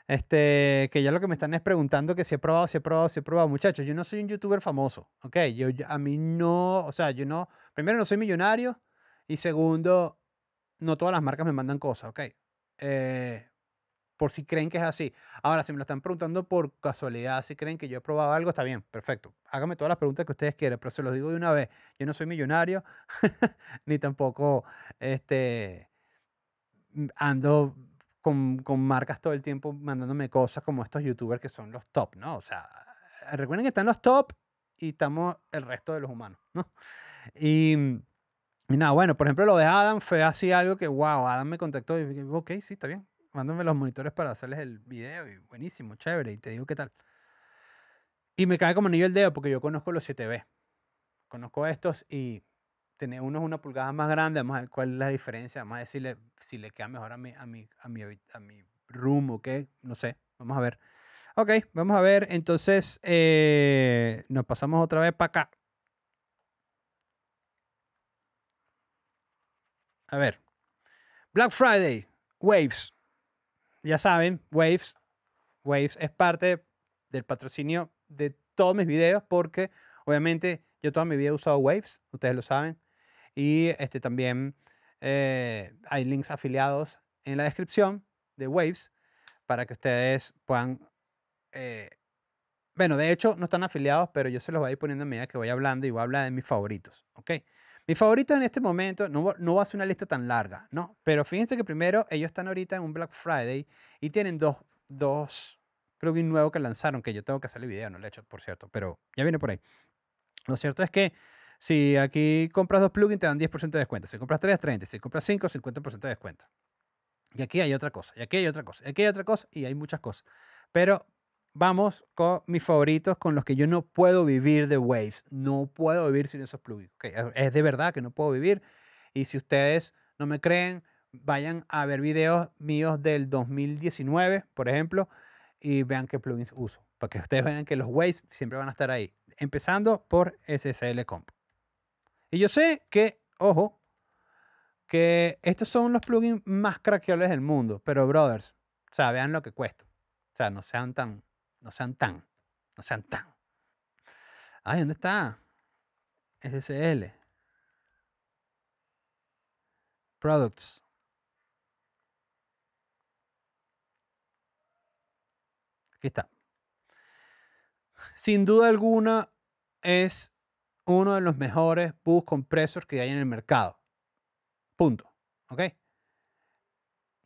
[SPEAKER 1] Este, que ya lo que me están es preguntando que si he probado, si he probado, si he probado. Muchachos, yo no soy un youtuber famoso, ¿ok? Yo, a mí no, o sea, yo no, primero no soy millonario y segundo, no todas las marcas me mandan cosas, ¿ok? Eh, por si creen que es así. Ahora, si me lo están preguntando por casualidad, si creen que yo he probado algo, está bien, perfecto. Háganme todas las preguntas que ustedes quieran, pero se los digo de una vez. Yo no soy millonario, ni tampoco, este, ando con, con, marcas todo el tiempo mandándome cosas como estos youtubers que son los top, ¿no? O sea, recuerden que están los top y estamos el resto de los humanos, ¿no? Y, nada, bueno, por ejemplo, lo de Adam fue así algo que, wow, Adam me contactó y dije, ok, sí, está bien, mándame los monitores para hacerles el video y buenísimo, chévere, y te digo qué tal. Y me cae como anillo el dedo porque yo conozco los 7B. Conozco estos y tener unos una pulgada más grande, vamos a ver cuál es la diferencia, vamos a ver si le, queda mejor a mi, a mi, a mi, a room o qué, no sé, vamos a ver. Ok, vamos a ver, entonces eh, nos pasamos otra vez para acá. A ver, Black Friday, Waves. Ya saben, Waves. Waves es parte del patrocinio de todos mis videos porque obviamente yo toda mi vida he usado Waves, ustedes lo saben. Y este, también eh, hay links afiliados en la descripción de Waves para que ustedes puedan... Eh, bueno, de hecho no están afiliados, pero yo se los voy a ir poniendo a medida que voy hablando y voy a hablar de mis favoritos, ¿ok? Mis favoritos en este momento, no, no va a ser una lista tan larga, ¿no? Pero fíjense que primero ellos están ahorita en un Black Friday y tienen dos, dos plugins nuevos que lanzaron, que yo tengo que hacer el video, no lo he hecho, por cierto, pero ya viene por ahí. Lo cierto es que si aquí compras dos plugins, te dan 10% de descuento. Si compras tres, 30. Si compras cinco, 50% de descuento. Y aquí hay otra cosa, y aquí hay otra cosa, y aquí hay otra cosa, y hay muchas cosas. Pero vamos con mis favoritos, con los que yo no puedo vivir de Waves. No puedo vivir sin esos plugins. es de verdad que no puedo vivir. Y si ustedes no me creen, vayan a ver videos míos del 2019, por ejemplo, y vean qué plugins uso. Para que ustedes vean que los Waves siempre van a estar ahí. Empezando por SSL Comp. Y yo sé que, ojo, que estos son los plugins más craqueables del mundo, pero brothers, o sea, vean lo que cuesta. O sea, no sean tan, no sean tan, no sean tan. Ay, ¿dónde está? SSL. Products. Aquí está. Sin duda alguna es uno de los mejores bus compressors que hay en el mercado. Punto. ¿Ok?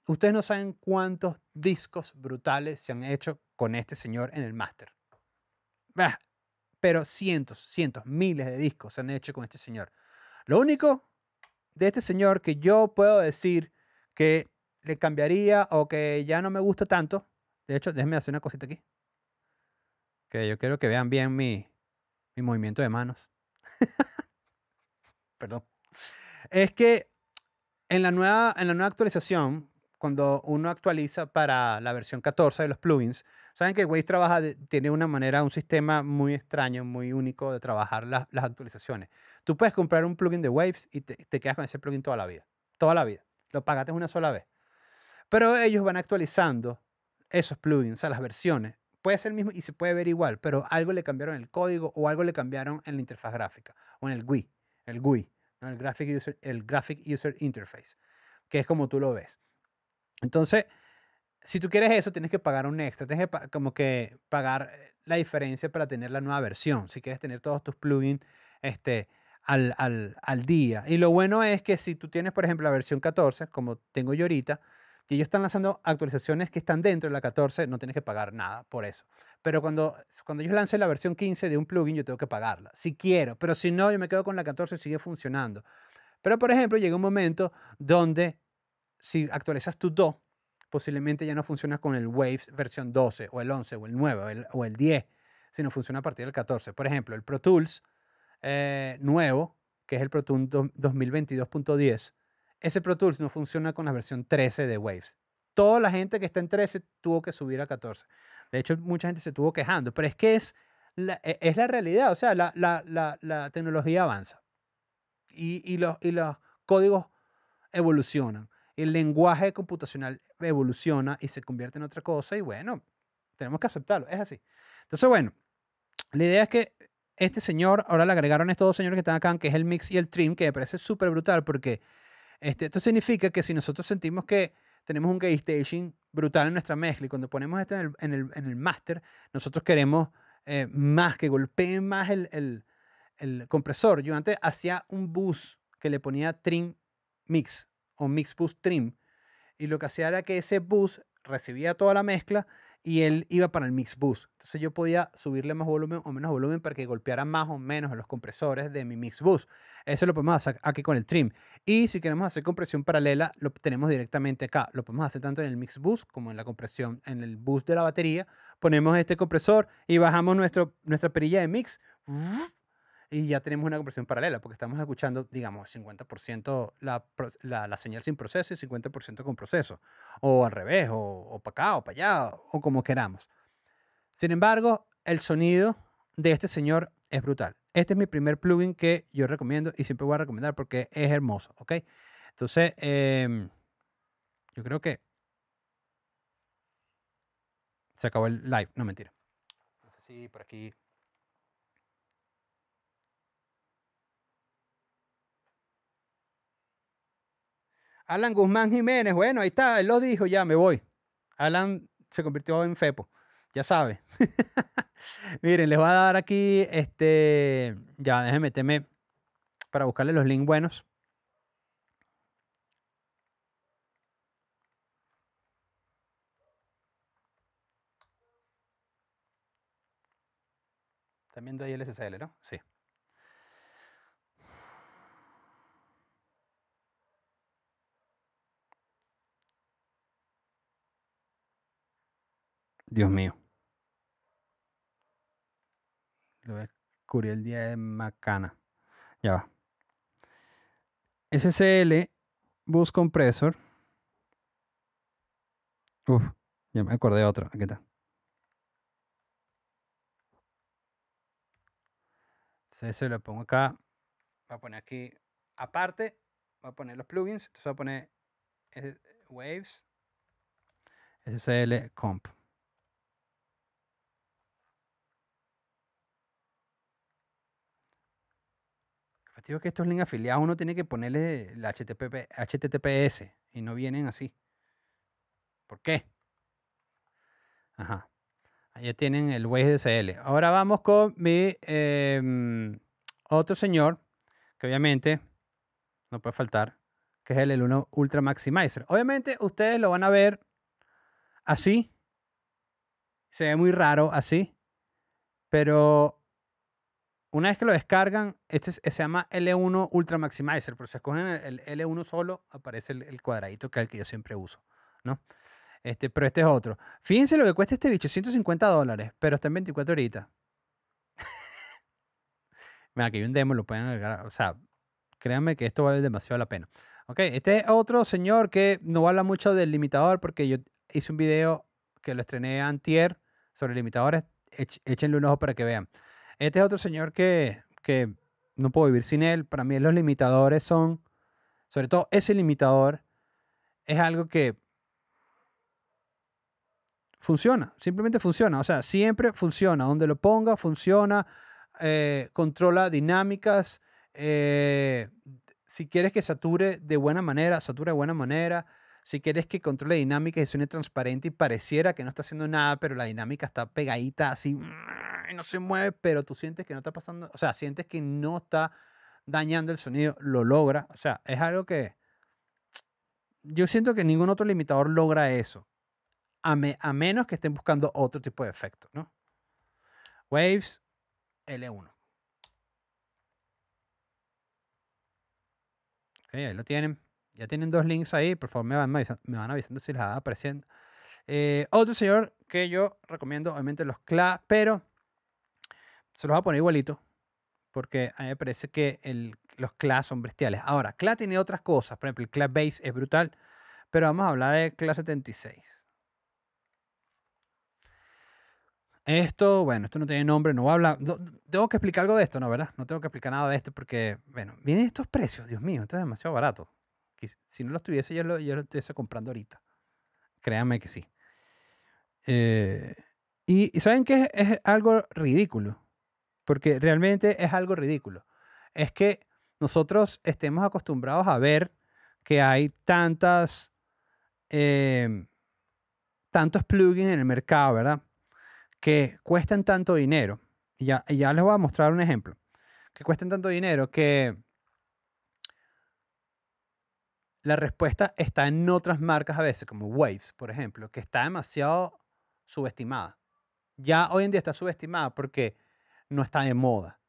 [SPEAKER 1] Ustedes no saben cuántos discos brutales se han hecho con este señor en el máster. Pero cientos, cientos, miles de discos se han hecho con este señor. Lo único de este señor que yo puedo decir que le cambiaría o que ya no me gusta tanto. De hecho, déjenme hacer una cosita aquí. Que yo quiero que vean bien mi movimiento de manos. Perdón. Es que en la, nueva, en la nueva actualización, cuando uno actualiza para la versión 14 de los plugins, saben que Waves trabaja, tiene una manera, un sistema muy extraño, muy único de trabajar las actualizaciones. Tú puedes comprar un plugin de Waves y te, te, quedas con ese plugin toda la vida. Toda la vida. Lo pagaste una sola vez. Pero ellos van actualizando esos plugins, a las versiones, puede ser el mismo y se puede ver igual, pero algo le cambiaron en el código o algo le cambiaron en la interfaz gráfica o en el GUI, el GUI, el, graphic user, User Interface, que es como tú lo ves. Entonces, si tú quieres eso, tienes que pagar un extra, tienes que como que pagar eh, la diferencia para tener la nueva versión, si quieres tener todos tus plugins este, al día. Y lo bueno es que si tú tienes, por ejemplo, la versión 14, como tengo yo ahorita, que ellos están lanzando actualizaciones que están dentro de la 14, no tienes que pagar nada por eso. Pero cuando, cuando ellos lancen la versión 15 de un plugin, yo tengo que pagarla, si quiero. Pero si no, yo me quedo con la 14 y sigue funcionando. Pero, por ejemplo, llega un momento donde si actualizas tu DO, posiblemente ya no funciona con el Waves versión 12 o el 11 o el 9 o el, o el 10, sino funciona a partir del 14. Por ejemplo, el Pro Tools eh, nuevo, que es el Pro Tools 2022.10, ese Pro Tools no funciona con la versión 13 de Waves. Toda la gente que está en 13 tuvo que subir a 14. De hecho, mucha gente se estuvo quejando, pero es que es la, e, es la realidad, o sea, la, la, la, tecnología avanza y, los, y los códigos evolucionan, el lenguaje computacional evoluciona y se convierte en otra cosa y bueno, tenemos que aceptarlo, es así. Entonces, bueno, la idea es que este señor, ahora le agregaron estos dos señores que están acá, que es el mix y el trim, que me parece súper brutal porque este, esto significa que si nosotros sentimos que tenemos un gate staging brutal en nuestra mezcla y cuando ponemos esto en el, master, nosotros queremos eh, más, que golpee más el, compresor. Yo antes hacía un bus que le ponía trim mix o mix boost trim y lo que hacía era que ese bus recibía toda la mezcla y él iba para el mix bus. Entonces yo podía subirle más volumen o menos volumen para que golpeara más o menos a los compresores de mi mix bus. Eso lo podemos hacer aquí con el trim. Y si queremos hacer compresión paralela, lo tenemos directamente acá. Lo podemos hacer tanto en el mix bus como en la compresión en el bus de la batería. Ponemos este compresor y bajamos nuestro, nuestra perilla de mix y ya tenemos una conversión paralela, porque estamos escuchando, digamos, 50% la, señal sin proceso y 50% con proceso, o al revés, o, para acá, o para allá, o como queramos. Sin embargo, el sonido de este señor es brutal. Este es mi primer plugin que yo recomiendo y siempre voy a recomendar porque es hermoso, ¿ok? Entonces, em, yo creo que se acabó el live, no mentira. No sé si por aquí Alan Guzmán Jiménez, bueno, ahí está, él lo dijo, ya me voy. Alan se convirtió en Fepo, ya sabe. Miren, les voy a dar aquí, este, ya déjenme para buscarle los links buenos. También viendo ahí el SSL, ¿no? Sí. Dios mío. Lo voy el día de Macana. Ya va. SCL. Bus Compressor. Uf, ya me acordé de otro. Aquí está. Entonces se lo pongo acá. Voy a poner aquí aparte. Voy a poner los plugins. Entonces voy a poner eh, Waves. SCL. Comp. digo que estos links afiliados uno tiene que ponerle el HTTP, HTTPS y no vienen así. ¿Por qué? Ajá. Allá tienen el Waze Ahora vamos con mi em, otro señor, que obviamente no puede faltar, que es el L1 Ultra Maximizer. Obviamente ustedes lo van a ver así. Se ve muy raro así. Pero una vez que lo descargan, este se llama L1 Ultra Maximizer, pero si escogen el, L1 solo, aparece el, cuadradito que es el que yo siempre uso, ¿no? Este, pero este es otro. Fíjense lo que cuesta este bicho, 150 dólares, pero está en 24 horitas. Mira, aquí hay un demo, lo pueden agregar. O sea, créanme que esto vale demasiado la pena. Ok, este es otro señor que no habla mucho del limitador porque yo hice un video que lo estrené antier sobre limitadores. Échenle un ojo para que vean. Este es otro señor que, no puedo vivir sin él. Para mí los limitadores son, sobre todo ese limitador, es algo que funciona, simplemente funciona. O sea, siempre funciona. Donde lo ponga, funciona. Eh, controla dinámicas. Eh, si quieres que sature de buena manera, satura de buena manera si quieres que controle dinámica y suene transparente y pareciera que no está haciendo nada, pero la dinámica está pegadita así, no se mueve, pero tú sientes que no está pasando, o sea, sientes que no está dañando el sonido, lo logra. O sea, es algo que yo siento que ningún otro limitador logra eso, a, menos que estén buscando otro tipo de efecto, ¿no? Waves L1. ahí lo tienen. Ya tienen dos links ahí, por favor me van, avisando, si les va apareciendo. Eh, otro señor que yo recomiendo, obviamente los CLA, pero se los voy a poner igualito, porque a mí me parece que el, los CLA son bestiales. Ahora, CLA tiene otras cosas, por ejemplo, el CLA Base es brutal, pero vamos a hablar de CLA 76. Esto, bueno, esto no tiene nombre, no voy a hablar. tengo que explicar algo de esto, ¿no? ¿Verdad? No tengo que explicar nada de esto porque, bueno, vienen estos precios, Dios mío, esto es demasiado barato si no lo tuviese, yo, lo, yo estuviese comprando ahorita. Créanme que sí. Eh, y, ¿saben que Es, algo ridículo. Porque realmente es algo ridículo. Es que nosotros estemos acostumbrados a ver que hay tantas, em, tantos plugins en el mercado, ¿verdad? Que cuestan tanto dinero. ya, y ya les voy a mostrar un ejemplo. Que cuestan tanto dinero que la respuesta está en otras marcas a veces, como Waves, por ejemplo, que está demasiado subestimada. Ya hoy en día está subestimada porque no está de moda.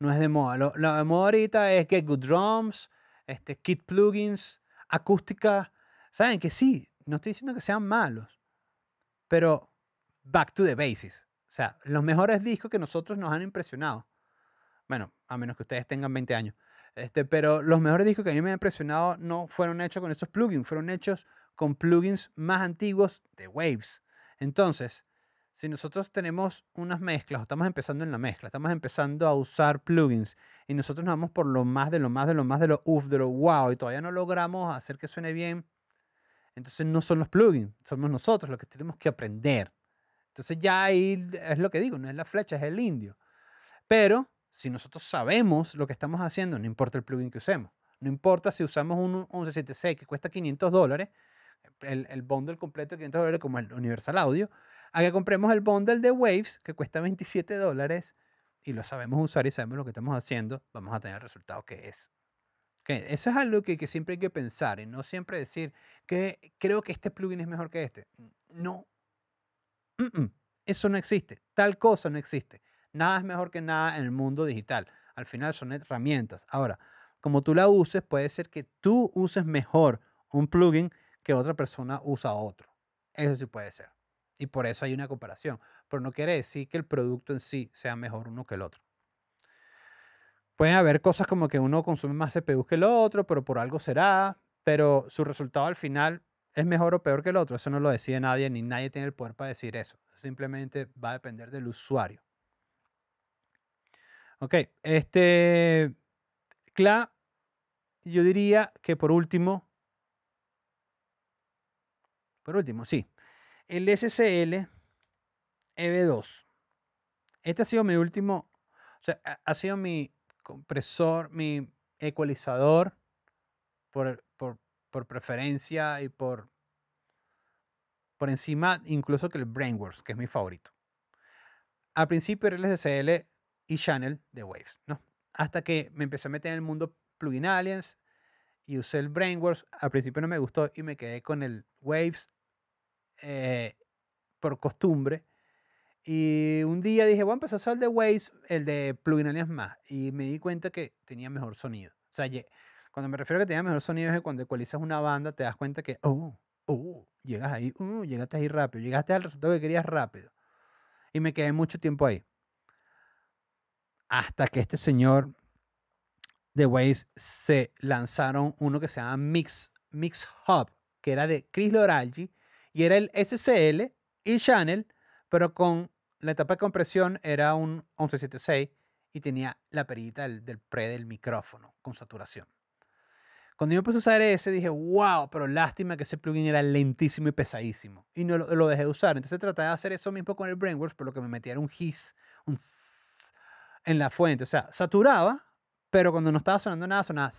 [SPEAKER 1] No es de moda. Lo, de moda ahorita es Get Good Drums, este, Kit Plugins, acústica. Saben que sí, no estoy diciendo que sean malos, pero back to the basics. O sea, los mejores discos que nosotros nos han impresionado. Bueno, a menos que ustedes tengan 20 años. Este, pero los mejores discos que a mí me han impresionado no fueron hechos con esos plugins, fueron hechos con plugins más antiguos de Waves. Entonces, si nosotros tenemos unas mezclas, estamos empezando en la mezcla, estamos empezando a usar plugins, y nosotros nos vamos por lo más de lo más de lo más de lo uff, de lo wow, y todavía no logramos hacer que suene bien, entonces no son los plugins, somos nosotros los que tenemos que aprender. Entonces ya ahí es lo que digo, no es la flecha, es el indio. Pero si nosotros sabemos lo que estamos haciendo, no importa el plugin que usemos. No importa si usamos un 1176 que cuesta 500 dólares, el, el bundle completo de 500 dólares como el Universal Audio, a que compremos el bundle de Waves que cuesta 27 dólares y lo sabemos usar y sabemos lo que estamos haciendo, vamos a tener el resultado que es. que Eso es algo que, siempre hay que pensar y no siempre decir que creo que este plugin es mejor que este. No. Mm, mm. Eso no existe. Tal cosa no existe. Nada es mejor que nada en el mundo digital. Al final son herramientas. Ahora, como tú la uses, puede ser que tú uses mejor un plugin que otra persona usa otro. Eso sí puede ser. Y por eso hay una comparación. Pero no quiere decir que el producto en sí sea mejor uno que el otro. Pueden haber cosas como que uno consume más CPU que el otro, pero por algo será. Pero su resultado al final es mejor o peor que el otro. Eso no lo decide nadie, ni nadie tiene el poder para decir eso. Simplemente va a depender del usuario. Ok, este. Cla, yo diría que por último. Por último, sí. El SCL EB2. Este ha sido mi último. O sea, ha sido mi compresor, mi ecualizador por, preferencia y por, por encima incluso que el Brainworks, que es mi favorito. Al principio el SSL channel de Waves, ¿no? Hasta que me empecé a meter en el mundo plugin aliens y usé el Brainworks. Al principio no me gustó y me quedé con el Waves eh, por costumbre. Y un día dije, bueno, pues a usar el de Waves, el de plugin aliens más. Y me di cuenta que tenía mejor sonido. O sea, cuando me refiero a que tenía mejor sonido es que cuando ecualizas una banda te das cuenta que, oh, oh llegas ahí, uh, llegaste ahí rápido, llegaste al resultado que querías rápido. Y me quedé mucho tiempo ahí hasta que este señor de Waze se lanzaron uno que se llama Mix, Mix Hub, que era de Chris Loralgi, y era el SCL y Channel, pero con la etapa de compresión era un 1176 y tenía la perita del, pre del micrófono con saturación. Cuando yo empecé a usar ese dije, wow, pero lástima que ese plugin era lentísimo y pesadísimo. Y no lo, dejé usar. Entonces traté de hacer eso mismo con el Brainworks, por lo que me metía un hiss, un en la fuente. O sea, saturaba, pero cuando no estaba sonando nada, sonaba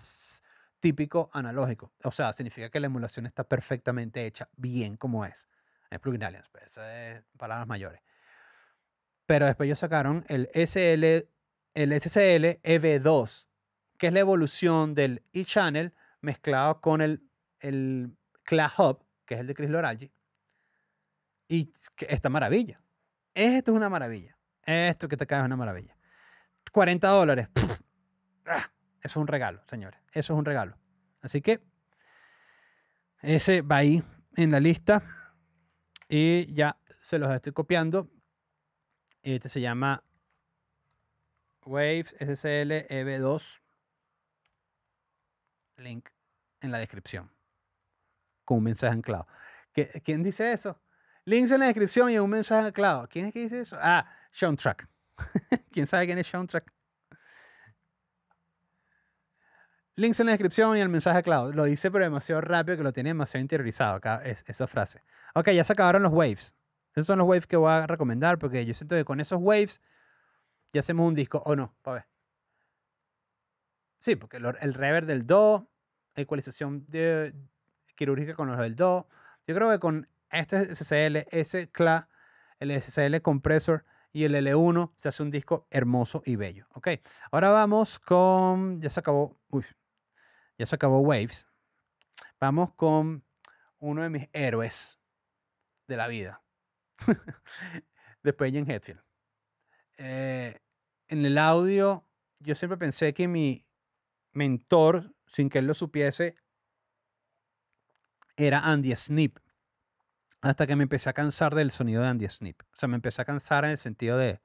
[SPEAKER 1] típico analógico. O sea, significa que la emulación está perfectamente hecha, bien como es. Es plugin aliens, pues, eso es palabras mayores. Pero después ellos sacaron el, SL, el SSL EV2, que es la evolución del E-Channel mezclado con el, el Clash Hub, que es el de Chris Loralgi. Y esta maravilla. Esto es una maravilla. Esto que te cae es una maravilla. 40 dólares. Ah, eso es un regalo, señores. Eso es un regalo. Así que ese va ahí en la lista. Y ya se los estoy copiando. Este se llama Waves SSL EV2. Link en la descripción. Con un mensaje anclado. ¿Quién dice eso? Links en la descripción y un mensaje anclado. ¿Quién es que dice eso? Ah, Sean Track. ¿Quién sabe quién es Soundtrack? Links en la descripción y el mensaje a Cloud. Lo dice, pero demasiado rápido que lo tiene demasiado interiorizado acá, esa frase. Ok, ya se acabaron los waves. Esos son los waves que voy a recomendar porque yo siento que con esos waves ya hacemos un disco. ¿O oh, no? Para ver. Sí, porque el reverb del Do, la ecualización quirúrgica con los del Do. Yo creo que con este es ese CLA, el SSL compresor y el L1 se hace un disco hermoso y bello. Ok, ahora vamos con. Ya se acabó. Uy, ya se acabó Waves. Vamos con uno de mis héroes de la vida. de Jane Hetfield. Eh, en el audio, yo siempre pensé que mi mentor, sin que él lo supiese, era Andy Snip hasta que me empecé a cansar del sonido de Andy Snip. O sea, me empecé a cansar en el sentido de.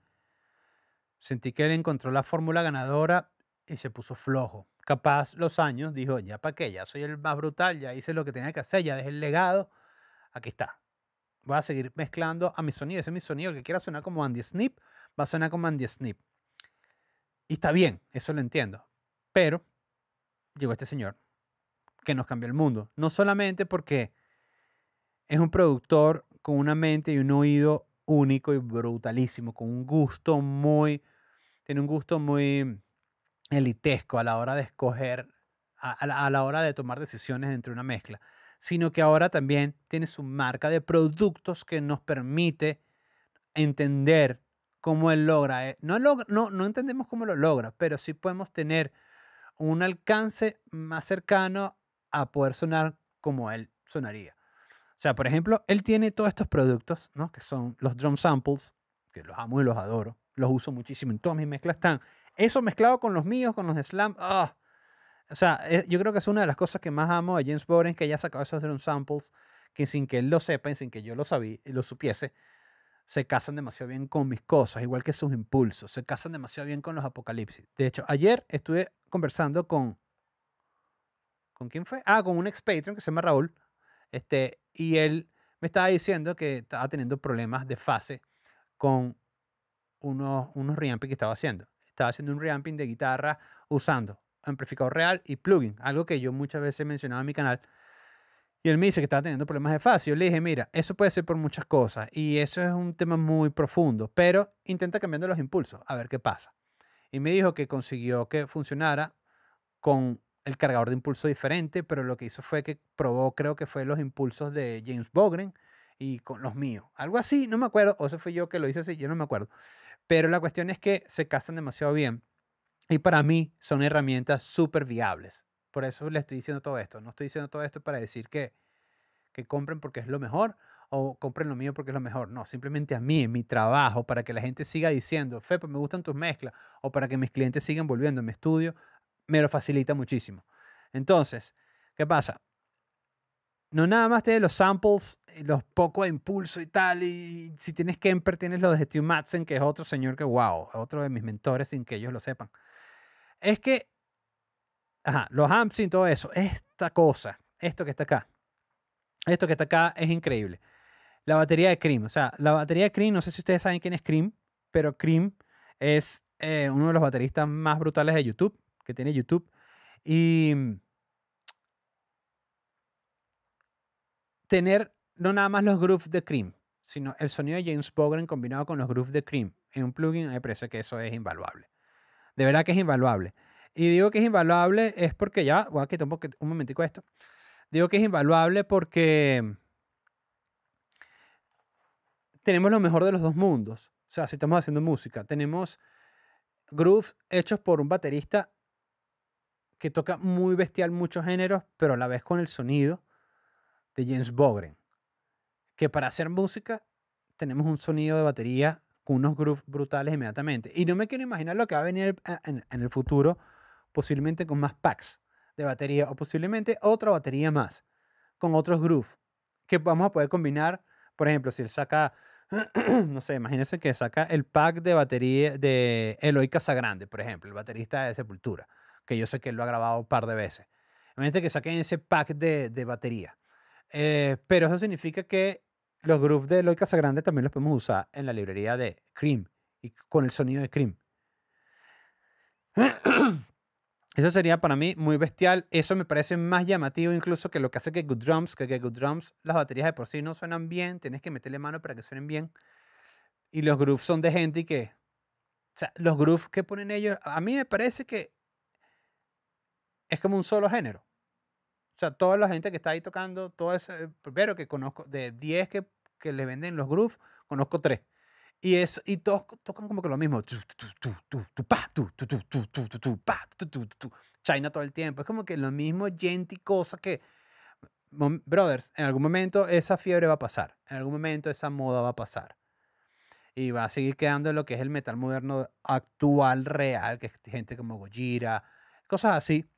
[SPEAKER 1] Sentí que él encontró la fórmula ganadora y se puso flojo. Capaz los años dijo: Ya para qué, ya soy el más brutal, ya hice lo que tenía que hacer, ya dejé el legado. Aquí está. Voy a seguir mezclando a mi sonido. Ese es mi sonido. El que quiera sonar como Andy Snip, va a sonar como Andy Snip. Y está bien, eso lo entiendo. Pero llegó este señor que nos cambió el mundo. No solamente porque es un productor con una mente y un oído único y brutalísimo, con un gusto muy, tiene un gusto muy elitesco a la hora de escoger, a, la, hora de tomar decisiones entre una mezcla, sino que ahora también tiene su marca de productos que nos permite entender cómo él logra. Eh, no, no, no entendemos cómo lo logra, pero sí podemos tener un alcance más cercano a poder sonar como él sonaría. O sea, por ejemplo, él tiene todos estos productos, ¿no? Que son los drum samples, que los amo y los adoro. Los uso muchísimo en todas mis mezclas. Están eso mezclado con los míos, con los slam. Ah. O sea, eh, yo creo que es una de las cosas que más amo a James Boren, que haya sacado esos drum samples, que sin que él lo sepa y sin que yo lo, sabí, lo supiese, se casan demasiado bien con mis cosas, igual que sus impulsos, se casan demasiado bien con los apocalipsis. De hecho, ayer estuve conversando con... ¿Con quién fue? Ah, con un ex-Patreon que se llama Raúl, este, y él me estaba diciendo que estaba teniendo problemas de fase con unos, unos reamping que estaba haciendo. Estaba haciendo un reamping de guitarra usando amplificador real y plugin, algo que yo muchas veces he mencionado en mi canal. Y él me dice que estaba teniendo problemas de fase. Yo le dije, mira, eso puede ser por muchas cosas y eso es un tema muy profundo, pero intenta cambiando los impulsos, a ver qué pasa. Y me dijo que consiguió que funcionara con el cargador de impulso diferente, pero lo que hizo fue que probó, creo que fue los impulsos de James Bogren y con los míos. Algo así, no me acuerdo, o eso fue yo que lo hice así, yo no me acuerdo. Pero la cuestión es que se casan demasiado bien y para mí son herramientas súper viables. Por eso le estoy diciendo todo esto. No estoy diciendo todo esto para decir que, que compren porque es lo mejor o compren lo mío porque es lo mejor. No, simplemente a mí, en mi trabajo, para que la gente siga diciendo, Fepe, me gustan tus mezclas, o para que mis clientes sigan volviendo a mi estudio me lo facilita muchísimo. Entonces, ¿qué pasa? No nada más tiene los samples, eh, los poco de impulso y tal, y si tienes Kemper tienes los de Steve Madsen, que es otro señor que, wow, otro de mis mentores sin que ellos lo sepan. Es que, ajá, los amps y todo eso, esta cosa, esto que está acá, esto que está acá es increíble. La batería de Cream, o sea, la batería de Cream, no sé si ustedes saben quién es Cream, pero Cream es eh, uno de los bateristas más brutales de YouTube que tiene YouTube. Y mm, tener no nada más los grooves de Cream, sino el sonido de James Pogren combinado con los grooves de Cream en un plugin, me parece que eso es invaluable. De verdad que es invaluable. Y digo que es invaluable es porque ya, voy a quitar un, un momentico esto. Digo que es invaluable porque mm, tenemos lo mejor de los dos mundos. O sea, si estamos haciendo música, tenemos grooves hechos por un baterista que toca muy bestial muchos géneros, pero a la vez con el sonido de James Bogren. Que para hacer música tenemos un sonido de batería con unos grooves brutales inmediatamente. Y no me quiero imaginar lo que va a venir en, el futuro, posiblemente con más packs de batería o posiblemente otra batería más, con otros grooves que vamos a poder combinar. Por ejemplo, si él saca, no sé, imagínense que saca el pack de batería de Eloy Casagrande, por ejemplo, el baterista de Sepultura que yo sé que lo ha grabado un par de veces. Imagínate que saquen ese pack de, de batería. Eh, pero eso significa que los grooves de Casa Grande también los podemos usar en la librería de Cream y con el sonido de Cream. Eso sería para mí muy bestial. Eso me parece más llamativo incluso que lo que hace que Good Drums, que, Good Drums, las baterías de por sí no suenan bien, tienes que meterle mano para que suenen bien. Y los grooves son de gente y que... O sea, los grooves que ponen ellos, a mí me parece que es como un solo género. O sea, toda la gente que está ahí tocando, todo ese, primero que conozco, de 10 que, que le venden los grooves, conozco 3. Y, eso y todos tocan como que lo mismo. China todo el tiempo. Es como que lo mismo gente y cosas que... Brothers, en algún momento esa fiebre va a pasar. En algún momento esa moda va a pasar. Y va a seguir quedando lo que es el metal moderno actual, real, que es gente como Gojira, cosas así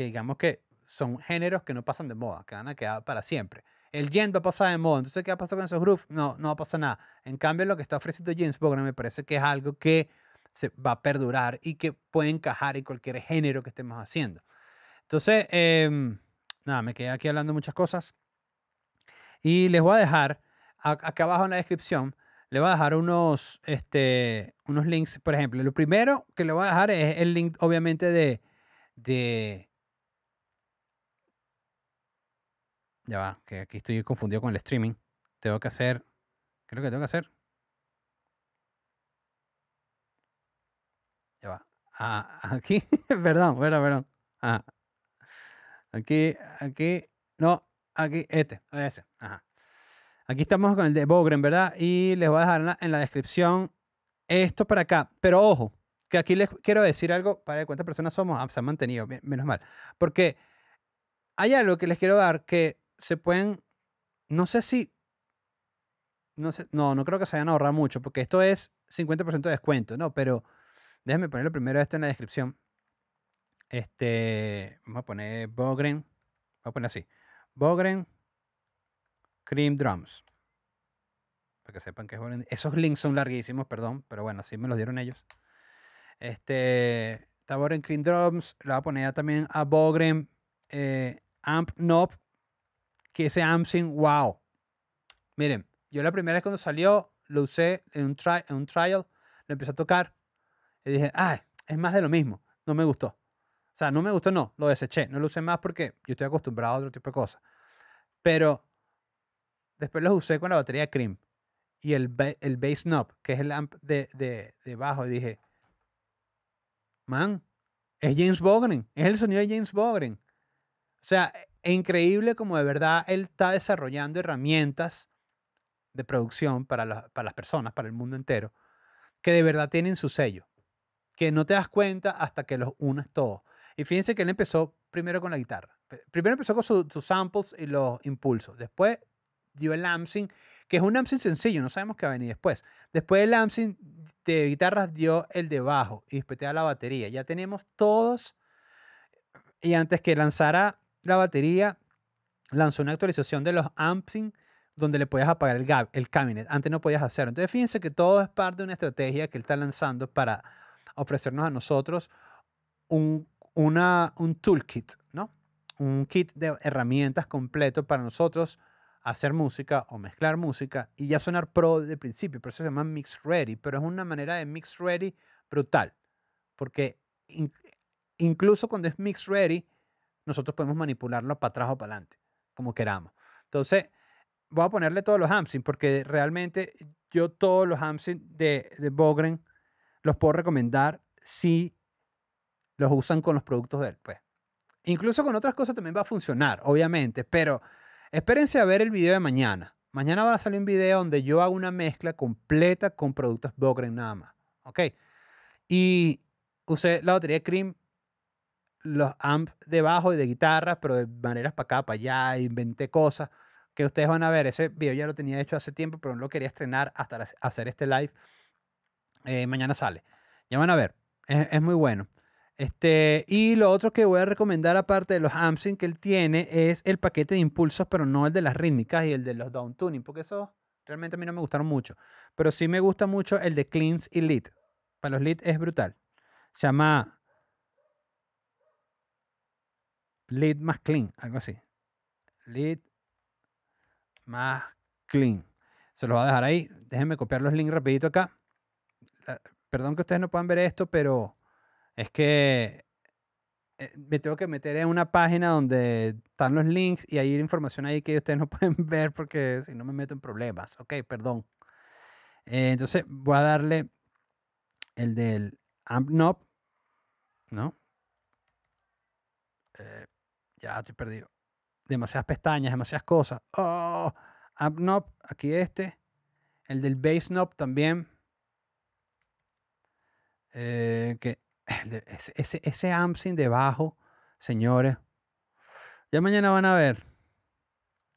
[SPEAKER 1] que digamos que son géneros que no pasan de moda, que van a quedar para siempre. El yendo va a pasar de moda, entonces ¿qué ha pasado con esos grooves? No, no va a nada. En cambio, lo que está ofreciendo James Bogner me parece que es algo que se va a perdurar y que puede encajar en cualquier género que estemos haciendo. Entonces, em, nada, me quedé aquí hablando muchas cosas. Y les voy a dejar, acá abajo en la descripción, le voy a dejar unos, este, unos links, por ejemplo. Lo primero que le voy a dejar es el link, obviamente, de Ya va, que aquí estoy confundido con el streaming. Tengo que hacer. ¿Qué es lo que tengo que hacer? Ya va. Ah, aquí. perdón, perdón, perdón. Ah. Aquí, aquí. No, aquí, este, Aquí estamos con el de Bogren, ¿verdad? Y les voy a dejar en la, descripción esto para acá. Pero ojo, que aquí les quiero decir algo para cuántas personas somos. Ah, se han mantenido, menos mal. Porque hay algo que les quiero dar que se pueden, no sé si, no, sé, no, no creo que se vayan a ahorrar mucho, porque esto es 50% de descuento, ¿no? Pero déjenme ponerlo primero esto en la descripción. Este, vamos a poner Bogren, vamos a poner así, Bogren Cream Drums. Para que sepan que es Bogren. Esos links son larguísimos, perdón, pero bueno, así me los dieron ellos. Este, está Bogren Cream Drums, lo voy a poner también a Bogren eh, Amp Knob, que ese sin wow. Miren, yo la primera vez cuando salió, lo usé en un, en un trial, lo empecé a tocar y dije, ay, es más de lo mismo, no me gustó. O sea, no me gustó, no, lo deseché, no lo usé más porque yo estoy acostumbrado a otro tipo de cosas. Pero después los usé con la batería Cream y el, el bass knob, que es el amp de, de, de bajo, y dije, man, es James Bogren, es el sonido de James Bogren. O sea, es increíble como de verdad él está desarrollando herramientas de producción para, las personas, para el mundo entero, que de verdad tienen su sello, que no te das cuenta hasta que los unes todos. Y fíjense que él empezó primero con la guitarra. Primero empezó con sus samples y los impulsos. Después dio el Lamsing, que es un Lampsing sencillo, no sabemos qué va a venir después. Después el lamsing de guitarras dio el de bajo y después la batería. Ya tenemos todos. Y antes que lanzara la batería lanzó una actualización de los amping donde le podías apagar el, gab, el cabinet. Antes no podías hacerlo. Entonces fíjense que todo es parte de una estrategia que él está lanzando para ofrecernos a nosotros un, un toolkit, ¿no? Un kit de herramientas completo para nosotros hacer música o mezclar música y ya sonar pro de principio. Por eso se llama Mix Ready, pero es una manera de Mix Ready brutal. Porque incluso cuando es Mix Ready, nosotros podemos manipularlo para atrás o para adelante, como queramos. Entonces, voy a ponerle todos los hamstrings, porque realmente yo todos los hamstrings de, de Bogren los puedo recomendar si los usan con los productos de él. Pues. Incluso con otras cosas también va a funcionar, obviamente, pero espérense a ver el video de mañana. Mañana va a salir un video donde yo hago una mezcla completa con productos Bogren nada más. ¿Ok? Y usé la batería de Cream los amps de bajo y de guitarras, pero de maneras para acá, para allá, inventé cosas que ustedes van a ver. Ese video ya lo tenía hecho hace tiempo, pero no lo quería estrenar hasta hacer este live. Eh, mañana sale. Ya van a ver. Es, muy bueno. Este, y lo otro que voy a recomendar, aparte de los amps que él tiene, es el paquete de impulsos, pero no el de las rítmicas y el de los down tuning porque eso realmente a mí no me gustaron mucho. Pero sí me gusta mucho el de Cleans y Lead. Para los Lead es brutal. Se llama Lead más clean, algo así. Lead más clean. Se los voy a dejar ahí. Déjenme copiar los links rapidito acá. Perdón que ustedes no puedan ver esto, pero es que eh, me tengo que meter en una página donde están los links y hay información ahí que ustedes no pueden ver porque si no me meto en problemas. Ok, perdón. Eh, entonces voy a darle el del AmpNop, ¿no? Eh, ya estoy perdido. Demasiadas pestañas, demasiadas cosas. Oh, knob, aquí este. El del base knob también. Eh, que ese, ese, ese debajo, señores. Ya mañana van a ver.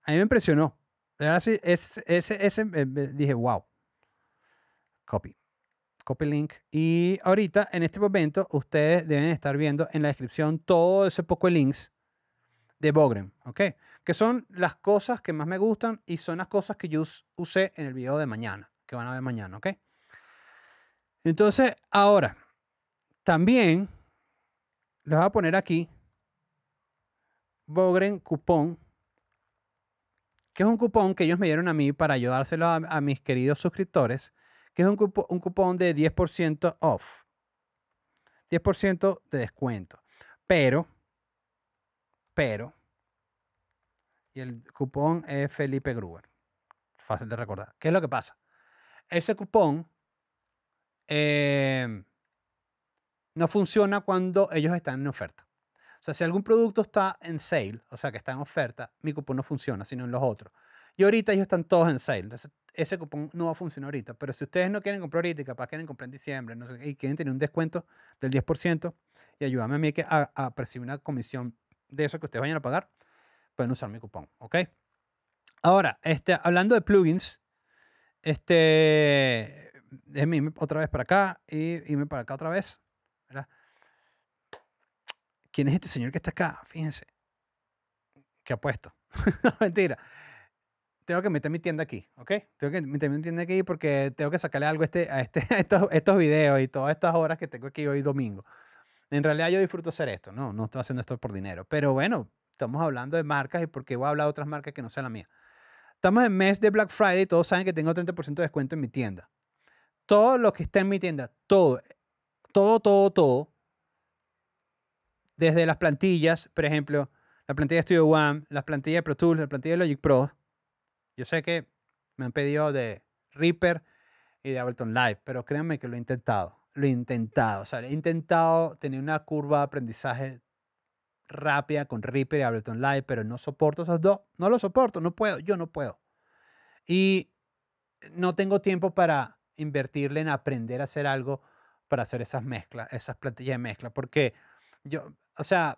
[SPEAKER 1] A mí me impresionó. De sí, ese, ese, eh, eh, dije, wow. Copy. Copy link. Y ahorita, en este momento, ustedes deben estar viendo en la descripción todo ese poco de links de Bogren, ¿ok? Que son las cosas que más me gustan y son las cosas que yo usé en el video de mañana, que van a ver mañana, ¿ok? Entonces, ahora, también les voy a poner aquí Bogren cupón, que es un cupón que ellos me dieron a mí para ayudárselo a, mis queridos suscriptores, que es un, un cupón de 10% off, 10% de descuento. Pero pero. Y el cupón es Felipe Gruber. Fácil de recordar. ¿Qué es lo que pasa? Ese cupón em, no funciona cuando ellos están en oferta. O sea, si algún producto está en sale, o sea, que está en oferta, mi cupón no funciona, sino en los otros. Y ahorita ellos están todos en sale. Entonces, ese cupón no va a funcionar ahorita. Pero si ustedes no quieren comprar ahorita, capaz quieren comprar en diciembre, y quieren tener un descuento del 10%, y ayúdame a mí que a, a percibir una comisión de eso que ustedes vayan a pagar, pueden usar mi cupón, ¿ok? Ahora, este, hablando de plugins, este, déjenme otra vez para acá y me para acá otra vez, ¿Quién es este señor que está acá? Fíjense, ¿Qué ha puesto. mentira tengo que meter mi tienda aquí, ¿ok? Tengo que meter mi tienda aquí porque tengo que sacarle algo a, este, a, este, estos, estos, videos y todas estas horas que tengo aquí hoy domingo en realidad yo disfruto hacer esto, no, no estoy haciendo esto por dinero. Pero bueno, estamos hablando de marcas y por qué voy a hablar de otras marcas que no sean la mía. Estamos en mes de Black Friday y todos saben que tengo 30% de descuento en mi tienda. Todo lo que está en mi tienda, todo, todo, todo, todo, desde las plantillas, por ejemplo, la plantilla de Studio One, las plantillas Pro Tools, la plantilla de Logic Pro. Yo sé que me han pedido de Reaper y de Ableton Live, pero créanme que lo he intentado lo he intentado. O sea, he intentado tener una curva de aprendizaje rápida con Reaper y Ableton Live, pero no soporto esos dos. No lo soporto, no puedo, yo no puedo. Y no tengo tiempo para invertirle en aprender a hacer algo para hacer esas mezclas, esas plantillas de mezcla, porque yo, o sea,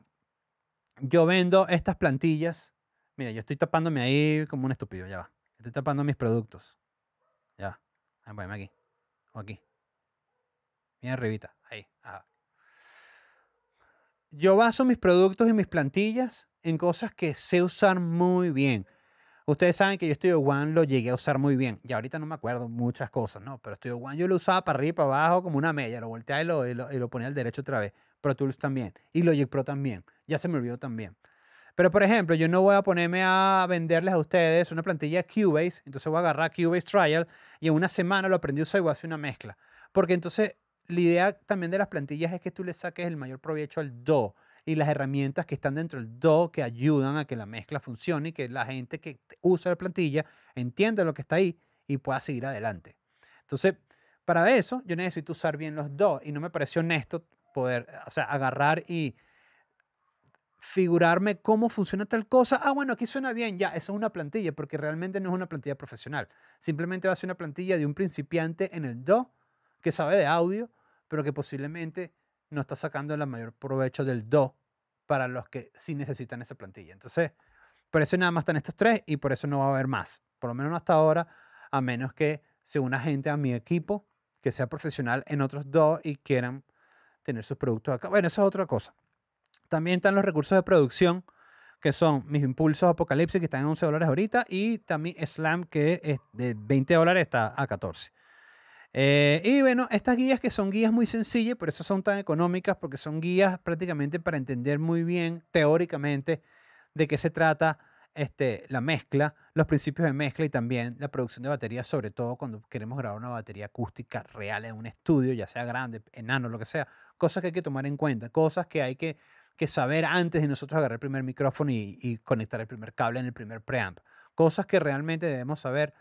[SPEAKER 1] yo vendo estas plantillas. Mira, yo estoy tapándome ahí como un estúpido, ya va. Estoy tapando mis productos. Ya. Voy ah, aquí. O aquí bien arribita, ahí. Yo baso mis productos y mis plantillas en cosas que sé usar muy bien. Ustedes saben que yo estudio One lo llegué a usar muy bien. Y ahorita no me acuerdo muchas cosas, ¿no? Pero Studio One yo lo usaba para arriba para abajo como una media. Lo volteaba y lo, y y lo ponía al derecho otra vez. Pro Tools también. Y Logic Pro también. Ya se me olvidó también. Pero, por ejemplo, yo no voy a ponerme a venderles a ustedes una plantilla Cubase. Entonces voy a agarrar Cubase Trial y en una semana lo aprendí a usar y voy a hacer una mezcla. Porque entonces la idea también de las plantillas es que tú le saques el mayor provecho al do y las herramientas que están dentro del do que ayudan a que la mezcla funcione y que la gente que usa la plantilla entienda lo que está ahí y pueda seguir adelante. Entonces, para eso yo necesito usar bien los do y no me parece honesto poder, o sea, agarrar y figurarme cómo funciona tal cosa. Ah, bueno, aquí suena bien, ya, eso es una plantilla, porque realmente no es una plantilla profesional. Simplemente va a ser una plantilla de un principiante en el do que sabe de audio, pero que posiblemente no está sacando el mayor provecho del do para los que sí necesitan esa plantilla. Entonces, por eso nada más están estos tres y por eso no va a haber más, por lo menos hasta ahora, a menos que se una gente a mi equipo que sea profesional en otros DO y quieran tener sus productos acá. Bueno, eso es otra cosa. También están los recursos de producción, que son mis impulsos Apocalipsis, que están en 11 dólares ahorita, y también Slam, que es de 20 dólares, está a 14. Eh, y bueno, estas guías que son guías muy sencillas, por eso son tan económicas, porque son guías prácticamente para entender muy bien teóricamente de qué se trata este, la mezcla, los principios de mezcla y también la producción de baterías, sobre todo cuando queremos grabar una batería acústica real en un estudio, ya sea grande, enano, lo que sea. Cosas que hay que tomar en cuenta, cosas que hay que, saber antes de nosotros agarrar el primer micrófono y, conectar el primer cable en el primer preamp. Cosas que realmente debemos saber.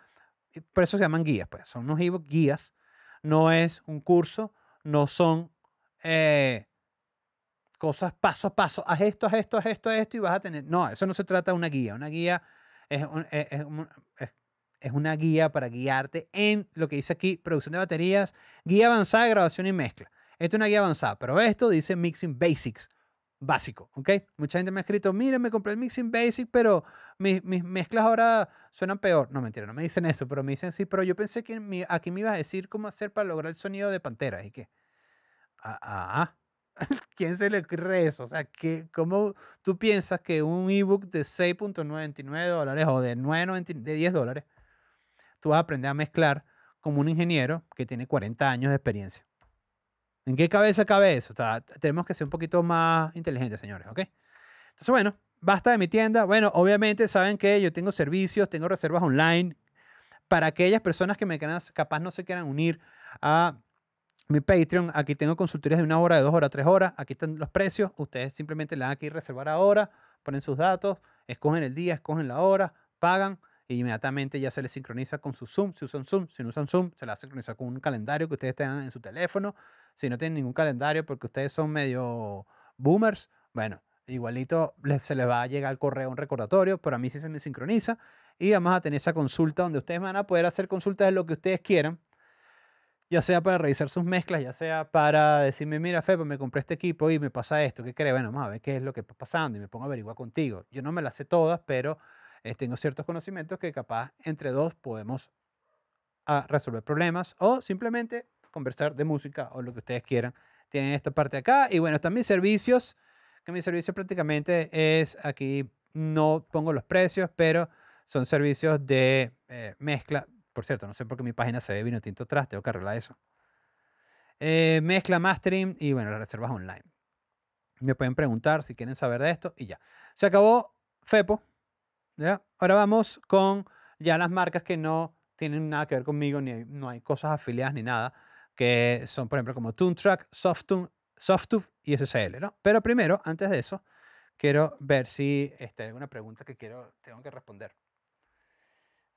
[SPEAKER 1] Por eso se llaman guías, pues son unos guías no es un curso, no son eh, cosas paso a paso, haz esto, haz esto, haz esto, haz esto y vas a tener... No, eso no se trata de una guía, una guía e, es, una guía para guiarte en lo que dice aquí, producción de baterías, guía avanzada, grabación y mezcla. Esto es una guía avanzada, pero esto dice Mixing Basics básico, ¿ok? Mucha gente me ha escrito, miren, me compré el Mixing Basic, pero mis, mis, mezclas ahora suenan peor. No, mentira, no me dicen eso, pero me dicen, sí, pero yo pensé que aquí me ibas a decir cómo hacer para lograr el sonido de Pantera. ¿Y qué? Ah, ah, ah". ¿Quién se le cree eso? O sea, ¿qué, ¿cómo tú piensas que un ebook de 6.99 dólares o de, 9, de 10 dólares, tú vas a aprender a mezclar como un ingeniero que tiene 40 años de experiencia? ¿En qué cabeza cabe eso? tenemos que ser un poquito más inteligentes, señores, ¿ok? Entonces, bueno, basta de mi tienda. Bueno, obviamente saben que yo tengo servicios, tengo reservas online para aquellas personas que me quieran, capaz no se quieran unir a mi Patreon. Aquí tengo consultorías de una hora, de dos horas, tres horas. Aquí están los precios. Ustedes simplemente le dan aquí reservar ahora, ponen sus datos, escogen el día, escogen la hora, pagan e inmediatamente ya se les sincroniza con su Zoom. Si usan Zoom, si no usan Zoom, se la sincroniza con un calendario que ustedes tengan en su teléfono si no tienen ningún calendario porque ustedes son medio boomers, bueno, igualito se les va a llegar al correo un recordatorio, pero a mí sí se me sincroniza y además a tener esa consulta donde ustedes van a poder hacer consultas de lo que ustedes quieran, ya sea para revisar sus mezclas, ya sea para decirme, mira, Fepo, me compré este equipo y me pasa esto, ¿qué crees? Bueno, vamos a ver qué es lo que está pasando y me pongo a averiguar contigo. Yo no me las sé todas, pero eh, tengo ciertos conocimientos que capaz entre dos podemos ah, resolver problemas o simplemente conversar de música o lo que ustedes quieran. Tienen esta parte acá. Y bueno, están mis servicios, que mi servicio prácticamente es aquí, no pongo los precios, pero son servicios de eh, mezcla. Por cierto, no sé por qué mi página se ve vino tinto atrás, tengo que arreglar eso. Eh, mezcla, mastering y bueno, las reservas online. Me pueden preguntar si quieren saber de esto y ya. Se acabó FEPO. ¿ya? Ahora vamos con ya las marcas que no tienen nada que ver conmigo, ni no hay cosas afiliadas ni nada que son, por ejemplo, como TuneTrack, SoftTune, SoftTube y SSL, ¿no? Pero primero, antes de eso, quiero ver si este, hay alguna pregunta que quiero, tengo que responder.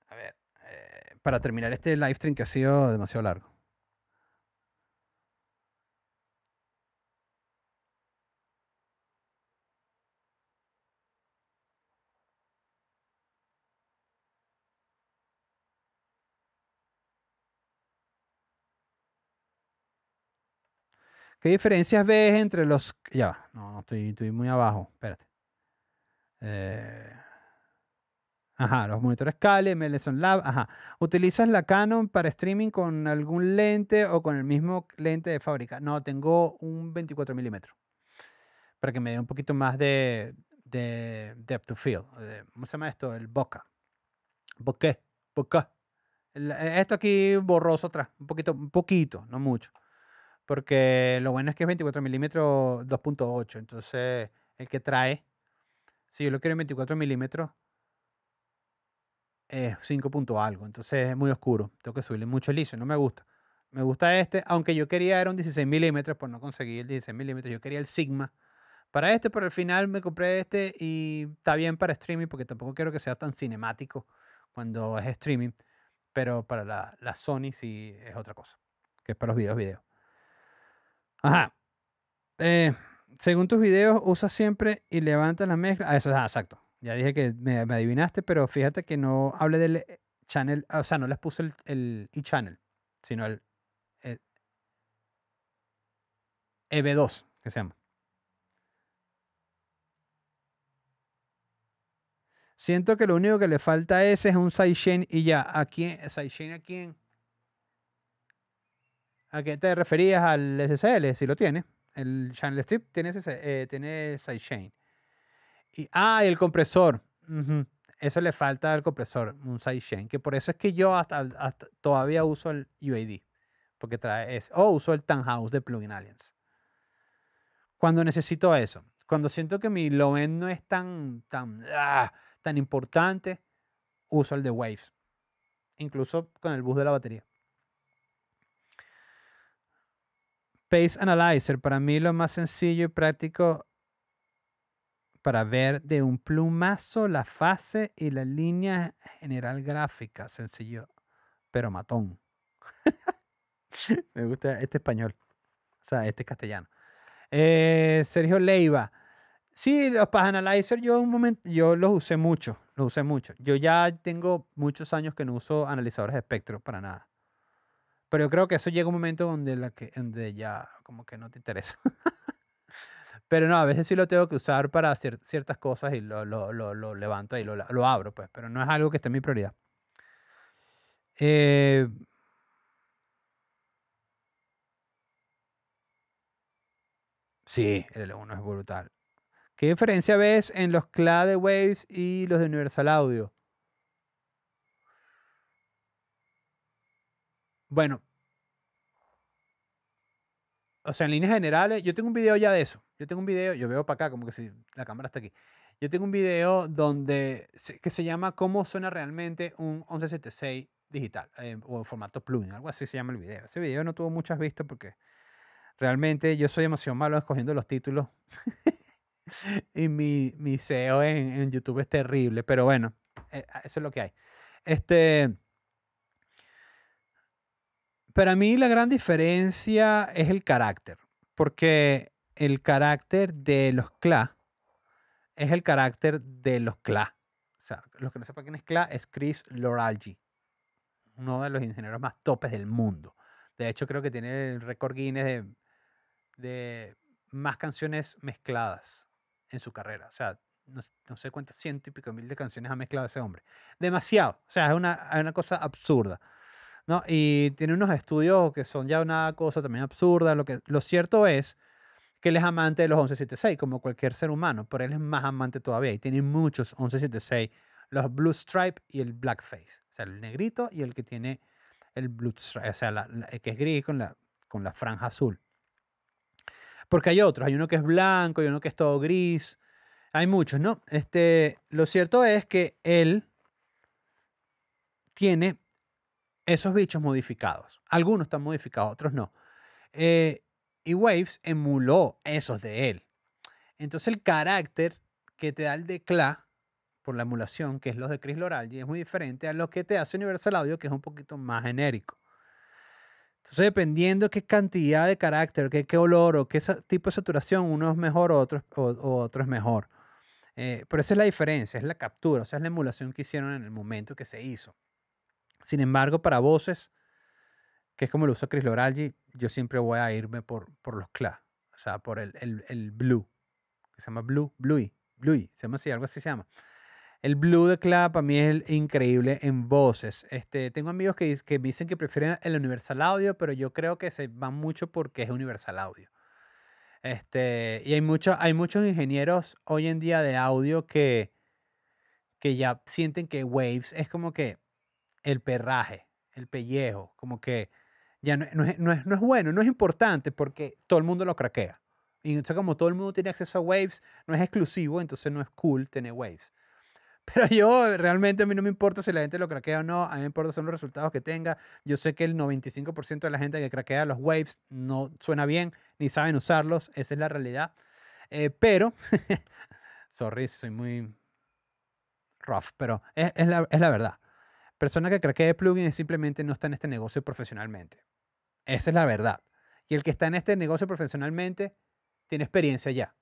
[SPEAKER 1] A ver, eh, para terminar este live stream que ha sido demasiado largo. ¿Qué diferencias ves entre los... Ya va, no, estoy, estoy muy abajo, espérate. Eh, ajá, los monitores Kale, Meleson Lab, ajá. ¿Utilizas la Canon para streaming con algún lente o con el mismo lente de fábrica? No, tengo un 24 milímetros para que me dé un poquito más de, de depth of field. Eh, ¿Cómo se llama esto? El bokeh. ¿Boqué? bokeh. Eh, esto aquí borroso atrás, un poquito, un poquito, no mucho. Porque lo bueno es que es 24 milímetros 2.8. Entonces, el que trae, si yo lo quiero en 24 milímetros, es 5 algo. Entonces, es muy oscuro. Tengo que subirle mucho ISO, No me gusta. Me gusta este, aunque yo quería era un 16 milímetros, por pues no conseguí el 16 milímetros. Yo quería el Sigma para este, pero al final me compré este y está bien para streaming porque tampoco quiero que sea tan cinemático cuando es streaming. Pero para la, la Sony sí es otra cosa, que es para los videos, videos. Ajá. Eh, según tus videos, usa siempre y levanta la mezcla. Ah, eso ah, exacto. Ya dije que me, adivinaste, pero fíjate que no hable del eh, channel, o sea, no les puse el, el e-channel, sino el, el, EB2, que se llama. Siento que lo único que le falta a ese es un sidechain y ya. ¿A quién? ¿Sidechain Aquí quién? ¿A te referías al SSL? Si lo tiene. El channel strip tiene, eh, tiene sidechain. Y, ah, el compresor. Eso le falta al compresor, un sidechain. Que por eso es que yo hasta, todavía uso el UAD. Porque trae eso. O uso el Tanhouse de Plugin Alliance. Cuando necesito eso. Cuando siento que mi low-end no es tan, tan, ah, tan importante, uso el de Waves. Incluso con el bus de la batería. Pace Analyzer, para mí lo más sencillo y práctico para ver de un plumazo la fase y la línea general gráfica. Sencillo, pero matón. Me gusta este español. O sea, este castellano. Eh, Sergio Leiva. Sí, los phase Analyzer yo un momento, yo los usé mucho, los usé mucho. Yo ya tengo muchos años que no uso analizadores de espectro para nada. Pero yo creo que eso llega un momento donde, la que, ya como que no te interesa. pero no, a veces sí lo tengo que usar para ciertas cosas y lo, levanto y lo, abro, pues. Pero no es algo que esté en mi prioridad. Eh, sí, el L1 es brutal. ¿Qué diferencia ves en los CLA Waves y los de Universal Audio? Bueno, o sea, en líneas generales, yo tengo un video ya de eso. Yo tengo un video, yo veo para acá, como que si la cámara está aquí. Yo tengo un video donde que se llama ¿Cómo suena realmente un 1176 digital eh, o en formato plugin? Algo así se llama el video. Ese video no tuvo muchas vistas porque realmente yo soy demasiado malo escogiendo los títulos. y mi, mi SEO en, en, YouTube es terrible, pero bueno, eh, eso es lo que hay. Este. Para mí la gran diferencia es el carácter, porque el carácter de los CLA es el carácter de los CLA. O sea, los que no sepan quién es CLA es Chris Loralgi, uno de los ingenieros más topes del mundo. De hecho, creo que tiene el récord Guinness de, más canciones mezcladas en su carrera. O sea, no, sé cuántas ciento y pico mil de canciones ha mezclado ese hombre. Demasiado. O sea, es una cosa absurda. ¿no? Y tiene unos estudios que son ya una cosa también absurda. Lo, que, lo cierto es que él es amante de los 1176, como cualquier ser humano, pero él es más amante todavía y tiene muchos 1176, los Blue Stripe y el Blackface, o sea, el negrito y el que tiene el Blue Stripe, o sea, el que es gris con la, con la franja azul. Porque hay otros, hay uno que es blanco, hay uno que es todo gris, hay muchos, ¿no? Este, lo cierto es que él tiene esos bichos modificados. Algunos están modificados, otros no. Eh, y Waves emuló esos de él. Entonces el carácter que te da el decla por la emulación, que es los de Chris y es muy diferente a lo que te hace Universal Audio, que es un poquito más genérico. Entonces, dependiendo qué cantidad de carácter, qué, olor o qué tipo de saturación, uno es mejor o otro, es mejor. Eh, pero esa es la diferencia, es la captura, o sea, es la emulación que hicieron en el momento que se hizo. Sin embargo, para voces, que es como lo usó Chris Loralgi, yo siempre voy a irme por, por los cla, o sea, por el, el, blue, que se llama blue, bluey, bluey, se llama así, algo así se llama. El blue de cla para mí es increíble en voces. Este, tengo amigos que, me dicen que prefieren el Universal Audio, pero yo creo que se va mucho porque es Universal Audio. Este, y hay, hay muchos ingenieros hoy en día de audio que, que ya sienten que Waves es como que el perraje, el pellejo, como que ya no, es, bueno, no es importante porque todo el mundo lo craquea. Y entonces como todo el mundo tiene acceso a Waves, no es exclusivo, entonces no es cool tener Waves. Pero yo eh, realmente a mí no me importa si la gente lo craquea o no, a mí me importa son los resultados que tenga. Yo sé que el 95% de la gente que craquea los Waves no suena bien, ni saben usarlos, esa es la realidad. Eh, pero, sorry, soy muy rough, pero es la verdad. Persona que de plugins simplemente no está en este negocio profesionalmente. Esa es la verdad. Y el que está en este negocio profesionalmente tiene experiencia ya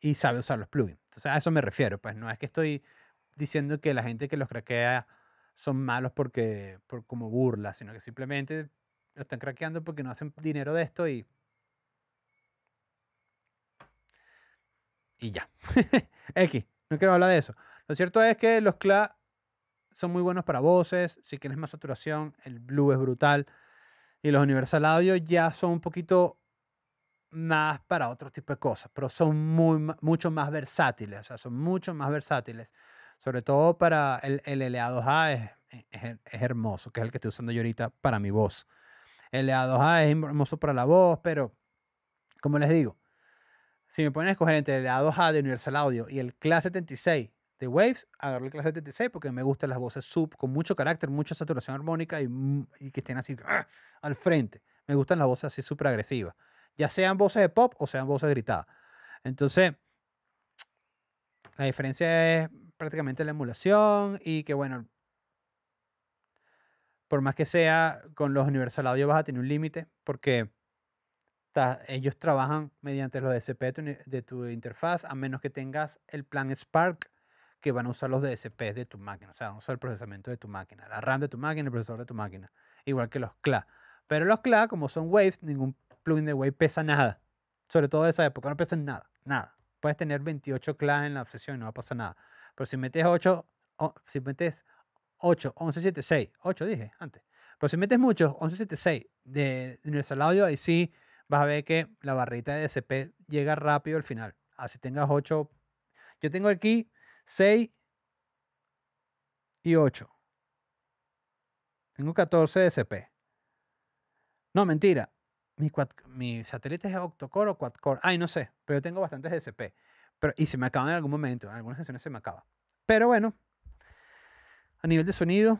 [SPEAKER 1] y sabe usar los plugins. Entonces a eso me refiero. Pues no es que estoy diciendo que la gente que los craquea son malos porque por, como burla, sino que simplemente lo están craqueando porque no hacen dinero de esto y y ya. X, no quiero hablar de eso. Lo cierto es que los, cla son muy buenos para voces. Si quieres más saturación, el blue es brutal. Y los Universal Audio ya son un poquito más para otro tipo de cosas, pero son muy, mucho más versátiles, o sea, son mucho más versátiles. Sobre todo para el, el LA2A e, es, hermoso, que es el que estoy usando yo ahorita para mi voz. El LA2A es hermoso para la voz, pero como les digo, si me ponen a escoger entre el LA2A de Universal Audio y el Class 76, de Waves, agarré el de TC porque me gustan las voces sub con mucho carácter, mucha saturación armónica y, que estén así ¡ah! al frente. Me gustan las voces así super agresivas, ya sean voces de pop o sean voces gritadas. Entonces, la diferencia es prácticamente la emulación y que bueno, por más que sea, con los Universal Audio vas a tener un límite porque ellos trabajan mediante los DSP, de tu interfaz, a menos que tengas el plan Spark que van a usar los DSPs de tu máquina, o sea, van a usar el procesamiento de tu máquina, la RAM de tu máquina, el procesador de tu máquina, igual que los CLA. Pero los CLA, como son Waves, ningún plugin de Wave pesa nada, sobre todo de esa época, no pesan nada, nada. Puedes tener 28 CLA en la obsesión y no va a pasar nada. Pero si metes 8, oh, si metes 8, 11, 7, 6, 8 dije antes. Pero si metes muchos 1176 de Universal Audio, ahí sí vas a ver que la barrita de DSP llega rápido al final. Así ah, tengas 8. Yo tengo aquí 6 y 8. Tengo 14 de No, mentira. Mi, satélite es octocore o quadcore. Ay, no sé, pero yo tengo bastantes de Pero, y se me acaba en algún momento. En algunas sesiones se me acaba. Pero bueno, a nivel de sonido,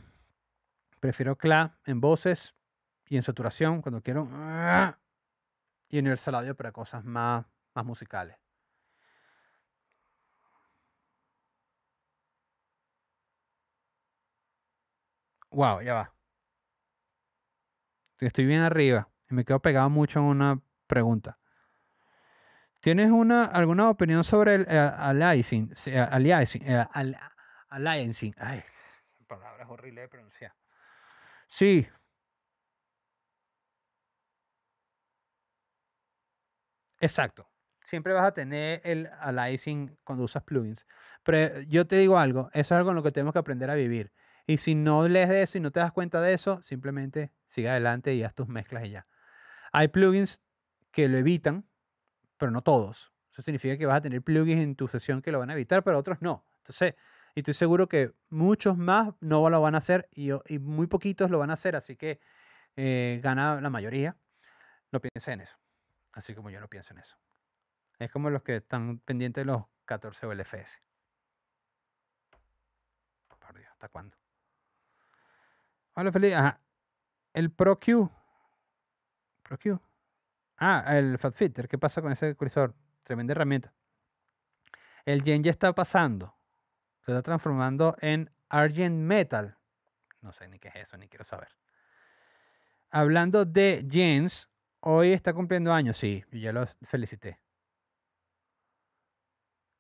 [SPEAKER 1] prefiero CLA en voces y en saturación cuando quiero. ¡ah! Y Universal Audio para cosas más, más musicales. Wow, ya va. Estoy bien arriba me quedo pegado mucho en una pregunta. ¿Tienes una, alguna opinión sobre el eh, aliasing? Eh, eh, Ay, palabras horribles de pronunciar. Sí. Exacto. Siempre vas a tener el aliasing cuando usas plugins. Pero yo te digo algo, eso es algo en lo que tenemos que aprender a vivir. Y si no lees de eso y no te das cuenta de eso, simplemente sigue adelante y haz tus mezclas y ya. Hay plugins que lo evitan, pero no todos. Eso significa que vas a tener plugins en tu sesión que lo van a evitar, pero otros no. Entonces, y estoy seguro que muchos más no lo van a hacer y, muy poquitos lo van a hacer, así que eh, gana la mayoría. No pienses en eso, así como yo no pienso en eso. Es como los que están pendientes de los 14 LFS. ¿hasta cuándo? Hola, Felipe, Ajá. El ProQ. ProQ. Ah, el Fat Fitter, ¿Qué pasa con ese cursor? Tremenda herramienta. El Gen ya está pasando. Se está transformando en Argent Metal. No sé ni qué es eso, ni quiero saber. Hablando de Gens, hoy está cumpliendo años. Sí, yo ya lo felicité.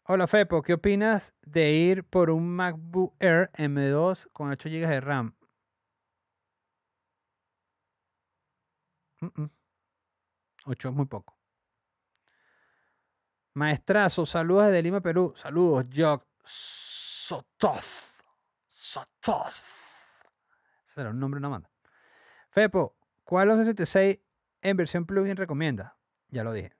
[SPEAKER 1] Hola Fepo, ¿qué opinas de ir por un MacBook Air M2 con 8 GB de RAM? 8 es muy poco. Maestrazo, saludos desde Lima, Perú. Saludos, Jock Sotos Sotos Ese un nombre, una manda. Fepo, ¿cuál 76 en versión plugin recomienda? Ya lo dije.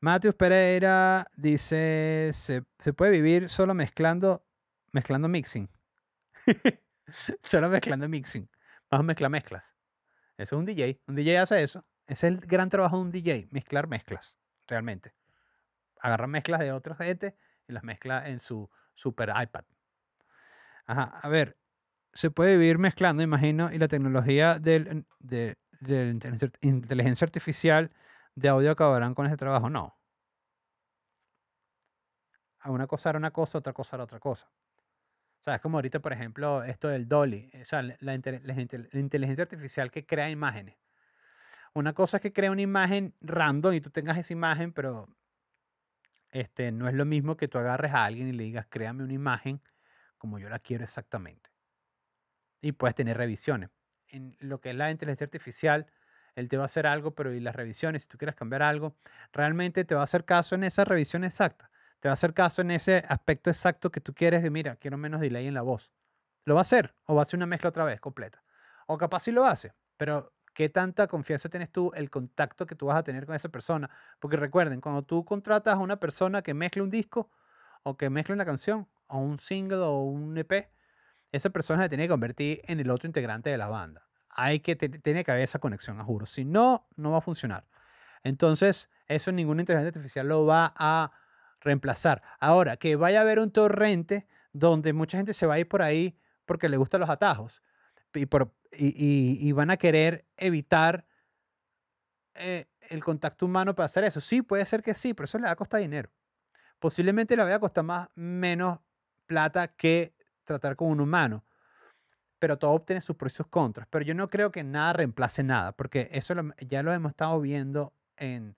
[SPEAKER 1] Matheus Pereira dice: ¿se, puede vivir solo mezclando, mezclando mixing. solo mezclando mixing. a mezcla mezclas. Eso es un DJ. Un DJ hace eso. es el gran trabajo de un DJ, mezclar mezclas, realmente. Agarra mezclas de otras gente y las mezcla en su super iPad. a ver, se puede vivir mezclando, imagino, y la tecnología de, inteligencia artificial de audio acabarán con ese trabajo. No. A una cosa era una cosa, otra cosa era otra cosa. O sea, es como ahorita, por ejemplo, esto del Dolly, eh, o sea, la, inteligencia artificial que crea imágenes. Una cosa es que crea una imagen random y tú tengas esa imagen, pero este, no es lo mismo que tú agarres a alguien y le digas, créame una imagen como yo la quiero exactamente. Y puedes tener revisiones. En lo que es la inteligencia artificial, él te va a hacer algo, pero y las revisiones, si tú quieres cambiar algo, realmente te va a hacer caso en esa revisión exacta te va a hacer caso en ese aspecto exacto que tú quieres de, mira, quiero menos delay en la voz. ¿Lo va a hacer? ¿O va a hacer una mezcla otra vez completa? O capaz sí lo hace, pero ¿qué tanta confianza tienes tú, el contacto que tú vas a tener con esa persona? Porque recuerden, cuando tú contratas a una persona que mezcle un disco o que mezcle una canción o un single o un EP, esa persona se tiene que convertir en el otro integrante de la banda. Hay que, tener que haber esa conexión, a juro. Si no, no va a funcionar. Entonces, eso ningún integrante artificial lo va a reemplazar. Ahora, que vaya a haber un torrente donde mucha gente se va a ir por ahí porque le gustan los atajos y, por, y, van a querer evitar eh, el contacto humano para hacer eso. Sí, puede ser que sí, pero eso le va a costar dinero. Posiblemente le vaya a costar más, menos plata que tratar con un humano. Pero todo obtiene sus pros y sus contras. Pero yo no creo que nada reemplace nada, porque eso ya lo hemos estado viendo en,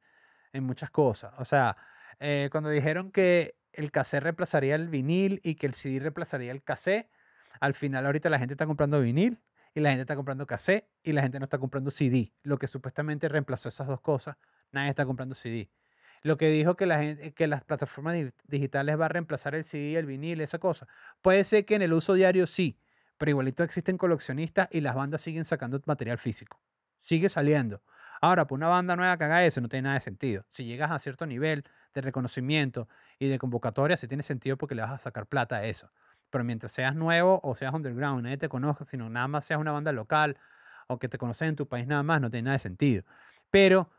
[SPEAKER 1] en muchas cosas. O sea, eh, cuando dijeron que el cassette reemplazaría el vinil y que el CD reemplazaría el cassette, al final ahorita la gente está comprando vinil y la gente está comprando cassette y la gente no está comprando CD, lo que supuestamente reemplazó esas dos cosas. Nadie está comprando CD. Lo que dijo que, las plataformas digitales van a reemplazar el CD, el vinil, esa cosa. Puede ser que en el uso diario sí, pero igualito existen coleccionistas y las bandas siguen sacando material físico. Sigue saliendo. Ahora, por una banda nueva que haga eso, no tiene nada de sentido. Si llegas a cierto nivel, de reconocimiento y de convocatoria, sí tiene sentido porque le vas a sacar plata a eso. Pero mientras seas nuevo o seas underground, nadie te conozca, sino nada más seas una banda local o que te conoces en tu país nada más, no tiene nada de sentido. Pero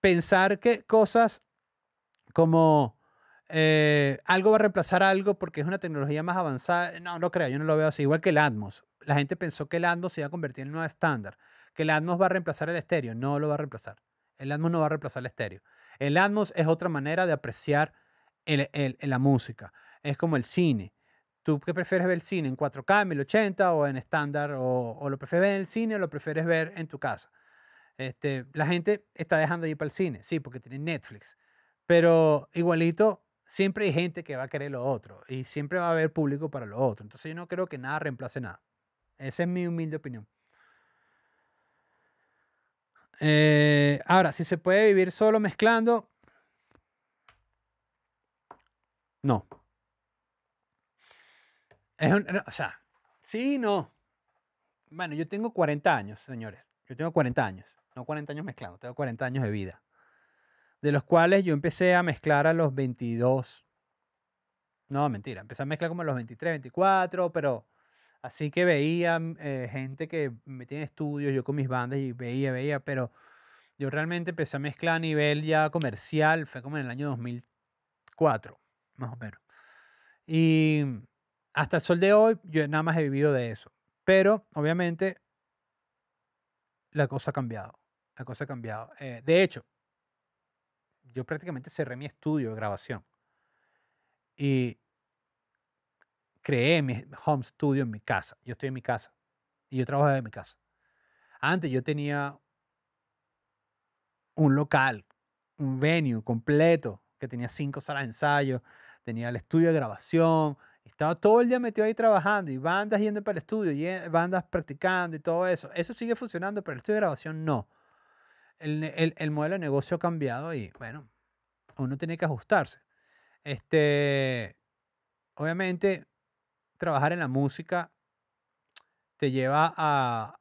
[SPEAKER 1] pensar que cosas como eh, algo va a reemplazar algo porque es una tecnología más avanzada, no, lo creo, yo no lo veo así. Igual que el Atmos. La gente pensó que el Atmos se iba a convertir en un nuevo estándar, que el Atmos va a reemplazar el estéreo, no lo va a reemplazar. El Atmos no va a reemplazar el estéreo. El Atmos es otra manera de apreciar la música. Es como el cine. ¿Tú qué prefieres ver el cine? ¿En 4K, en 1080 o en estándar? O, lo prefieres ver en el cine o lo prefieres ver en tu casa? Este, la gente está dejando de ir para el cine, sí, porque tiene Netflix. Pero igualito, siempre hay gente que va a querer lo otro y siempre va a haber público para lo otro. Entonces yo no creo que nada reemplace nada. Esa es mi humilde opinión. Eh, ahora, si se puede vivir solo mezclando, no. Es no, o sea, sí, no. Bueno, yo tengo 40 años, señores. Yo tengo 40 años. No 40 años mezclando, tengo 40 años de vida. De los cuales yo empecé a mezclar a los 22. No, mentira. Empecé a mezclar como a los 23, 24, pero Así que veía mm, eh, gente que metía en estudios, yo con mis bandas y veía, veía, pero yo realmente empecé a mezclar a nivel ya comercial, fue como en el año 2004, más o menos. Y mm, hasta el sol de hoy yo nada más he vivido de eso. Pero obviamente la cosa ha cambiado, la cosa ha cambiado. Eh, de hecho, yo prácticamente cerré mi estudio de grabación. Y creé mi home studio en mi casa. Yo estoy en mi casa y yo trabajo en mi casa. Antes yo tenía un local, un venue completo que tenía cinco salas de ensayo, tenía el estudio de grabación, estaba todo el día metido ahí trabajando y bandas yendo para el estudio y eh, bandas practicando y todo eso. Eso sigue funcionando, pero el estudio de grabación no. El, modelo de negocio ha cambiado y bueno, uno tiene que ajustarse. Este, obviamente, trabajar en la música te lleva a,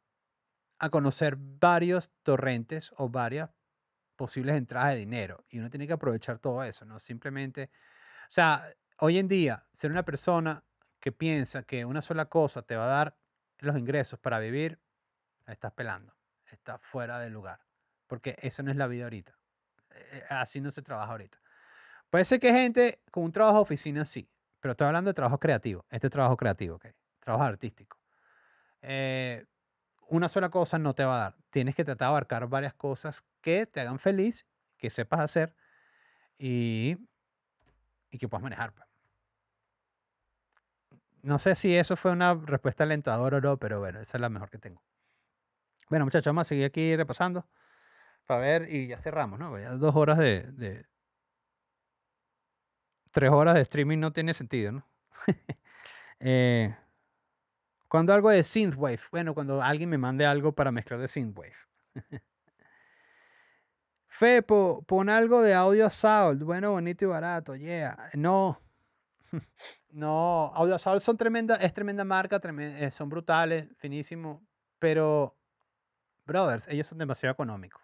[SPEAKER 1] conocer varios torrentes o varias posibles entradas de dinero. Y uno tiene que aprovechar todo eso, no simplemente... O sea, hoy en día, ser una persona que piensa que una sola cosa te va a dar los ingresos para vivir, estás pelando, Estás fuera del lugar. Porque eso no es la vida ahorita. Eh, eh, así no se trabaja ahorita. Puede ser que gente con un trabajo de oficina sí, pero estoy hablando de trabajo creativo. Este es trabajo creativo, ¿ok? Trabajo artístico. Eh, una sola cosa no te va a dar. Tienes que tratar de abarcar varias cosas que te hagan feliz, que sepas hacer y, y que puedas manejar. Pues. No sé si eso fue una respuesta alentadora o no, pero bueno, esa es la mejor que tengo. Bueno, muchachos, vamos a seguir aquí repasando para ver y ya cerramos, ¿no? Pues dos horas de, tres horas de streaming no tiene sentido, ¿no? Eh, cuando algo de Synthwave, bueno, cuando alguien me mande algo para mezclar de Synthwave. Fepo, pon algo de audio sound, bueno, bonito y barato, yeah. No, no, audio sound son tremenda, es tremenda marca, eh, son brutales, finísimo, pero, brothers, ellos son demasiado económicos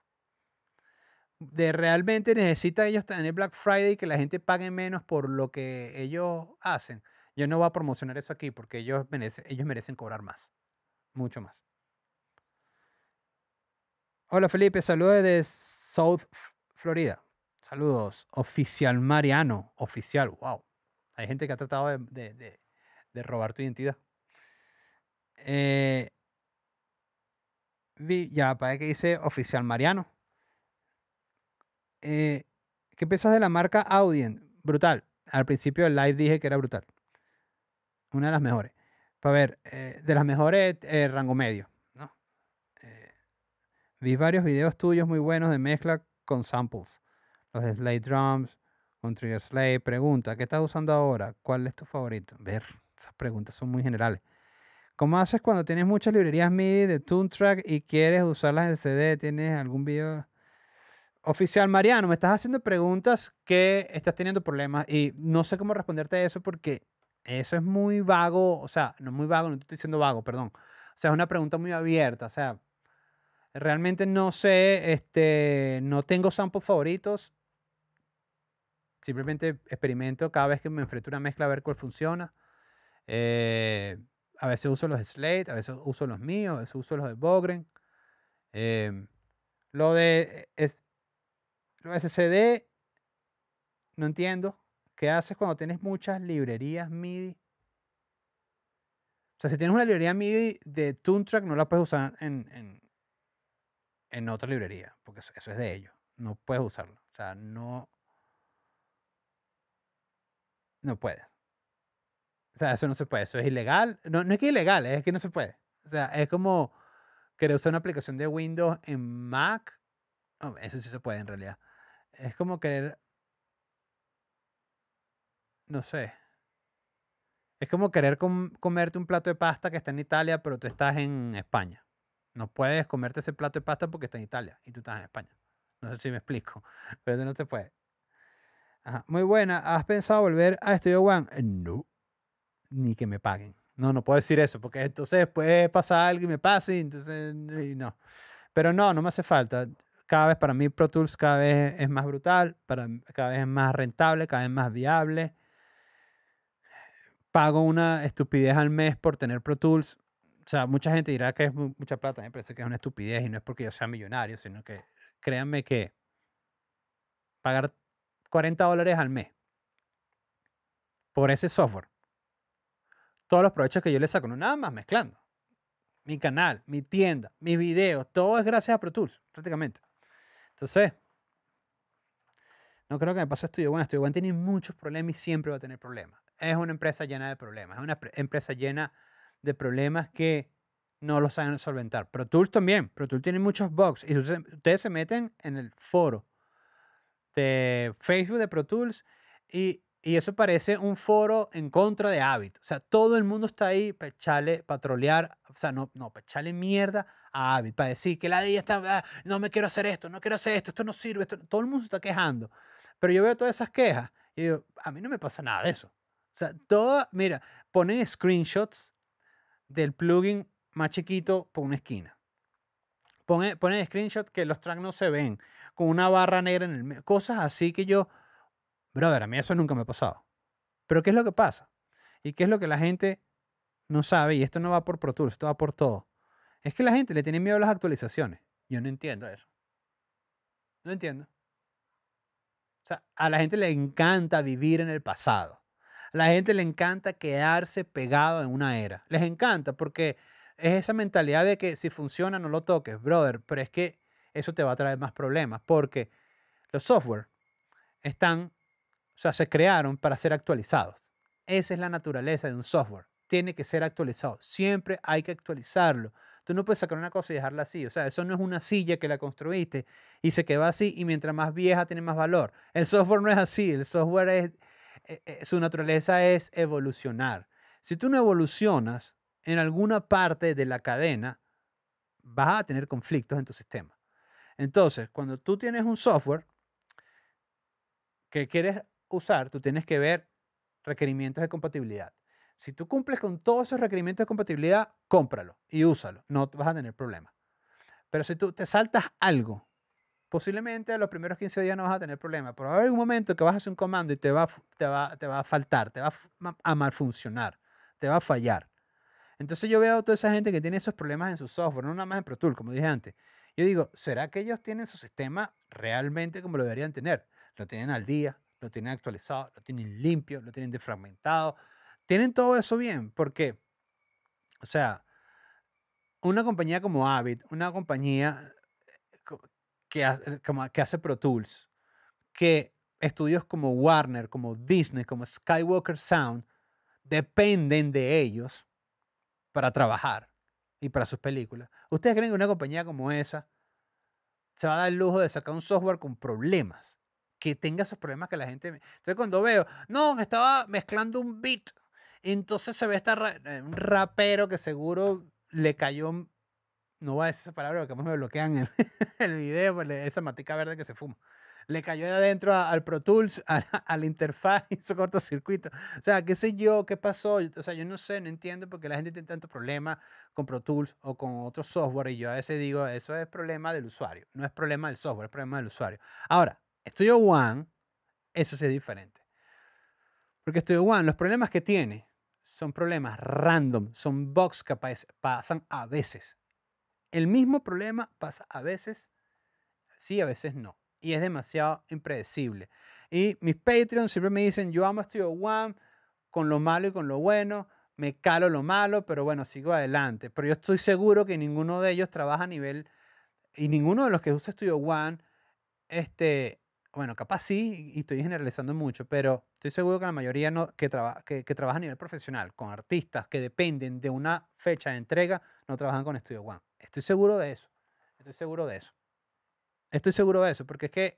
[SPEAKER 1] de realmente necesitan ellos tener Black Friday y que la gente pague menos por lo que ellos hacen. Yo no voy a promocionar eso aquí porque ellos merecen, ellos merecen cobrar más, mucho más. Hola Felipe, saludos de South Florida. Saludos, oficial Mariano, oficial, wow. Hay gente que ha tratado de, robar tu identidad. Eh, vi, ya, para que dice oficial Mariano. Eh, ¿qué piensas de la marca Audien? Brutal. Al principio del live dije que era brutal. Una de las mejores. Para ver, eh, de las mejores eh, rango medio. vi varios videos tuyos muy buenos de mezcla con samples. Los de Slade Drums, con Trigger Pregunta, ¿qué estás usando ahora? ¿Cuál es tu favorito? Ver, esas preguntas son muy generales. ¿Cómo haces cuando tienes muchas librerías MIDI de Toon Track y quieres usarlas en CD? ¿Tienes algún video? Oficial Mariano, me estás haciendo preguntas que estás teniendo problemas y no sé cómo responderte a eso porque eso es muy vago, o sea, no es muy vago, no estoy diciendo vago, perdón. O sea, es una pregunta muy abierta, o sea, realmente no sé, este, no tengo samples favoritos. Simplemente experimento cada vez que me enfrento a una mezcla a ver cuál funciona. Eh, a veces uso los Slate, a veces uso los míos, a veces uso los de Bogren. Eh, lo de es, SCD no entiendo. ¿Qué haces cuando tienes muchas librerías MIDI? O sea, si tienes una librería MIDI de Toontrack, no la puedes usar en, en, otra librería, porque eso, es de ellos. No puedes usarlo. O sea, no. No puedes. O sea, eso no se puede. Eso es ilegal. No, no es que es ilegal, es que no se puede. O sea, es como querer usar una aplicación de Windows en Mac. eso sí se puede en realidad es como querer. No sé. Es como querer comerte un plato de pasta que está en Italia, pero tú estás en España. No puedes comerte ese plato de pasta porque está en Italia y tú estás en España. No sé si me explico, pero no te puedes. Muy buena. ¿Has pensado volver a estudio One? Eh, no. Ni que me paguen. No, no puedo decir eso, porque entonces puede pasar algo y me pase, entonces y no. Pero no, no me hace falta cada vez para mí Pro Tools cada vez es más brutal, cada vez es más rentable, cada vez más viable. Pago una estupidez al mes por tener Pro Tools. O sea, mucha gente dirá que es mucha plata, pero parece que es una estupidez y no es porque yo sea millonario, sino que créanme que pagar 40 dólares al mes por ese software, todos los provechos que yo le saco, no nada más mezclando mi canal, mi tienda, mis videos, todo es gracias a Pro Tools, prácticamente. Entonces, no creo que me pase Studio One. Studio One tiene muchos problemas y siempre va a tener problemas. Es una empresa llena de problemas. Es una empresa llena de problemas que no lo saben solventar. Pro Tools también. Pro Tools tiene muchos bugs. Y ustedes se meten en el foro de Facebook de Pro Tools y, eso parece un foro en contra de Avid. O sea, todo el mundo está ahí para pues, echarle, O sea, no, no, para pues, echarle mierda para decir que la de está, ah, no me quiero hacer esto, no quiero hacer esto, esto no sirve, todo el mundo está quejando. Pero yo veo todas esas quejas y digo, a mí no me pasa nada de eso. O sea, todo, mira, pone screenshots del plugin más chiquito por una esquina. pone screenshots que los tracks no se ven, con una barra negra en el medio, cosas así que yo, brother, a mí eso nunca me ha pasado. Pero ¿qué es lo que pasa? ¿Y qué es lo que la gente no sabe? Y esto no va por Pro Tools, esto va por todo. Es que la gente le tiene miedo a las actualizaciones. Yo no entiendo eso. No entiendo. O sea, a la gente le encanta vivir en el pasado. A la gente le encanta quedarse pegado en una era. Les encanta porque es esa mentalidad de que si funciona no lo toques, brother. Pero es que eso te va a traer más problemas porque los software están, o sea, se crearon para ser actualizados. Esa es la naturaleza de un software. Tiene que ser actualizado. Siempre hay que actualizarlo. Tú no puedes sacar una cosa y dejarla así. O sea, eso no es una silla que la construiste y se quedó así y mientras más vieja tiene más valor. El software no es así. El software es, eh, eh, su naturaleza es evolucionar. Si tú no evolucionas en alguna parte de la cadena, vas a tener conflictos en tu sistema. Entonces, cuando tú tienes un software que quieres usar, tú tienes que ver requerimientos de compatibilidad. Si tú cumples con todos esos requerimientos de compatibilidad, cómpralo y úsalo. No vas a tener problema. Pero si tú te saltas algo, posiblemente a los primeros 15 días no vas a tener problema. Pero va a haber un momento que vas a hacer un comando y te va, te va, te va a faltar, te va a funcionar, te va a fallar. Entonces yo veo a toda esa gente que tiene esos problemas en su software, no nada más en Pro Tool, como dije antes. Yo digo, ¿será que ellos tienen su sistema realmente como lo deberían tener? Lo tienen al día, lo tienen actualizado, lo tienen limpio, lo tienen defragmentado, tienen todo eso bien, porque, o sea, una compañía como Avid, una compañía eh, eh, que, hace, Pro Tools, que estudios como Warner, como Disney, como Skywalker Sound, dependen de ellos para trabajar y para sus películas. ¿Ustedes creen que una compañía como esa se va a dar el lujo de sacar un software con problemas? Que tenga esos problemas que la gente... Entonces cuando veo, no, estaba mezclando un beat entonces se ve este rapero que seguro le cayó. No voy a decir esa palabra porque me bloquean el, video, pues, esa matica verde que se fuma. Le cayó de adentro al Pro Tools, a, interfaz la interfaz, hizo cortocircuito. O sea, qué sé yo, qué pasó. O sea, yo no sé, no entiendo porque la gente tiene tanto problema con Pro Tools o con otro software. Y yo a veces digo, eso es problema del usuario. No es problema del software, es problema del usuario. Ahora, Studio One, eso sí es diferente. Porque Studio One, los problemas que tiene son problemas random, son bugs que pasan a veces. El mismo problema pasa a veces, sí, a veces no. Y es demasiado impredecible. Y mis Patreons siempre me dicen, yo amo Studio One con lo malo y con lo bueno, me calo lo malo, pero bueno, sigo adelante. Pero yo estoy seguro que ninguno de ellos trabaja a nivel, y ninguno de los que usa Studio One, este, bueno, capaz sí, y estoy generalizando mucho, pero estoy seguro que la mayoría no, que, que, trabaja a nivel profesional con artistas que dependen de una fecha de entrega, no trabajan con Studio One. Estoy seguro de eso. Estoy seguro de eso. Estoy seguro de eso, porque es que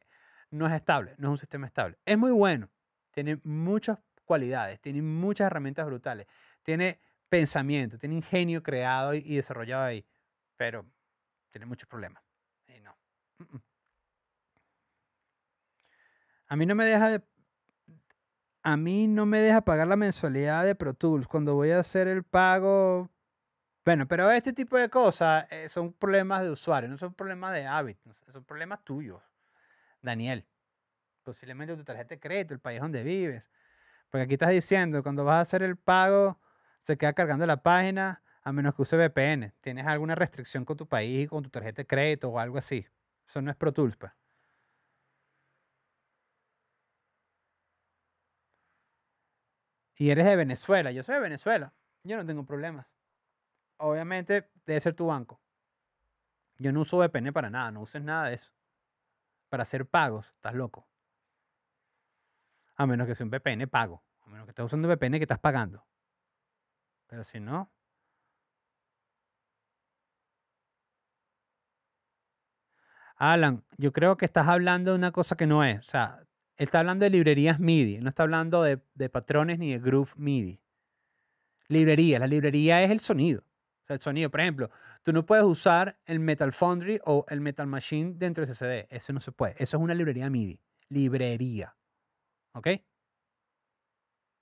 [SPEAKER 1] no es estable, no es un sistema estable. Es muy bueno, tiene muchas cualidades, tiene muchas herramientas brutales, tiene pensamiento, tiene ingenio creado y, desarrollado ahí, pero tiene muchos problemas. Y no. Mm, mm. A mí no me deja de, a mí no me deja pagar la mensualidad de Pro Tools cuando voy a hacer el pago. Bueno, pero este tipo de cosas eh, son problemas de usuario, no son problemas de hábitos, son problemas tuyos, Daniel. Posiblemente tu tarjeta de crédito, el país donde vives. Porque aquí estás diciendo, cuando vas a hacer el pago, se queda cargando la página, a menos que use VPN. Tienes alguna restricción con tu país, con tu tarjeta de crédito o algo así. Eso no es Pro Tools, pues. Y eres de Venezuela, yo soy de Venezuela, yo no tengo problemas. Obviamente debe ser tu banco. Yo no uso VPN para nada, no uses nada de eso. Para hacer pagos, estás loco. A menos que sea un VPN pago. A menos que estés usando un VPN que estás pagando. Pero si no, Alan, yo creo que estás hablando de una cosa que no es. O sea, él está hablando de librerías MIDI, no está hablando de, patrones ni de groove MIDI. Librería. la librería es el sonido. O sea, el sonido, por ejemplo, tú no puedes usar el Metal Foundry o el Metal Machine dentro de CCD. Eso no se puede. Eso es una librería MIDI. Librería. ¿Ok?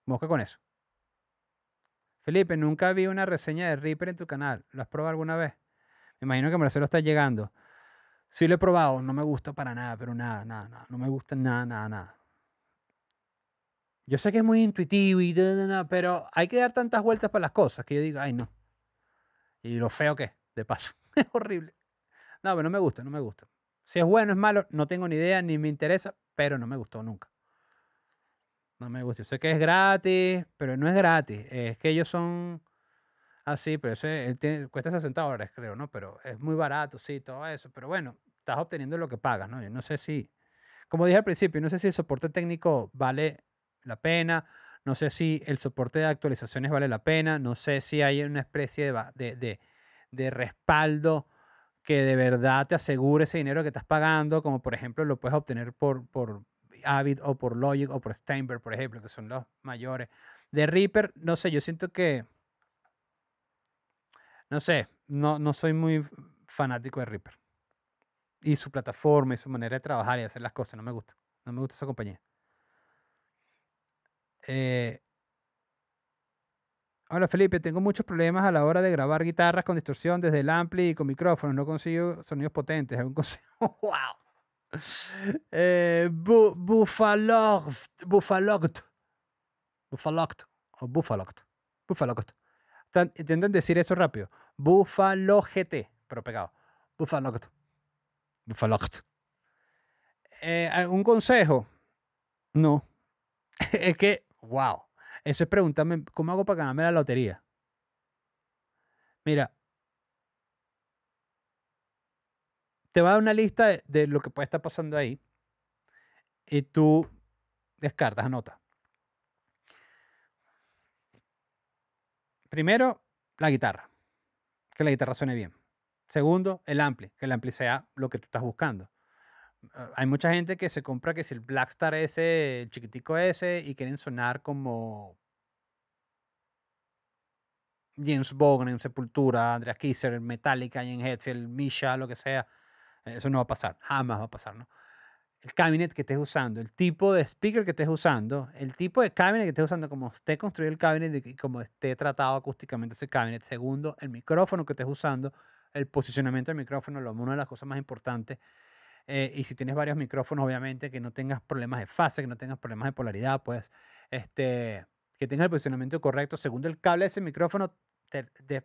[SPEAKER 1] Busca con eso. Felipe, nunca vi una reseña de Reaper en tu canal. ¿Lo has probado alguna vez? Me imagino que Marcelo está llegando. Sí lo he probado, no me gusta para nada, pero nada, nada, nada. No me gusta nada, nada, nada. Yo sé que es muy intuitivo y nada, nada, pero hay que dar tantas vueltas para las cosas que yo digo, ay no. Y lo feo que de paso. es horrible. No, pero no me gusta, no me gusta. Si es bueno, es malo, no tengo ni idea, ni me interesa, pero no me gustó nunca. No me gusta. sé que es gratis, pero no es gratis. Es que ellos son Ah, sí, pero eso él cuesta 60 dólares, creo, ¿no? Pero es muy barato, sí, todo eso. Pero bueno, estás obteniendo lo que pagas, ¿no? Yo no sé si, como dije al principio, no sé si el soporte técnico vale la pena, no sé si el soporte de actualizaciones vale la pena, no sé si hay una especie de, de, de, respaldo que de verdad te asegure ese dinero que estás pagando, como por ejemplo lo puedes obtener por, por Avid o por Logic o por Steinberg, por ejemplo, que son los mayores. De Reaper, no sé, yo siento que no sé, no, no soy muy fanático de Reaper. Y su plataforma y su manera de trabajar y hacer las cosas, no me gusta. No me gusta esa compañía. Eh, Hola Felipe, tengo muchos problemas a la hora de grabar guitarras con distorsión desde el ampli y con micrófonos. No consigo sonidos potentes. ¿Algún consejo? ¡Wow! Eh, Bufaloct. Bufaloct. Bufaloct. Bufaloct. Intenten decir eso rápido. Buffalo GT, pero pegado. Buffalo GT. GT. Eh, ¿Algún consejo? No. es que, wow. Eso es preguntarme, ¿cómo hago para ganarme la lotería? Mira, te va a dar una lista de, lo que puede estar pasando ahí y tú descartas, nota. primero, la guitarra, que la guitarra suene bien. Segundo, el ampli, que el ampli sea lo que tú estás buscando. Ah, hay mucha gente que se compra que si el Blackstar ese, el chiquitico ese, y quieren sonar como James Bogan en Sepultura, Andreas Kisser, Metallica, en Hetfield, Misha, lo que sea. Eso no va a pasar, jamás va a pasar, ¿no? el cabinet que estés usando, el tipo de speaker que estés usando, el tipo de cabinet que estés usando, como esté construido el cabinet y como esté tratado acústicamente ese cabinet. Segundo, el micrófono que estés usando, el posicionamiento del micrófono, lo, una de las cosas más importantes. Eh, y si tienes varios micrófonos, obviamente que no tengas problemas de fase, que no tengas problemas de polaridad, pues este, que tengas el posicionamiento correcto. Segundo, el cable de ese micrófono, te, de,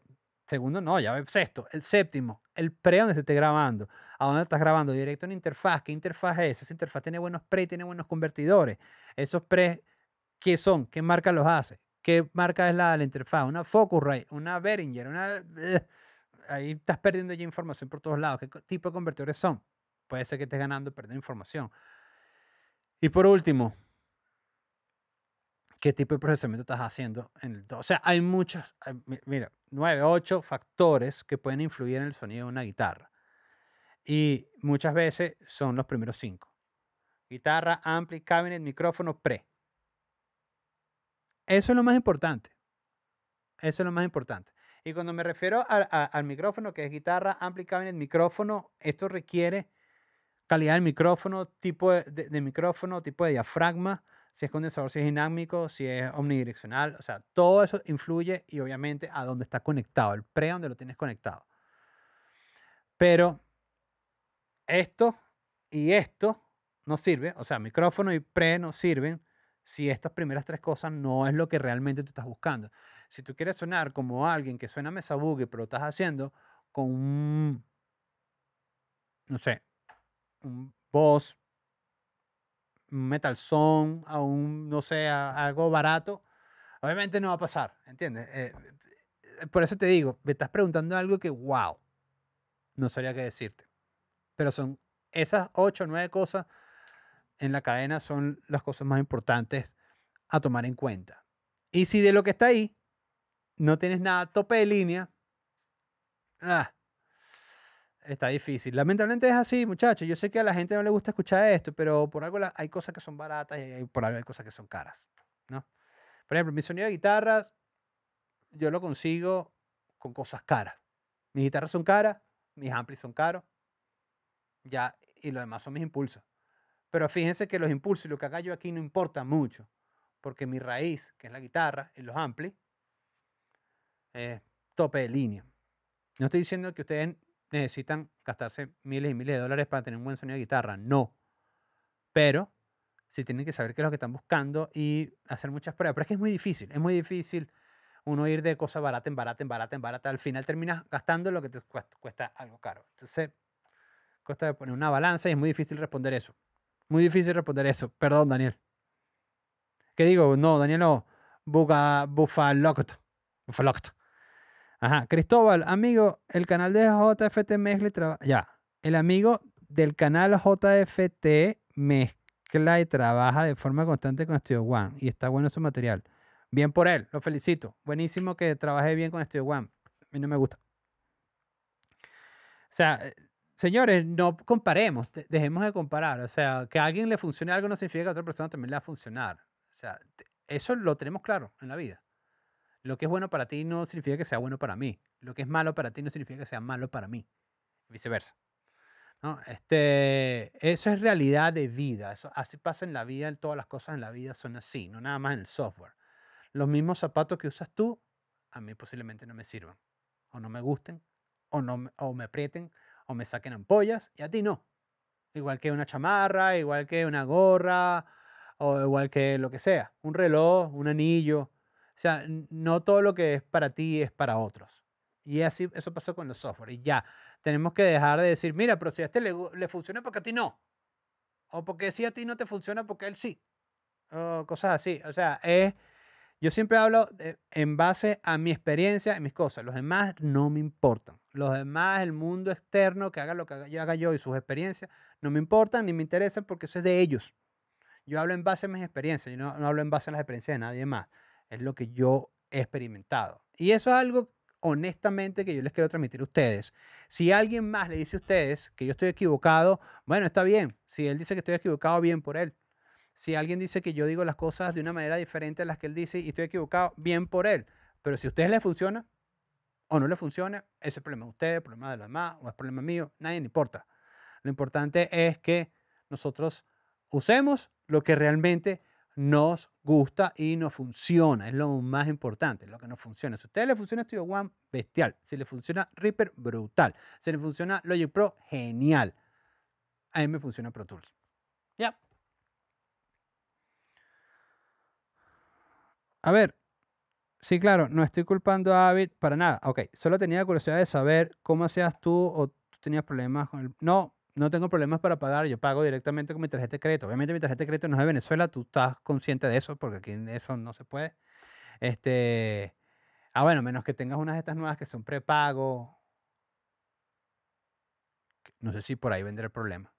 [SPEAKER 1] segundo no, ya sexto, el séptimo, el pre donde se esté grabando, a dónde estás grabando, directo en interfaz, qué interfaz es, esa interfaz tiene buenos pre, tiene buenos convertidores, esos pre, ¿qué son? ¿Qué marca los hace? ¿Qué marca es la de la interfaz? Una Focusrite, una Behringer, una... Eh, ahí estás perdiendo ya información por todos lados. ¿Qué tipo de convertidores son? Puede ser que estés ganando, perdiendo información. Y por último, qué tipo de procesamiento estás haciendo. En o sea, hay muchos, mira, nueve, ocho factores que pueden influir en el sonido de una guitarra. Y muchas veces son los primeros cinco. Guitarra, ampli, cabinet, micrófono, pre. Eso es lo más importante. Eso es lo más importante. Y cuando me refiero al micrófono, que es guitarra, ampli, cabinet, micrófono, esto requiere calidad del micrófono, tipo de micrófono, tipo de diafragma, si es condensador, si es dinámico, si es omnidireccional, o sea, todo eso influye y obviamente a dónde está conectado, el pre donde lo tienes conectado. Pero esto y esto no sirve, o sea, micrófono y pre no sirven si estas primeras tres cosas no es lo que realmente tú estás buscando. Si tú quieres sonar como alguien que suena mesa pero lo estás haciendo con un, no sé, un voz metal song, a un, no sé, algo barato, obviamente no va a pasar, ¿entiendes? Eh, eh, por eso te digo, me estás preguntando algo que, wow, no sabría qué decirte. Pero son esas ocho o nueve cosas en la cadena son las cosas más importantes a tomar en cuenta. Y si de lo que está ahí no tienes nada tope de línea, ah, Está difícil. Lamentablemente es así, muchachos. Yo sé que a la gente no le gusta escuchar esto, pero por algo hay cosas que son baratas y por algo hay cosas que son caras, ¿no? Por ejemplo, mi sonido de guitarras, yo lo consigo con cosas caras. Mis guitarras son caras, mis amplis son caros, ya, y lo demás son mis impulsos. Pero fíjense que los impulsos y lo que haga yo aquí no importa mucho, porque mi raíz, que es la guitarra y los amplis, tope de línea. No estoy diciendo que ustedes necesitan gastarse miles y miles de dólares para tener un buen sonido de guitarra. No. Pero sí tienen que saber qué es lo que están buscando y hacer muchas pruebas. Pero es que es muy difícil, es muy difícil uno ir de cosa barata en barata en barata en barata. Al final terminas gastando lo que te cuesta, algo caro. Entonces, cuesta poner una balanza y es muy difícil responder eso. Muy difícil responder eso. Perdón, Daniel. ¿Qué digo? No, Daniel, no. Bufa el Bufalocto. Ajá, Cristóbal, amigo, el canal de JFT Mezcla y Trabaja. Ya, el amigo del canal JFT Mezcla y Trabaja de forma constante con Studio One y está bueno su material. Bien por él, lo felicito. Buenísimo que trabaje bien con Studio One. A mí no me gusta. O sea, eh, señores, no comparemos, dejemos de comparar. O sea, que a alguien le funcione algo no significa que a otra persona también le va a funcionar. O sea, eso lo tenemos claro en la vida. Lo que es bueno para ti no significa que sea bueno para mí. Lo que es malo para ti no significa que sea malo para mí. viceversa. Este, eso es realidad de vida. Eso, así pasa en la vida. Todas las cosas en la vida son así, no nada más en el software. Los mismos zapatos que usas tú, a mí posiblemente no me sirvan. O no me gusten, o, no, o me aprieten, o me saquen ampollas, y a ti no. Igual que una chamarra, igual que una gorra, o igual que lo que sea. Un reloj, un anillo, o sea, no todo lo que es para ti es para otros. Y así eso pasó con los software. Y ya, tenemos que dejar de decir, mira, pero si a este le, funciona, porque a ti no? O porque si a ti no te funciona, porque a él sí. O cosas así. O sea, es, yo siempre hablo en base a mi experiencia y mis cosas. Los demás no me importan. Los demás, el mundo externo, que haga lo que haga, yo haga yo y sus experiencias, no me importan ni me interesan porque eso es de ellos. Yo hablo en base a mis experiencias, yo no, no hablo en base a las experiencias de nadie más. Es lo que yo he experimentado. Y eso es algo honestamente que yo les quiero transmitir a ustedes. Si alguien más le dice a ustedes que yo estoy equivocado, bueno, está bien. Si él dice que estoy equivocado, bien por él. Si alguien dice que yo digo las cosas de una manera diferente a las que él dice y estoy equivocado, bien por él. Pero si a ustedes les funciona o no les funciona, ese es problema de ustedes, problema de los demás o es problema mío, nadie le importa. Lo importante es que nosotros usemos lo que realmente nos gusta y nos funciona. Es lo más importante, lo que nos funciona. Si a ustedes les funciona Studio One, bestial. Si le funciona Reaper, brutal. Si le funciona Logic Pro, genial. A mí me funciona Pro Tools. Ya. A ver. Sí, claro, no estoy culpando a Avid para nada. Ok, solo tenía curiosidad de saber cómo hacías tú o tenías problemas con el... No, no tengo problemas para pagar, yo pago directamente con mi tarjeta de crédito. Obviamente mi tarjeta de crédito no es de Venezuela, tú estás consciente de eso, porque aquí eso no se puede. Este, ah, bueno, menos que tengas unas de estas nuevas que son prepago. No sé si por ahí vendrá el problema.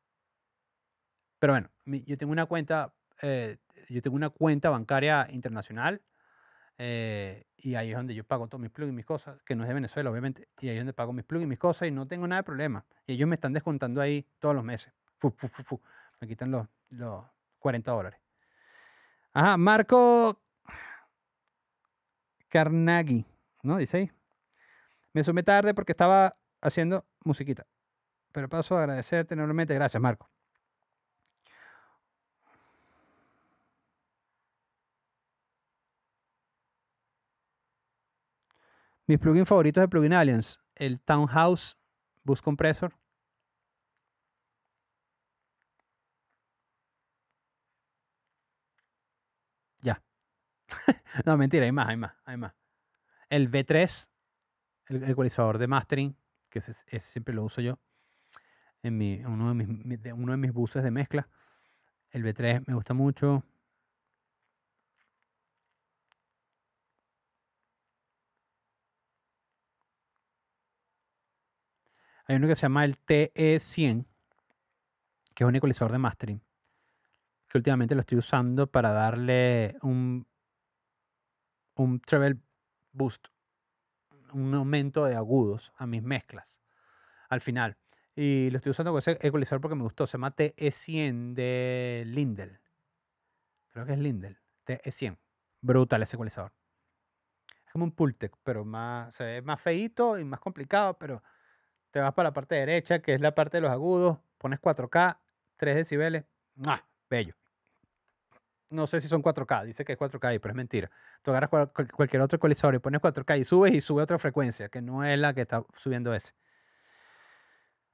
[SPEAKER 1] Pero bueno, yo tengo una cuenta, eh, yo tengo una cuenta bancaria internacional eh, y ahí es donde yo pago todos mis plugins, mis cosas, que no es de Venezuela, obviamente. Y ahí es donde pago mis plugins, mis cosas y no tengo nada de problema. Y ellos me están descontando ahí todos los meses. me quitan los, los 40 dólares. Ajá, Marco Carnaghi, ¿no? Dice ahí. Me sumé tarde porque estaba haciendo musiquita. Pero paso a agradecerte enormemente. Gracias, Marco. Mis plugins favoritos de Plugin Alliance, el Townhouse Boost Compressor. Ya. no, mentira, hay más, hay más, hay más. El V3, el ecualizador de mastering, que siempre lo uso yo en, uno, de mis, uno de mis buses de mezcla. El V3 me gusta mucho. Hay uno que se llama el TE100, que es un ecualizador de mastering, que últimamente lo estoy usando para darle un, un treble boost, un aumento de agudos a mis mezclas al final. Y lo estoy usando con ese ecualizador porque me gustó. Se llama TE100 de Lindel. Creo que es Lindel. TE100. Brutal ese ecualizador. Es como un Pultec, pero más, más feito y más complicado, pero te vas para la parte derecha, que es la parte de los agudos, pones 4K, 3 decibeles, ¡ah! Bello. No sé si son 4K, dice que es 4K pero es mentira. Tú agarras cualquier otro colisor y pones 4K y subes y sube otra frecuencia, que no es la que está subiendo ese.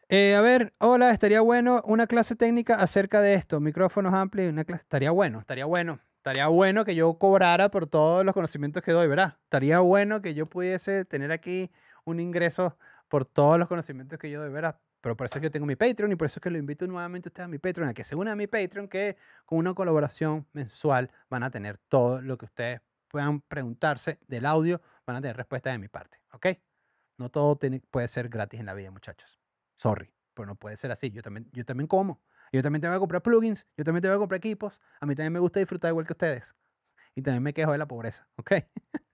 [SPEAKER 1] Eh, a ver, hola, estaría bueno una clase técnica acerca de esto. Micrófonos amplios, y una clase. Estaría bueno, estaría bueno. Estaría bueno que yo cobrara por todos los conocimientos que doy, ¿verdad? Estaría bueno que yo pudiese tener aquí un ingreso por todos los conocimientos que yo de veras pero por eso es que yo tengo mi Patreon y por eso es que lo invito nuevamente a ustedes a mi Patreon, a que se unan a mi Patreon, que con una colaboración mensual van a tener todo lo que ustedes puedan preguntarse del audio, van a tener respuesta de mi parte, ¿ok? No todo puede ser gratis en la vida, muchachos. Sorry, pero no puede ser así. Yo también, yo también como. Yo también tengo que comprar plugins, yo también tengo que comprar equipos. A mí también me gusta disfrutar igual que ustedes. Y también me quejo de la pobreza, ¿ok?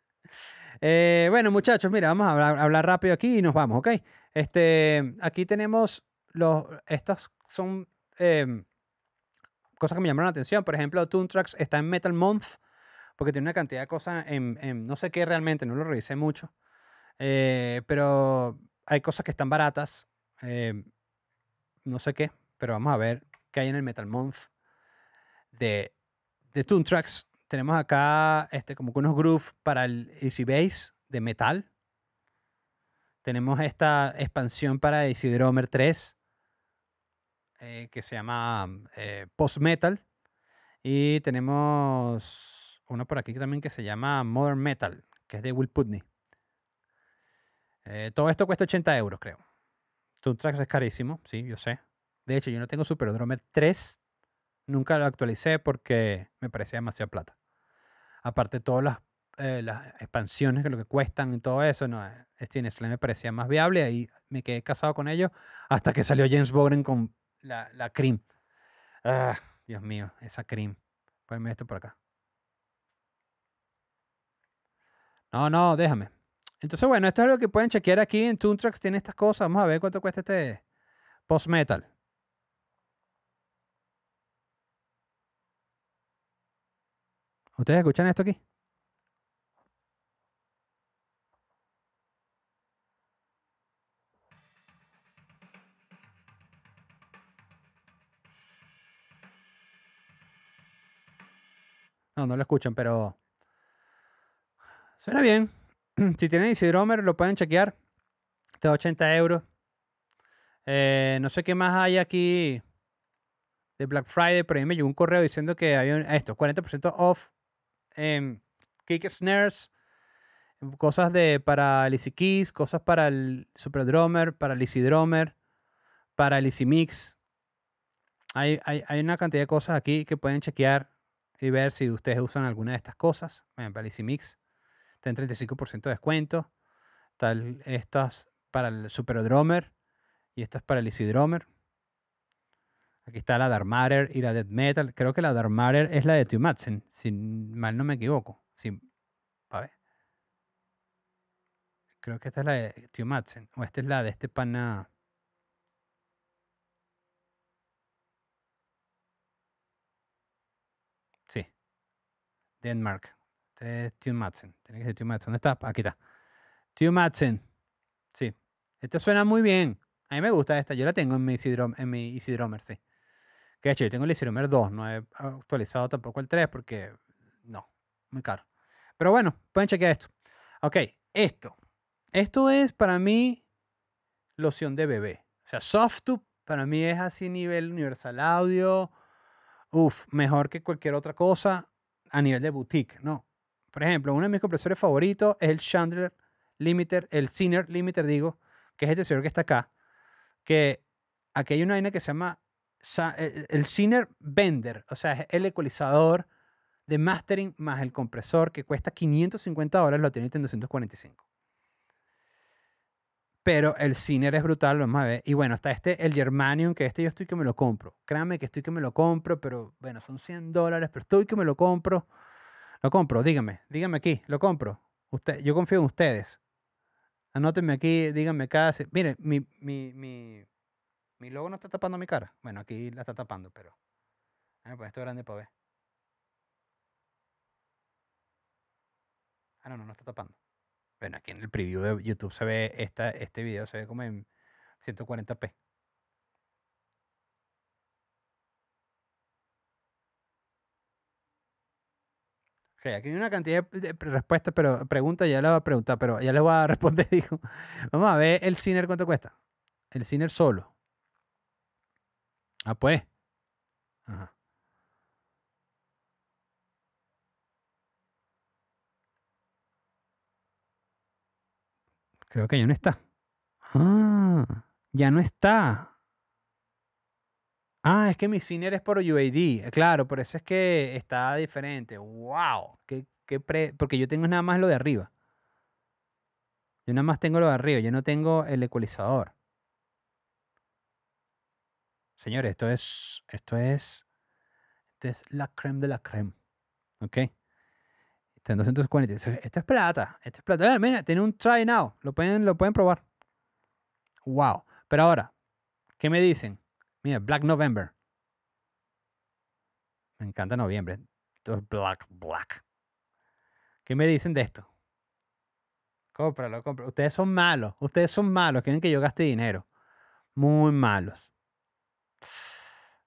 [SPEAKER 1] Eh, bueno, muchachos, mira, vamos a hablar, rápido aquí y nos vamos, ¿ok? Este, aquí tenemos los, estas son em, cosas que me llamaron la atención. Por ejemplo, tracks está en Metal Month porque tiene una cantidad de cosas en, no sé qué realmente, no lo revisé mucho. Eh, pero hay cosas que están baratas. Em, no sé qué, pero vamos a ver qué hay en el Metal Month de, de Tracks tenemos acá este, como que unos grooves para el Easy Bass de metal. Tenemos esta expansión para Easy Drummer 3 que se llama eh, Post Metal. Y tenemos uno por aquí también que se llama Modern Metal, que es de Will Putney. Eh, todo esto cuesta 80 euros, creo. tracks es carísimo, sí, yo sé. De hecho, yo no tengo Super Drummer 3 Nunca lo actualicé porque me parecía demasiada plata. Aparte, todas las, eh, expansiones, que lo que cuestan y todo eso, no, eh, Steam Slime me parecía más viable. Ahí me quedé casado con ellos hasta que salió James Bogren con la, la cream. Ah, Dios mío, esa cream. Ponme esto por acá. No, no, déjame. Entonces, bueno, esto es lo que pueden chequear aquí en tracks Tiene estas cosas. Vamos a ver cuánto cuesta este post metal. ¿Ustedes escuchan esto aquí? No, no lo escuchan, pero suena bien. Si tienen Isidromer, lo pueden chequear. Está 80 euros. Eh, no sé qué más hay aquí de Black Friday, pero a mí me llegó un correo diciendo que había esto, 40% off Em, kick snares, cosas de, para Lizzy Keys, cosas para el Super Drummer, para Lizzy Drummer, para Lizzy Mix. Hay, una cantidad de cosas aquí que pueden chequear y ver si ustedes usan alguna de estas cosas. para Lizzy Mix está 35% de descuento. estas para el Super Drummer y estas para Lizzy Drummer. Aquí está la Dark Matter y la Dead Metal. Creo que la Dark Matter es la de Madsen. si mal no me equivoco. a ver. Creo que esta es la de Madsen. O esta es la de este pana. Sí. Denmark. Este es Madsen. Tiene que ser Madsen. ¿Dónde está? Aquí está. Madsen. Sí. Esta suena muy bien. A mí me gusta esta. Yo la tengo en mi Isidromer, en mi Isidromer sí. Que de hecho, yo tengo el número 2, no he actualizado tampoco el 3 porque no, muy caro. Pero bueno, pueden chequear esto. Ok, esto. Esto es para mí loción de bebé. O sea, Softube para mí es así nivel Universal Audio. Uf, mejor que cualquier otra cosa a nivel de boutique, ¿no? Por ejemplo, uno de mis compresores favoritos es el Chandler Limiter, el Sinner Limiter, digo, que es este señor que está acá. Que aquí hay una vaina que se llama eh, el Ciner Bender, o sea, es el ecualizador de mastering más el compresor que cuesta 550 dólares, lo tiene en 245. Pero el Ciner es brutal, lo más Y bueno, está este, el Germanium, que este yo estoy que me lo compro. Créame que estoy que me lo compro, pero bueno, son 100 dólares, pero estoy que me lo compro. Lo compro, dígame, dígame aquí, lo compro. Usted, yo confío en ustedes. Anótenme aquí, díganme acá. Miren, mi, mi, mi mi logo no está tapando mi cara. Bueno, aquí la está tapando, pero. Ah, pues esto es grande para ver. Ah, no, no, no está tapando. Bueno, aquí en el preview de YouTube se ve esta, este video, se ve como en 140p. Ok, aquí hay una cantidad de respuestas, pero preguntas, ya la voy a preguntar, pero ya les voy a responder, dijo. Vamos a ver el Ciner cuánto cuesta. El Ciner solo. Ah, pues. Creo que ya no está. Ah, ya no está. Ah, es que mi cine es por UAD. Eh, claro, por eso es que está diferente. ¡Wow! ¿Qué, qué Porque yo tengo nada más lo de arriba. Yo nada más tengo lo de arriba. Yo no tengo el ecualizador. Señores, esto es, esto es, esto la creme de la creme. ¿Ok? Está en 240. Esto es plata. Esto es plata. Mira, tiene un try now. Lo pueden, lo pueden probar. Wow. Pero ahora, ¿qué me dicen? Mira, Black November. Me encanta noviembre. Esto es black, black. ¿Qué me dicen de esto? Cómpralo, cómpralo. Ustedes son malos. Ustedes son malos. Quieren que yo gaste dinero. Muy malos.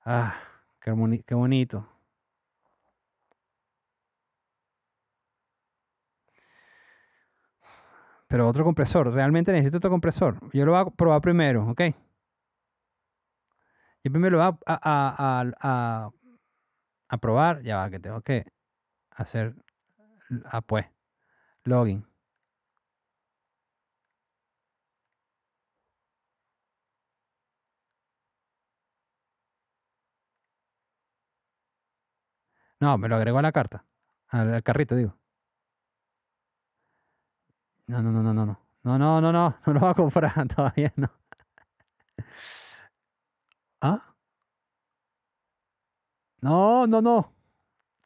[SPEAKER 1] Ah, qué, bonito. Pero otro compresor, realmente necesito otro compresor. Yo lo voy a probar primero, ¿ok? Yo primero lo voy a, a, probar. Ya va, que tengo que hacer. Ah, pues. Login. No, me lo agregó a la carta. Al, carrito, digo. No, no, no, no, no, no. No, no, no, no. No lo va a comprar todavía, no. ¿Ah? No, no, no.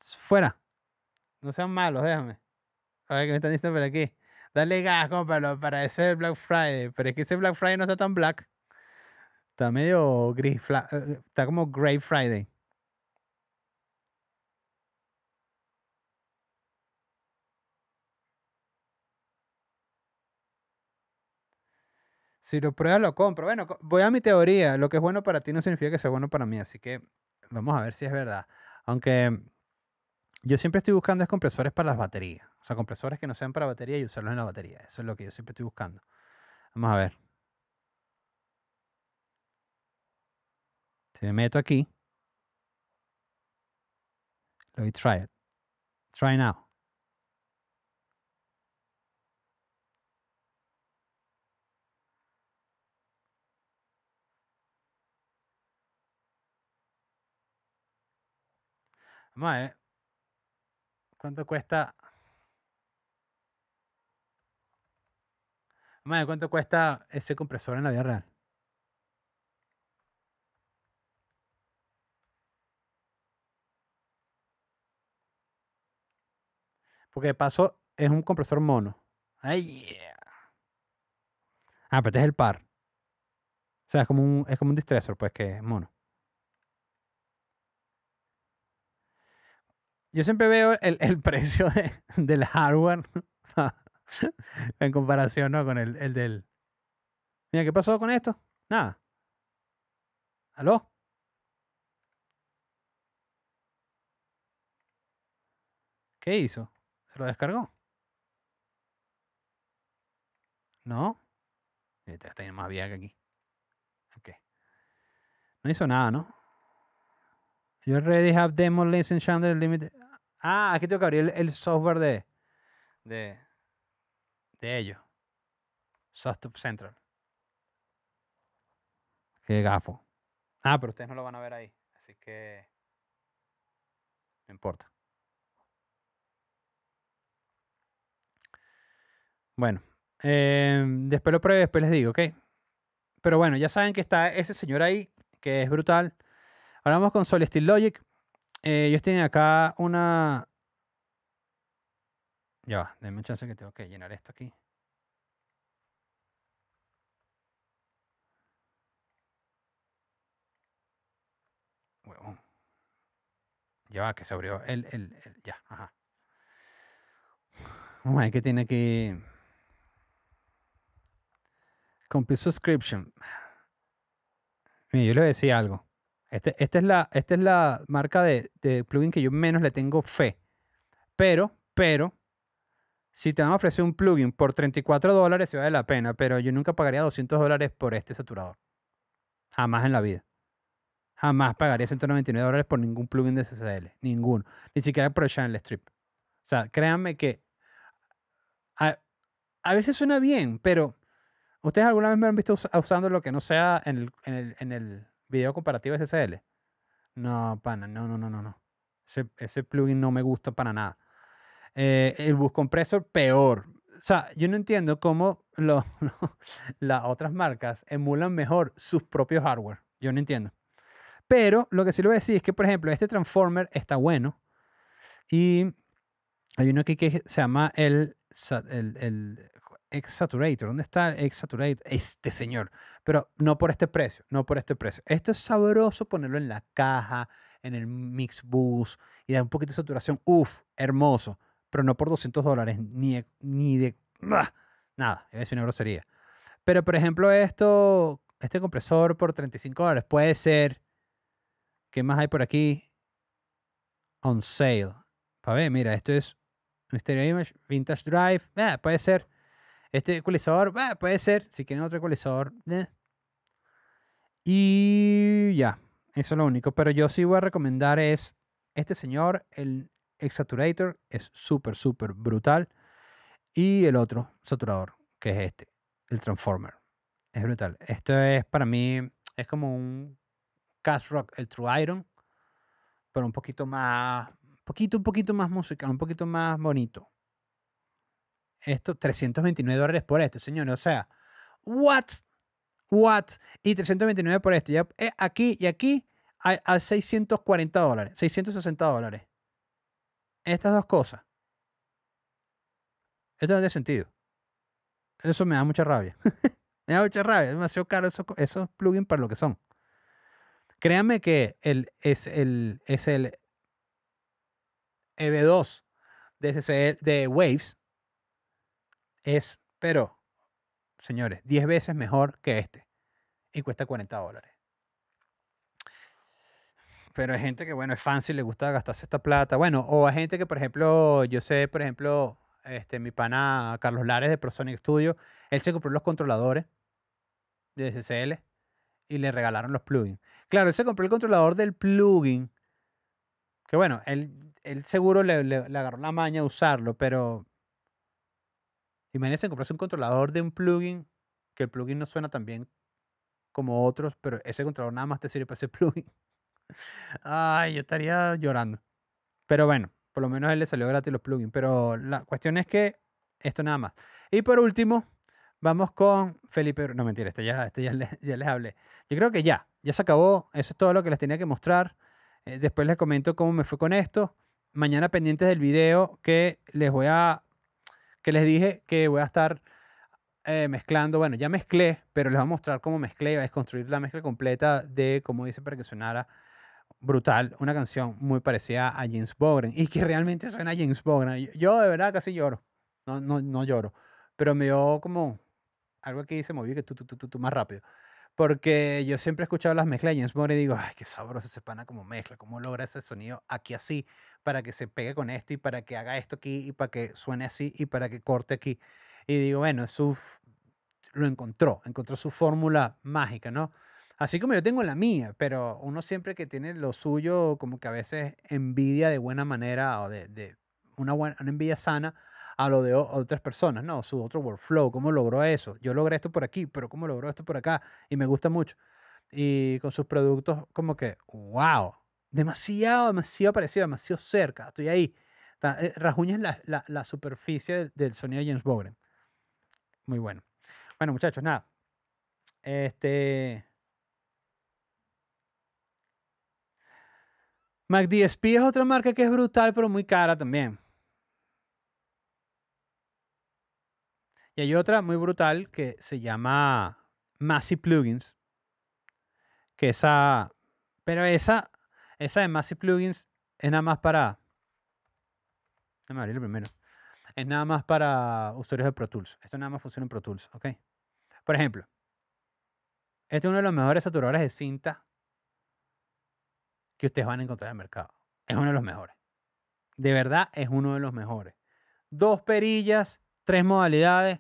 [SPEAKER 1] Fuera. No sean malos, déjame. A ver qué me están diciendo por aquí. Dale gas, cómpralo para ese Black Friday. Pero es que ese Black Friday no está tan black. Está medio gris. Eh, está como Grey Friday. Si lo pruebas, lo compro. Bueno, voy a mi teoría. Lo que es bueno para ti no significa que sea bueno para mí. Así que vamos a ver si es verdad. Aunque yo siempre estoy buscando es compresores para las baterías. O sea, compresores que no sean para batería y usarlos en la batería. Eso es lo que yo siempre estoy buscando. Vamos a ver. Si me meto aquí, lo voy try it. Try now. Mae, ¿Cuánto cuesta? ¿cuánto cuesta ese compresor en la vida real? Porque de paso es un compresor mono. Ay, Ah, pero este es el par. O sea, es como un, es como un distressor, pues que es mono. Yo siempre veo el, el precio del hardware en comparación con el, del... Mira, ¿qué pasó con esto? Nada. ¿Aló? ¿Qué hizo? ¿Se lo descargó? ¿No? Está más vieja que aquí. Ok. No hizo nada, ¿no? Yo already have demo listen Chandler limited. Ah, aquí tengo que abrir el, software de, de, de ellos. Software Central. Qué gafo. Ah, pero ustedes no lo van a ver ahí. Así que no importa. Bueno, em, después lo pruebo después les digo, ¿ok? Pero bueno, ya saben que está ese señor ahí, que es brutal. Ahora vamos con Solid Logic. Eh, ellos tienen acá una. Ya va, denme chance que tengo que llenar esto aquí. Huevón. Ya va, que se abrió el, el, ya, ajá. Vamos a qué tiene aquí. Complete subscription. Mira, yo le decía algo esta, este es la, esta es la marca de, plugin que yo menos le tengo fe. Pero, pero, si te van a ofrecer un plugin por 34 dólares, se vale la pena, pero yo nunca pagaría 200 dólares por este saturador. Jamás en la vida. Jamás pagaría 199 dólares por ningún plugin de SSL. Ninguno. Ni siquiera por el Channel Strip. O sea, créanme que a, veces suena bien, pero ¿ustedes alguna vez me han visto usando lo que no sea en el video comparativo SSL. No, pana, no, no, no, no, Ese, plugin no me gusta para nada. Eh, el bus compresor peor. O sea, yo no entiendo cómo las otras marcas emulan mejor sus propios hardware. Yo no entiendo. Pero lo que sí lo voy a decir es que, por ejemplo, este Transformer está bueno. Y hay uno aquí que se llama el, el, el ¿Dónde está el saturator? Este señor. Pero no por este precio, no por este precio. Esto es sabroso ponerlo en la caja, en el mix bus y dar un poquito de saturación. Uf, hermoso. Pero no por 200 dólares, ni de, ni de nada. Es una grosería. Pero por ejemplo, esto, este compresor por 35 dólares puede ser. ¿Qué más hay por aquí? On sale. A ver, mira, esto es misterio Image, Vintage Drive. Ah, puede ser este ecualizador, puede ser. Si quieren otro ecualizador. Eh. Y ya, eso es lo único. Pero yo sí voy a recomendar es este señor, el saturator es súper, súper brutal. Y el otro saturador, que es este, el Transformer. Es brutal. Esto es para mí, es como un Cast Rock, el True Iron, pero un poquito más, poquito, un poquito más musical, un poquito más bonito esto, 329 dólares por esto, señor. O sea, what? What? Y 329 por esto. Ya, eh, aquí y aquí a 640 dólares, 660 dólares. Estas dos cosas. Esto no tiene sentido. Eso me da mucha rabia. me da mucha rabia. Es demasiado caro esos, esos plugins para lo que son. Créanme que el, es, el, es el EV2 de, de Waves es, pero, señores, 10 veces mejor que este. Y cuesta 40 dólares. Pero hay gente que, bueno, es fancy, le gusta gastarse esta plata. Bueno, o hay gente que, por ejemplo, yo sé, por ejemplo, este, mi pana Carlos Lares de ProSonic Studio, él se compró los controladores de SSL y le regalaron los plugins. Claro, él se compró el controlador del plugin, que bueno, él, seguro le, le, le agarró la maña a usarlo, pero Imagínense comprarse un controlador de un plugin, que el plugin no suena tan bien como otros, pero ese controlador nada más te sirve para ese plugin. Ay, yo estaría llorando. Pero bueno, por lo menos él le salió gratis los plugins. Pero la cuestión es que esto nada más. Y por último, vamos con Felipe. No, mentira, este ya, este ya, les, hablé. Yo creo que ya, ya se acabó. Eso es todo lo que les tenía que mostrar. Eh, después les comento cómo me fue con esto. Mañana pendientes del video que les voy a que les dije que voy a estar eh, mezclando, bueno, ya mezclé, pero les voy a mostrar cómo mezclé, voy a construir la mezcla completa de cómo dice para que sonara brutal, una canción muy parecida a James Bogren y que realmente suena a James Bogren. Yo, de verdad casi lloro, no, no, no lloro, pero me dio como algo que dice moví que tú, tú, tú, tú, más rápido. Porque yo siempre he escuchado las mezclas de James Bogren y digo, ay, qué sabroso se pana como mezcla, cómo logra ese sonido aquí así, para que se pegue con esto y para que haga esto aquí y para que suene así y para que corte aquí. Y digo, bueno, eso lo encontró, encontró su fórmula mágica, ¿no? Así como yo tengo la mía, pero uno siempre que tiene lo suyo, como que a veces envidia de buena manera o de, una, buena, envidia sana a lo de otras personas, ¿no? Su otro workflow, cómo logró eso. Yo logré esto por aquí, pero cómo logró esto por acá. Y me gusta mucho. Y con sus productos, como que, wow, demasiado, demasiado parecido, demasiado cerca. Estoy ahí. Eh, Rajuñas la, la, superficie del, sonido de James Bogren. Muy bueno. Bueno, muchachos, nada. Este. MacDSP es otra marca que es brutal, pero muy cara también. Y hay otra muy brutal que se llama Massive Plugins. Que esa. Pero esa esa de Massive Plugins es nada más para... Déjame abrirlo primero. Es nada más para usuarios de Pro Tools. Esto nada más funciona en Pro Tools, ¿ok? Por ejemplo, este es uno de los mejores saturadores de cinta que ustedes van a encontrar en el mercado. Es uno de los mejores. De verdad, es uno de los mejores. Dos perillas, tres modalidades.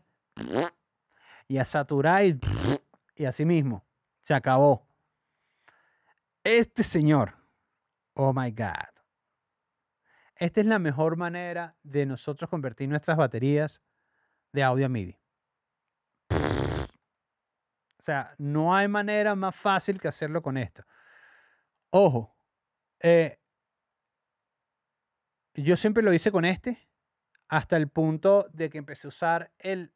[SPEAKER 1] Y a saturar y, y así mismo. Se acabó. Este señor Oh my God. Esta es la mejor manera de nosotros convertir nuestras baterías de audio a MIDI. O sea, no hay manera más fácil que hacerlo con esto. Ojo, eh, yo siempre lo hice con este hasta el punto de que empecé a usar el,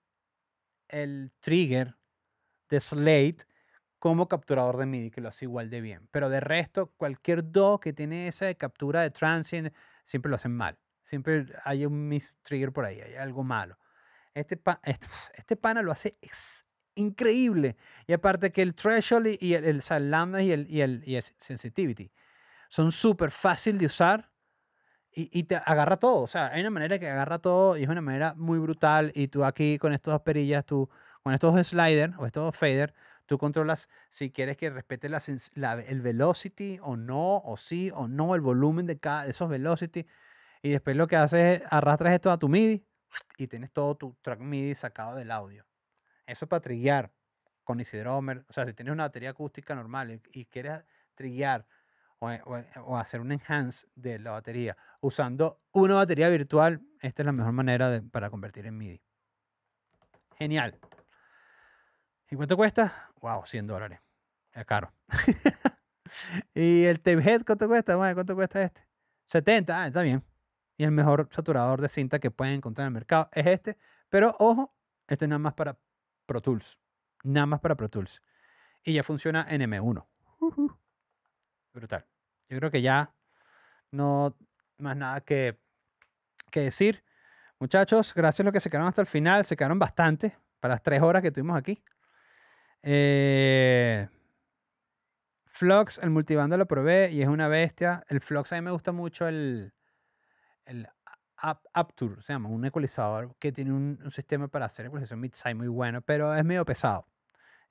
[SPEAKER 1] el trigger de Slate como capturador de MIDI, que lo hace igual de bien. Pero de resto, cualquier DAW que tiene esa captura de transient, siempre lo hacen mal. Siempre hay un mis-trigger por ahí, hay algo malo. Este, este, este, pana lo hace increíble. Y aparte que el threshold y el, el, y el, y el, y sensitivity son súper fácil de usar y, te agarra todo. O sea, hay una manera que agarra todo y es una manera muy brutal. Y tú aquí con estos dos perillas, tú con estos dos sliders o estos dos faders, Tú controlas si quieres que respete el velocity o no, o sí o no, el volumen de cada de esos velocity. Y después lo que haces es arrastras esto a tu MIDI y tienes todo tu track MIDI sacado del audio. Eso para trillar con Isidromer. O sea, si tienes una batería acústica normal y, quieres trillar eh, eh, o, hacer un enhance de la batería usando una batería virtual, esta es la mejor manera para convertir en MIDI. Genial. ¿Y cuánto cuesta? wow, 100 dólares. Es caro. y el tape ¿cuánto cuesta? Bueno, ¿cuánto cuesta este? 70, ah, está bien. Y el mejor saturador de cinta que pueden encontrar en el mercado es este. Pero ojo, esto es nada más para Pro Tools. Nada más para Pro Tools. Y ya funciona en M1. Brutal. Yo creo que ya no más nada que, que decir. Muchachos, gracias a los que se quedaron hasta el final. Se quedaron bastante para las tres horas que tuvimos aquí. Eh, Flux, el multibando lo probé y es una bestia. El Flux a mí me gusta mucho el, el Aptur, se llama, un ecualizador que tiene un, sistema para hacer ecualización mid-side muy bueno, pero es medio pesado.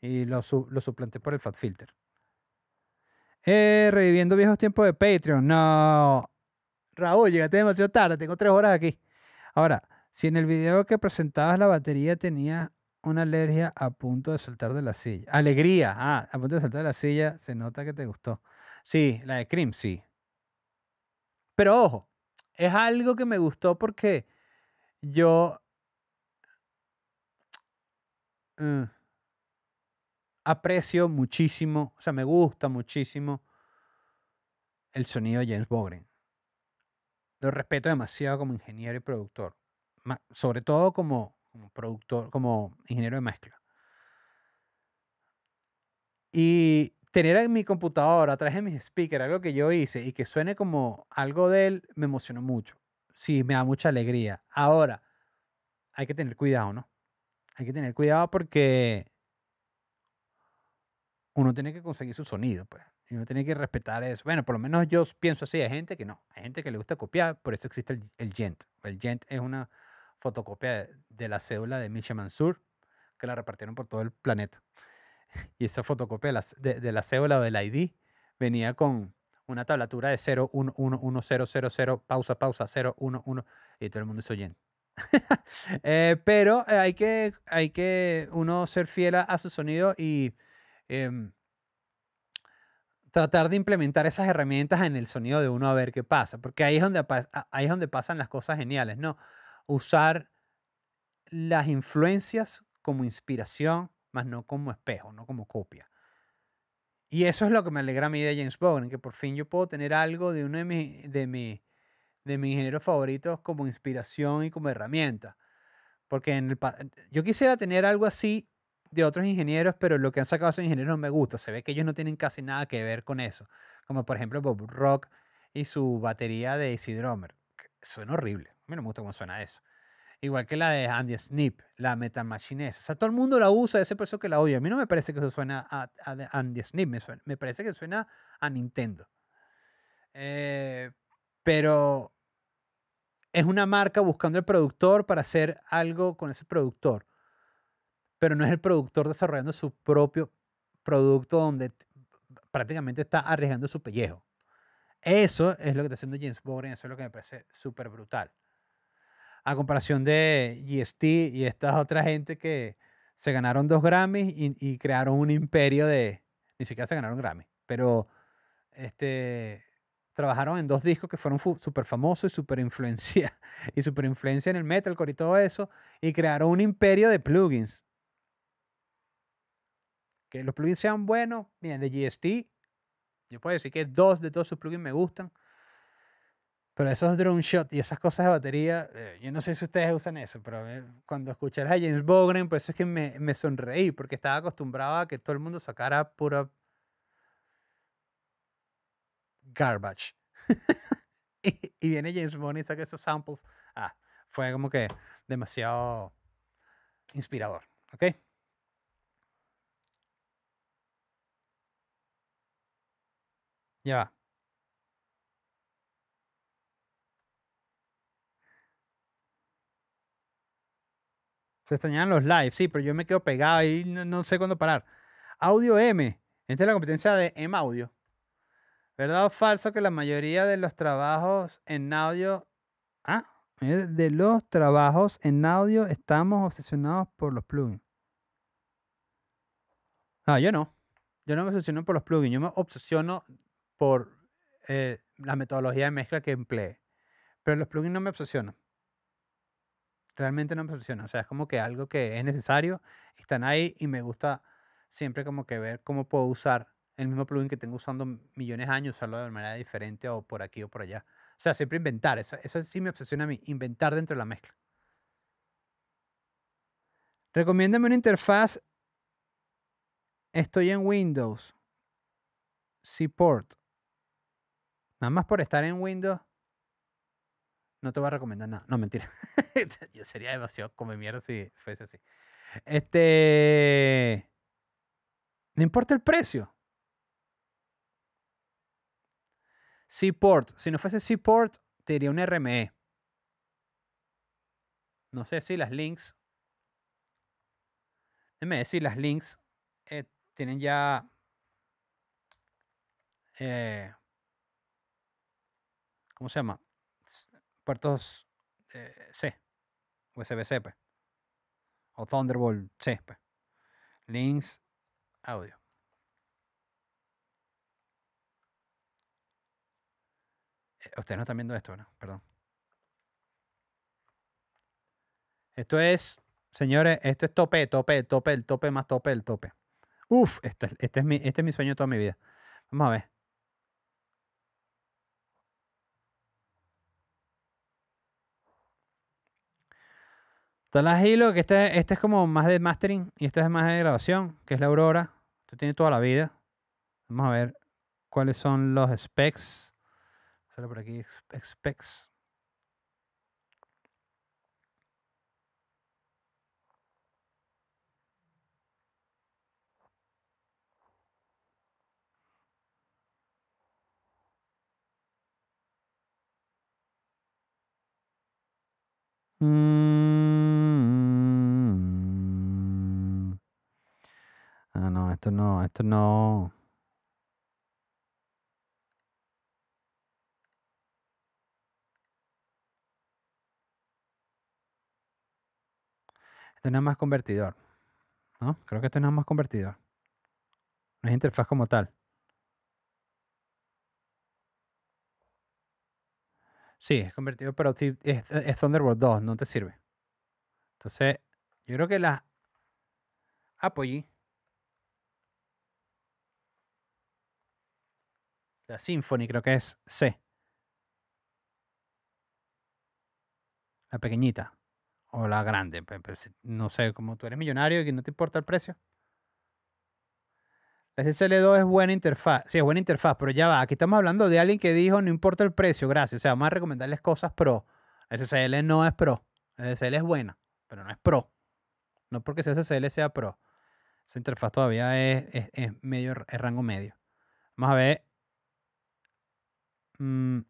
[SPEAKER 1] Y lo, lo suplanté por el fat Filter. Eh, reviviendo viejos tiempos de Patreon. No. Raúl, llegaste demasiado tarde, tengo tres horas aquí. Ahora, si en el video que presentabas la batería tenía una alergia a punto de saltar de la silla. Alegría, ah, a punto de saltar de la silla, se nota que te gustó. Sí, la de Cream, sí. Pero ojo, es algo que me gustó porque yo... Mm, aprecio muchísimo, o sea, me gusta muchísimo el sonido de James Bogren. Lo respeto demasiado como ingeniero y productor, sobre todo como como productor, como ingeniero de mezcla. Y tener en mi computadora, a través de mis speakers, algo que yo hice y que suene como algo de él, me emocionó mucho. Sí, me da mucha alegría. Ahora, hay que tener cuidado, ¿no? Hay que tener cuidado porque uno tiene que conseguir su sonido, pues. Y uno tiene que respetar eso. Bueno, por lo menos yo pienso así. Hay gente que no. Hay gente que le gusta copiar. Por eso existe el, el gent. El gent es una fotocopia de la cédula de Misha Mansur, que la repartieron por todo el planeta. Y esa fotocopia de la, de, la cédula o del ID venía con una tablatura de 0111000, pausa, pausa, 011, y todo el mundo es oyente. Eh, pero eh, hay que, hay que uno ser fiel a, su sonido y em, tratar de implementar esas herramientas en el sonido de uno a ver qué pasa, porque ahí es donde, ahí es donde pasan las cosas geniales, ¿no? usar las influencias como inspiración, más no como espejo, no como copia. Y eso es lo que me alegra a mí de James Bond, que por fin yo puedo tener algo de uno de, de, de mis ingenieros favoritos como inspiración y como herramienta. Porque en yo quisiera tener algo así de otros ingenieros, pero lo que han sacado esos ingenieros no me gusta. Se ve que ellos no tienen casi nada que ver con eso. Como por ejemplo Bob Rock y su batería de Isidromer Drummer. Suena horrible. A mí no me gusta cómo suena eso. Igual que la de Andy Snip, la Metal Machine O sea, todo el mundo la usa, ese eso que la oye. A mí no me parece que eso suena a, Andy Snip, me, parece que suena a Nintendo. Eh, pero es una marca buscando el productor para hacer algo con ese productor. Pero no es el productor desarrollando su propio producto donde prácticamente está arriesgando su pellejo. Eso es lo que está haciendo James y eso es lo que me parece súper brutal a comparación de GST y esta otra gente que se ganaron dos Grammys y, crearon un imperio de, ni siquiera se ganaron Grammy, pero este, trabajaron en dos discos que fueron súper famosos y súper influencia, y super influencia en el metalcore y todo eso, y crearon un imperio de plugins. Que los plugins sean buenos, miren, de GST, yo puedo decir que dos de todos sus plugins me gustan, pero esos drone shots y esas cosas de batería, eh, yo no sé si ustedes usan eso, pero cuando escuché a James Bogren, por eso es que me, sonreí, porque estaba acostumbrado a que todo el mundo sacara pura garbage. y, viene James Bogren y saca esos samples. Ah, fue como que demasiado inspirador, ¿ok? Ya va. Se extrañaban los lives, sí, pero yo me quedo pegado ahí, no, sé cuándo parar. Audio M. Esta es la competencia de M Audio. ¿Verdad o falso que la mayoría de los trabajos en audio. Ah, eh, de los trabajos en audio estamos obsesionados por los plugins. Ah, yo no. Yo no me obsesiono por los plugins. Yo me obsesiono por eh, la metodología de mezcla que emplee Pero los plugins no me obsesionan. Realmente no me obsesiona. O sea, es como que algo que es necesario, están ahí y me gusta siempre como que ver cómo puedo usar el mismo plugin que tengo usando millones de años, usarlo de manera diferente o por aquí o por allá. O sea, siempre inventar. Eso, sí me obsesiona a mí, inventar dentro de la mezcla. Recomiéndame una interfaz. Estoy en Windows. support Nada más por estar en Windows no te voy a recomendar nada. No, mentira. Yo sería demasiado come mierda si fuese así. Este. No importa el precio. Seaport. Si no fuese Seaport, te diría un RME. No sé si las links. Déjame decir, las links eh, tienen ya. Eh, ¿Cómo se llama? puertos eh, C, USB-C, pues. O Thunderbolt C, Links, pues. audio. Eh, ustedes no están viendo esto, ¿no? Perdón. Esto es, señores, esto es tope, tope, tope, el tope más tope, el tope. Uf, este, este, es mi, este es mi sueño toda mi vida. Vamos a ver. Están las Hilo, que este, este es como más de mastering y esta es más de grabación, que es la Aurora. Esto tiene toda la vida. Vamos a ver cuáles son los specs. Solo por aquí, specs. mmm Ah, no, esto no, esto no. Esto no es más convertidor. ¿No? Creo que esto no es más convertidor. No es interfaz como tal. Sí, es convertido, pero es, Thunderbolt 2, no te sirve. Entonces, yo creo que la apoyí. La Symphony creo que es C. La pequeñita. O la grande. No sé, como tú eres millonario y no te importa el precio. La ssl 2 es buena interfaz. Sí, es buena interfaz, pero ya va. Aquí estamos hablando de alguien que dijo, no importa el precio, gracias. O sea, vamos a recomendarles cosas pro. SSL no es pro. SSL es buena, pero no es pro. No porque SSL sea pro. Esa interfaz todavía es, medio, es rango medio. Vamos a ver Mm.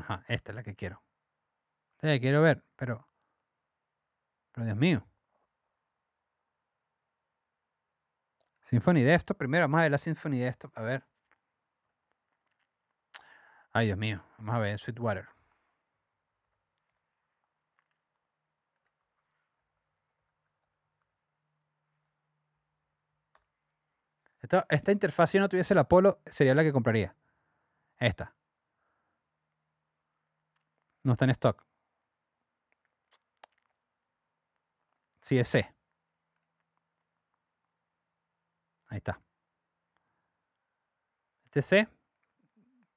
[SPEAKER 1] Ajá, esta es la que quiero. Esta la quiero ver, pero. Pero Dios mío. Symphony de esto primero. Vamos a ver la Symphony de esto. A ver. Ay, Dios mío. Vamos a ver Sweetwater. Esta, interfaz, si no tuviese el Apollo, sería la que compraría. Esta. No está en stock. Sí, es C. Ahí está. Este es C.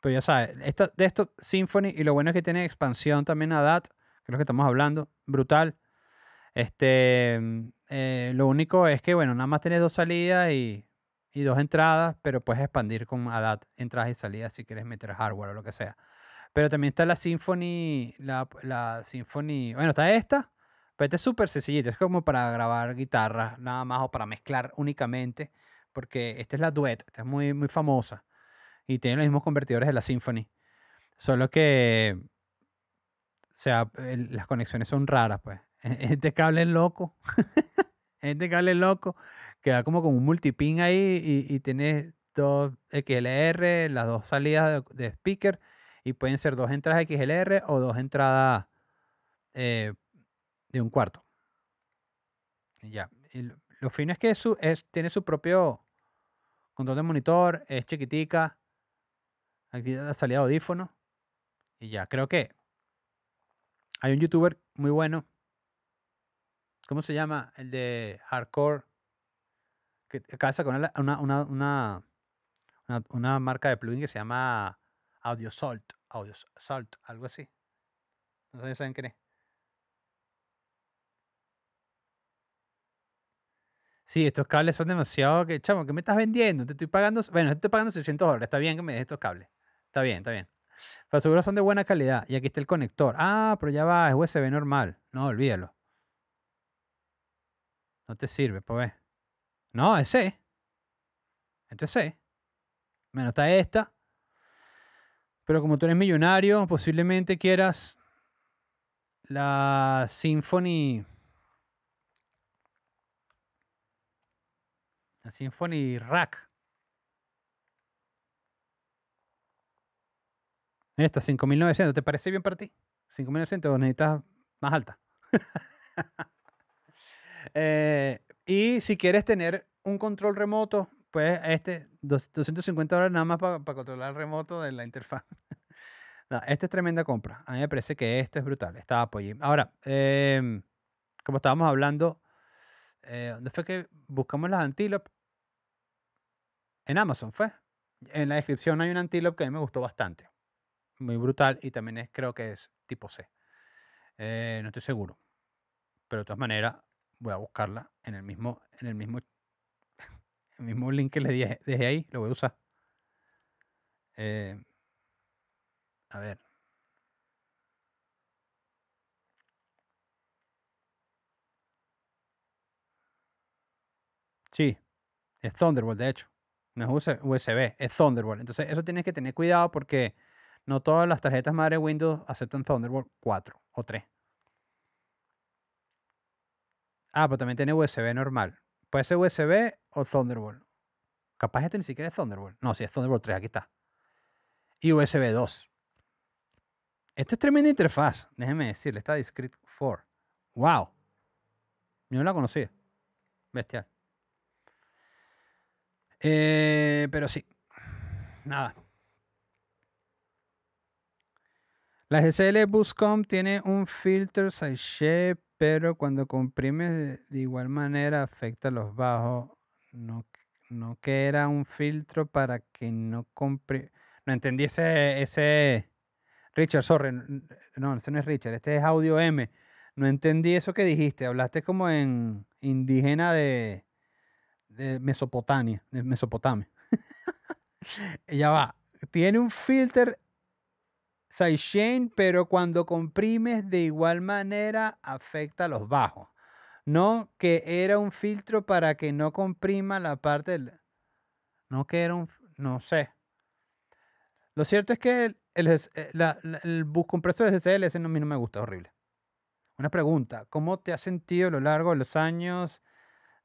[SPEAKER 1] Pero ya sabes, de esto Symfony, y lo bueno es que tiene expansión también a DAT, que es lo que estamos hablando. Brutal. Este, eh, lo único es que, bueno, nada más tiene dos salidas y y dos entradas, pero puedes expandir con ADAT entradas y salidas si quieres meter hardware o lo que sea. Pero también está la symphony la, la bueno, está esta, pero esta es súper sencillita, es como para grabar guitarras nada más o para mezclar únicamente, porque esta es la Duet, esta es muy, muy famosa y tiene los mismos convertidores de la symphony, solo que, o sea, las conexiones son raras, pues. Este cable es loco, este cable es loco queda como con un multipin ahí y, y tienes dos XLR, las dos salidas de, speaker y pueden ser dos entradas XLR o dos entradas eh, de un cuarto. Y ya. lo, fino es que tiene su propio control de monitor, es chiquitica. Aquí la salida de audífono. Y ya, creo que hay un youtuber muy bueno. ¿Cómo se llama? El de Hardcore que acaba de una, una, marca de plugin que se llama Audio Salt, Audio Salt, algo así. No sé si saben qué es. Sí, estos cables son demasiado que, chamo, ¿qué me estás vendiendo? Te estoy pagando, bueno, te estoy pagando 600 dólares, está bien que me des estos cables. Está bien, está bien. Pero seguro son de buena calidad. Y aquí está el conector. Ah, pero ya va, es USB normal. No, olvídalo. No te sirve, pues no, es C. Este C. Menos está esta. Pero como tú eres millonario, posiblemente quieras la Symphony. La Symphony Rack. Esta, 5900, ¿te parece bien para ti? 5900 necesitas más alta. eh, y si quieres tener un control remoto, pues este, 250 dólares nada más para controlar el remoto de la interfaz. no, esta es tremenda compra. A mí me parece que esto es brutal. Está apoyado. Ahora, em, como estábamos hablando, eh, ¿dónde fue que buscamos las antílopes? En Amazon fue. En la descripción hay un antílope que a mí me gustó bastante. Muy brutal y también es, creo que es tipo C. Eh, no estoy seguro. Pero de todas maneras, voy a buscarla en el mismo, en el mismo, el mismo link que le dejé, ahí, lo voy a usar. Eh, a ver. Sí, es Thunderbolt, de hecho. No es USB, es Thunderbolt. Entonces, eso tienes que tener cuidado porque no todas las tarjetas madre Windows aceptan Thunderbolt 4 o 3. Ah, pero también tiene USB normal. Puede ser USB o Thunderbolt. Capaz esto ni siquiera es Thunderbolt. No, si sí es Thunderbolt 3, aquí está. Y USB 2. Esto es tremenda interfaz, déjeme decirle. Está Discrete 4. ¡Wow! Yo no la conocía. Bestial. Eh, pero sí. Nada. La GCL Buscom tiene un filter shape pero cuando comprimes de igual manera afecta a los bajos, no, no que era un filtro para que no compre, No entendí ese, Richard, sorry, no, este no es Richard, este es Audio M. No entendí eso que dijiste, hablaste como en indígena de, Mesopotamia, de Mesopotamia. ya va, tiene un filter sidechain, pero cuando comprimes de igual manera afecta a los bajos. No que era un filtro para que no comprima la parte del... No que era un... No sé. Lo cierto es que el, el, eh, bus compresor SSL, ese no, a mí no me gusta, horrible. Una pregunta, ¿cómo te has sentido a lo largo de los años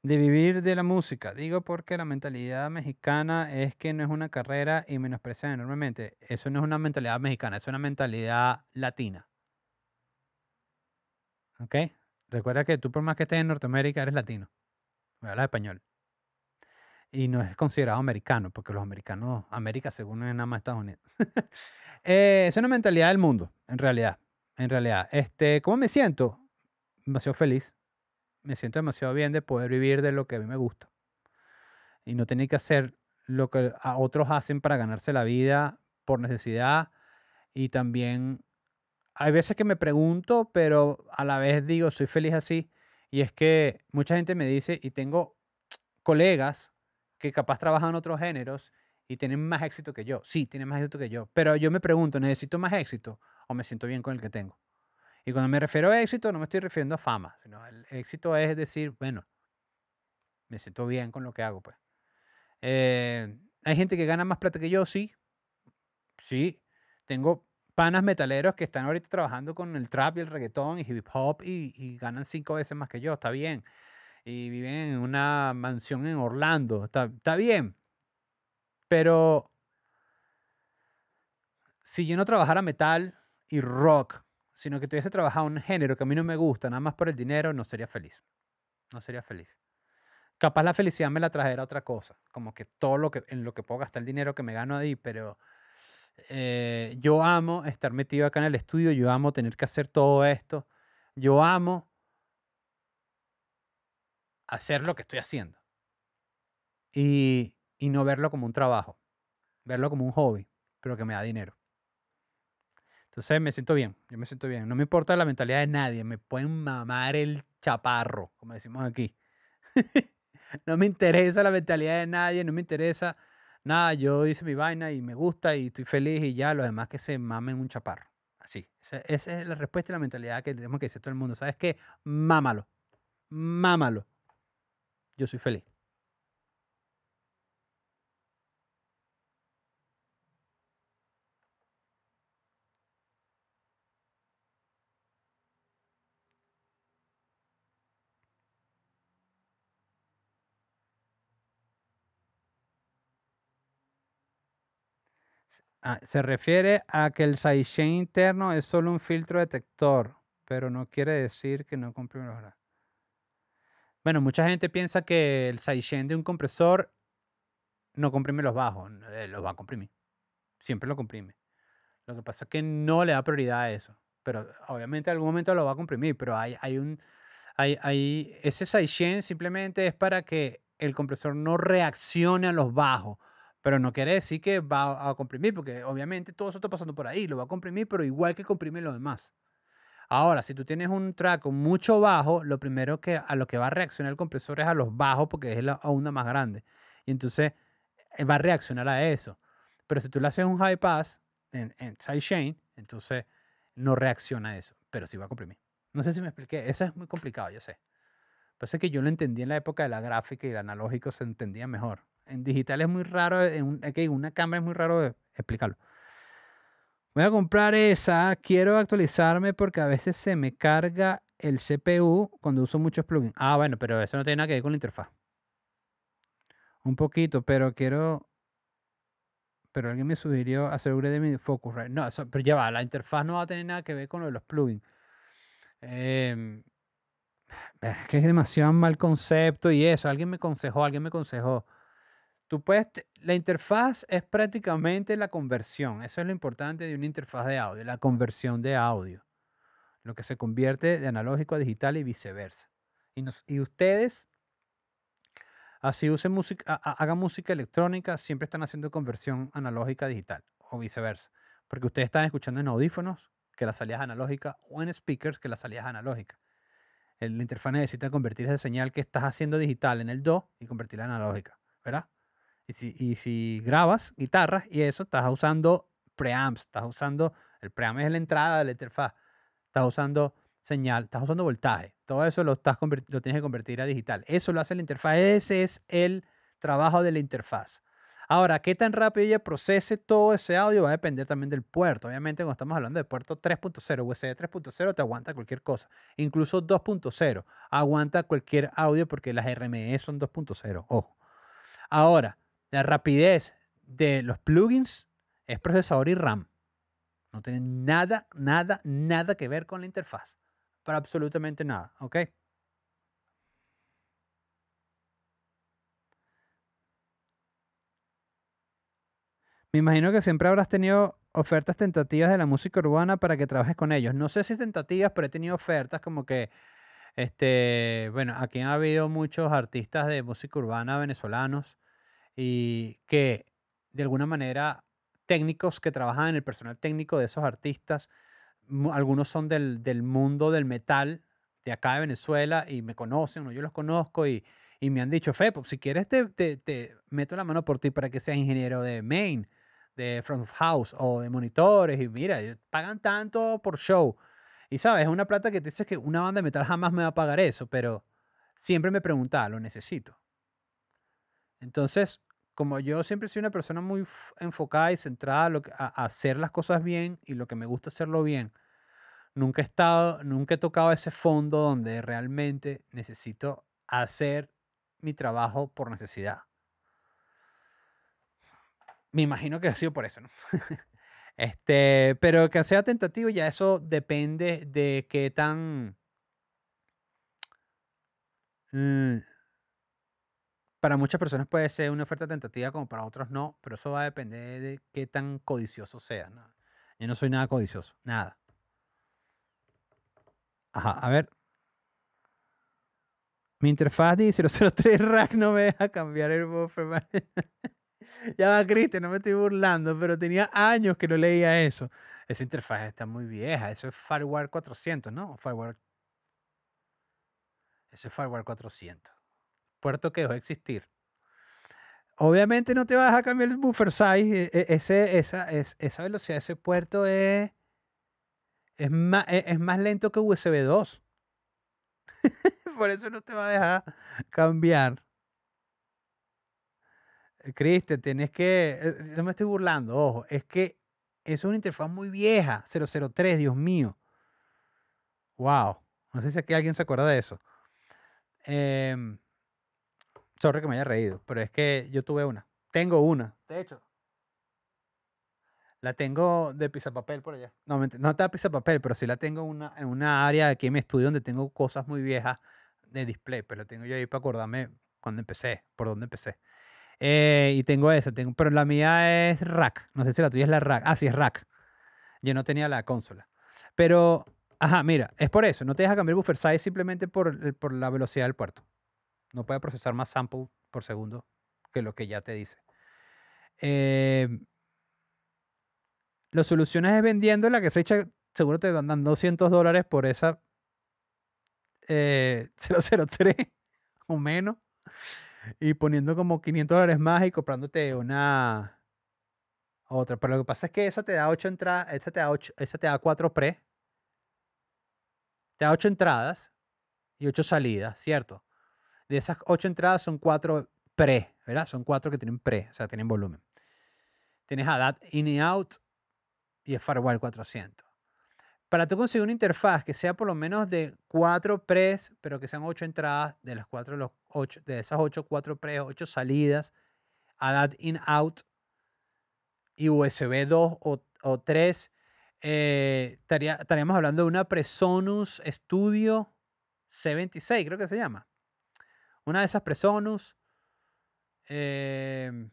[SPEAKER 1] de vivir de la música. Digo porque la mentalidad mexicana es que no es una carrera y menosprecia enormemente. Eso no es una mentalidad mexicana, es una mentalidad latina. ¿Ok? Recuerda que tú por más que estés en Norteamérica eres latino. Hablas español. Y no es considerado americano, porque los americanos, América según es nada más Estados Unidos. Eh, es una mentalidad del mundo, en realidad. En realidad. Este, ¿Cómo me siento? Demasiado feliz me siento demasiado bien de poder vivir de lo que a mí me gusta. Y no tener que hacer lo que otros hacen para ganarse la vida por necesidad. Y también hay veces que me pregunto, pero a la vez digo, soy feliz así. Y es que mucha gente me dice, y tengo colegas que capaz trabajan otros géneros y tienen más éxito que yo. Sí, tienen más éxito que yo. Pero yo me pregunto, ¿necesito más éxito o me siento bien con el que tengo? Y cuando me refiero a éxito, no me estoy refiriendo a fama, sino el éxito es decir, bueno, me siento bien con lo que hago, pues. Eh, hay gente que gana más plata que yo, sí. Sí. Tengo panas metaleros que están ahorita trabajando con el trap y el reggaetón y hip hop y, ganan cinco veces más que yo, está bien. Y viven en una mansión en Orlando, está, está bien. Pero si yo no trabajara metal y rock sino que tuviese trabajado un género que a mí no me gusta, nada más por el dinero, no sería feliz. No sería feliz. Capaz la felicidad me la trajera otra cosa, como que todo lo que en lo que puedo gastar el dinero que me gano ahí, pero eh, yo amo estar metido acá en el estudio, yo amo tener que hacer todo esto, yo amo hacer lo que estoy haciendo y, y no verlo como un trabajo, verlo como un hobby, pero que me da dinero. Entonces me siento bien, yo me siento bien. No me importa la mentalidad de nadie, me pueden mamar el chaparro, como decimos aquí. no me interesa la mentalidad de nadie, no me interesa nada. Yo hice mi vaina y me gusta y estoy feliz y ya, los demás que se mamen un chaparro. Así, esa, es la respuesta y la mentalidad que tenemos que decir todo el mundo. ¿Sabes qué? Mámalo, mámalo. Yo soy feliz. Ah, se refiere a que el sidechain interno es solo un filtro detector, pero no quiere decir que no comprime los bajos. Bueno, mucha gente piensa que el sidechain de un compresor no comprime los bajos, eh, los va a comprimir. Siempre lo comprime. Lo que pasa es que no le da prioridad a eso. Pero obviamente en algún momento lo va a comprimir, pero hay, hay un. Hay, ese sidechain simplemente es para que el compresor no reaccione a los bajos pero no quiere decir que va a comprimir, porque obviamente todo eso está pasando por ahí, lo va a comprimir, pero igual que comprime lo demás. Ahora, si tú tienes un track mucho bajo, lo primero que a lo que va a reaccionar el compresor es a los bajos porque es la onda más grande. Y entonces eh, va a reaccionar a eso. Pero si tú le haces un high pass en, en sidechain, entonces no reacciona a eso, pero sí va a comprimir. No sé si me expliqué, eso es muy complicado, yo sé. Parece que yo lo entendí en la época de la gráfica y el analógico se entendía mejor. En digital es muy raro, en, una cámara es muy raro e, explicarlo. Voy a comprar esa, quiero actualizarme porque a veces se me carga el CPU cuando uso muchos plugins. Ah, bueno, pero eso no tiene nada que ver con la interfaz. Un poquito, pero quiero... Pero alguien me sugirió upgrade de mi right? No, pero ya va, la interfaz no va a tener nada que ver con lo de los plugins. Em, es que es demasiado mal concepto y eso. Alguien me aconsejó, alguien me aconsejó. Tú puedes, la interfaz es prácticamente la conversión. Eso es lo importante de una interfaz de audio, la conversión de audio. Lo que se convierte de analógico a digital y viceversa. Y, ustedes, así usen música, hagan música electrónica, siempre están haciendo conversión analógica a digital o viceversa. Porque ustedes están escuchando en audífonos que la salida es analógica o en speakers que la salida es analógica. La interfaz necesita convertir esa señal que estás haciendo digital en el do y convertirla en analógica, ¿verdad? Y si, grabas guitarras y eso, estás usando preamps, estás usando, el preamp es la entrada de la interfaz, estás usando señal, estás usando voltaje, todo eso lo, estás lo tienes que convertir a digital. Eso lo hace la interfaz, ese es el trabajo de la interfaz. Ahora, qué tan rápido ella procese todo ese audio va a depender también del puerto. Obviamente, cuando estamos hablando de puerto 3.0, USB 3.0 te aguanta cualquier cosa. Incluso 2.0 aguanta cualquier audio porque las RME son 2.0. Ojo. Ahora, la rapidez de los plugins es procesador y RAM. No tiene nada, nada, nada que ver con la interfaz. Para absolutamente nada, ¿ok? Me imagino que siempre habrás tenido ofertas tentativas de la música urbana para que trabajes con ellos. No sé si tentativas, pero he tenido ofertas como que, este, bueno, aquí ha habido muchos artistas de música urbana venezolanos y que de alguna manera técnicos que trabajan en el personal técnico de esos artistas, algunos son del, del, mundo del metal de acá de Venezuela y me conocen yo los conozco y, y me han dicho, Fe, si quieres te, te, te, meto la mano por ti para que seas ingeniero de main, de front of house o de monitores y mira, pagan tanto por show. Y sabes, es una plata que tú dices que una banda de metal jamás me va a pagar eso, pero siempre me preguntaba, lo necesito. Entonces, como yo siempre soy una persona muy enfocada y centrada a, hacer las cosas bien y lo que me gusta hacerlo bien, nunca he estado, nunca he tocado ese fondo donde realmente necesito hacer mi trabajo por necesidad. Me imagino que ha sido por eso, ¿no? este, pero que sea tentativo ya eso depende de qué tan... Mm, para muchas personas puede ser una oferta tentativa como para otros no, pero eso va a depender de qué tan codicioso sea. Yo no soy nada codicioso, nada. Ajá, a ver. Mi interfaz dice 003 Rack no me deja cambiar el buffer. ya va, Cristian, no me estoy burlando, pero tenía años que no leía eso. Esa interfaz está muy vieja. Eso es Firewall 400, ¿no? Firewall. Ese es Firewire 400 puerto que dejó de existir. Obviamente no te vas a cambiar el buffer size. E, e, ese, esa, es, esa velocidad de ese puerto es, es, más, e, lento que USB 2. Por eso no te va a dejar cambiar. Eh, Cristian, tienes que. Eh, eh, no me estoy burlando, ojo. Es que es una interfaz muy vieja. 003, Dios mío. Wow. No sé si aquí alguien se acuerda de eso. Em, Sorry que me haya reído, pero es que yo tuve una. Tengo una, de hecho. La tengo de papel por allá. No, no está de papel, pero sí la tengo una, en una área aquí en mi estudio donde tengo cosas muy viejas de display, pero pues la tengo yo ahí para acordarme cuando empecé, por dónde empecé. Eh, y tengo esa, tengo, pero la mía es rack. No sé si la tuya es la rack. Ah, sí, es rack. Yo no tenía la consola. Pero, ajá, mira, es por eso. No te deja cambiar el buffer size simplemente por, eh, por la velocidad del puerto. No puede procesar más samples por segundo que lo que ya te dice. Eh, em, soluciones es es la que se echa, seguro te dar 200 dólares por esa 003 eh, o menos. Y poniendo como 500 dólares más y comprándote una otra. Pero lo que pasa es que esa te da 8 entradas, esa te da 4 pre. Te da 8 entradas y 8 salidas, ¿cierto? de esas ocho entradas son cuatro pre, ¿verdad? Son cuatro que tienen pre, o sea, tienen volumen. Tienes ADAT in y out y es firewall 400. Para tú conseguir una interfaz que sea por lo menos de cuatro pres, pero que sean ocho entradas, de las cuatro, los ocho, de esas ocho, cuatro pres, ocho salidas, ADAT in out y USB 2 o, 3, eh, estaríamos hablando de una Presonus Studio C26, creo que se llama. Una de esas PreSonus, em,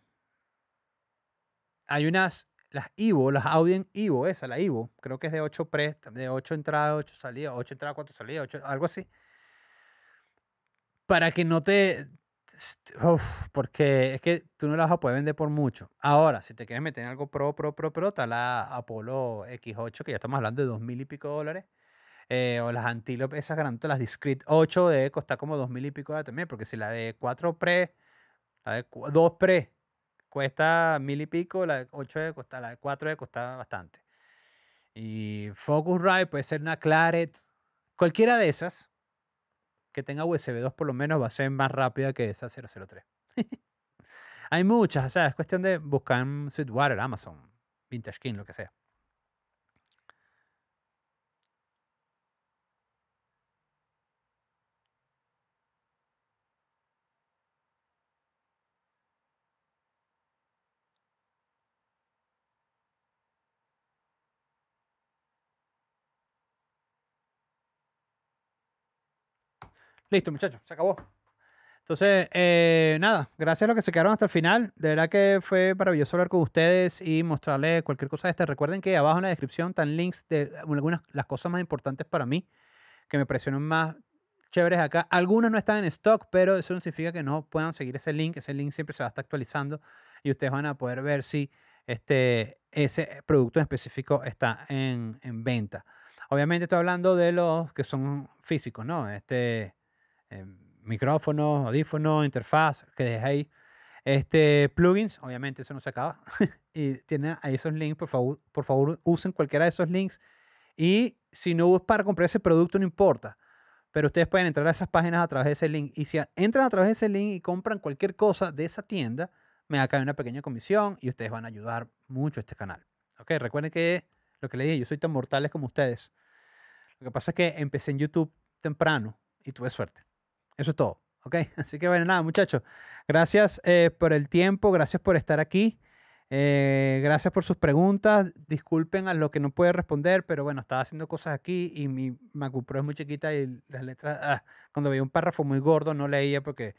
[SPEAKER 1] hay unas, las Ivo, las Audien Ivo, esa, la Ivo, creo que es de 8 pre, de 8 entradas, 8 salidas, 8 entradas, 4 salidas, 8, algo así. Para que no te. porque es que tú no las vas a poder vender por mucho. Ahora, si te quieres meter en algo pro, pro, pro, pro, está la Apollo X8, que ya estamos hablando de dos mil y pico dólares. Eh, o las antílopes, esas granotas, las Discrete 8 de costar como mil y pico de también, porque si la de 4 pre, la de 2 pre cuesta mil y pico, la de 8 d la de 4 e cuesta bastante. Y Focusrite puede ser una Claret, cualquiera de esas que tenga USB 2 por lo menos va a ser más rápida que esa 003. Hay muchas, o sea, es cuestión de buscar en Sweetwater, Amazon, Vintage King, lo que sea. Listo, muchachos, se acabó. Entonces, eh, nada, gracias a los que se quedaron hasta el final. De verdad que fue maravilloso hablar con ustedes y mostrarles cualquier cosa de esta. Recuerden que abajo en la descripción están links de algunas las cosas más importantes para mí, que me presionan más chéveres acá. Algunas no están en stock, pero eso no significa que no puedan seguir ese link. Ese link siempre se va a estar actualizando y ustedes van a poder ver si este, ese producto en específico está en, en venta. Obviamente estoy hablando de los que son físicos, ¿no? Este, eh, micrófono, audífono, audífonos, interfaz que dejéis. Este, plugins, obviamente eso no se acaba. y tienen ahí esos links, por favor, por favor usen cualquiera de esos links. Y si no es para comprar ese producto, no importa. Pero ustedes pueden entrar a esas páginas a través de ese link. Y si entran a través de ese link y compran cualquier cosa de esa tienda, me acabe una pequeña comisión y ustedes van a ayudar mucho a este canal. ¿Ok? Recuerden que lo que le dije, yo soy tan mortales como ustedes. Lo que pasa es que empecé en YouTube temprano y tuve suerte. Eso es todo. ¿Ok? Así que bueno, nada, muchachos. Gracias eh, por el tiempo, gracias por estar aquí. Eh, gracias por sus preguntas. Disculpen a lo que no puede responder, pero bueno, estaba haciendo cosas aquí y mi MacBook Pro es muy chiquita y las letras. Ah, cuando veía un párrafo muy gordo no leía porque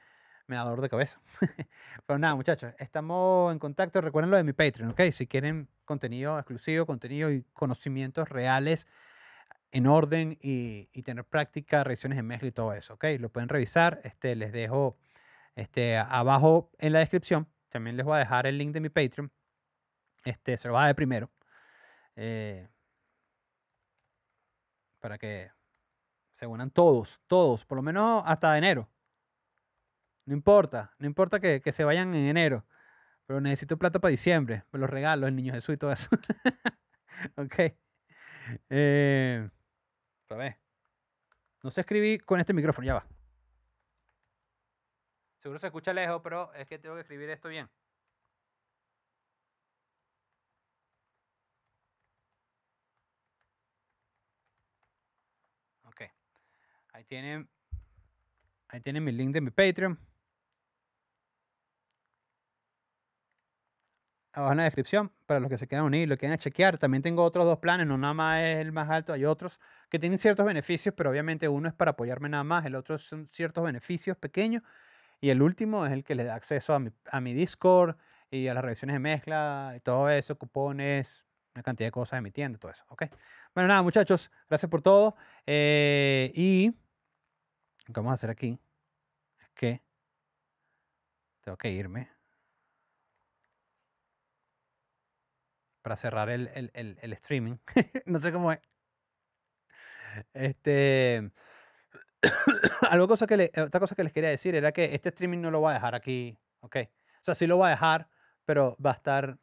[SPEAKER 1] me da dolor de cabeza. pero nada, muchachos, estamos en contacto. Recuerden lo de mi Patreon, ¿ok? Si quieren contenido exclusivo, contenido y conocimientos reales en orden y, tener práctica, reacciones en mes y todo eso. ¿ok? Lo pueden revisar. Este, les dejo este, abajo en la descripción. También les voy a dejar el link de mi Patreon. Este, se lo va a dar primero. Eh, para que se unan todos, todos, por lo menos hasta enero. No importa, no importa que, que se vayan en enero. Pero necesito plata para diciembre, los regalos, el niño Jesús y todo eso. ok. Eh, no sé escribir con este micrófono, ya va. Seguro se escucha lejos, pero es que tengo que escribir esto bien. Ok. Ahí tienen. Ahí tienen mi link de mi Patreon. abajo en la descripción para los que se quieran unir y lo quieran chequear. También tengo otros dos planes, no nada más es el más alto, hay otros que tienen ciertos beneficios, pero obviamente uno es para apoyarme nada más, el otro son ciertos beneficios pequeños y el último es el que le da acceso a mi, Discord y a las revisiones de mezcla y todo eso, cupones, una cantidad de cosas de mi tienda, todo eso, ¿ok? Bueno, nada, muchachos, gracias por todo eh, y lo que vamos a hacer aquí es que tengo que irme. para cerrar el, streaming. no sé cómo es. Este, algo que otra cosa que les quería decir era que este streaming no lo voy a dejar aquí, ¿ok? O sea, sí lo voy a dejar, pero va a estar...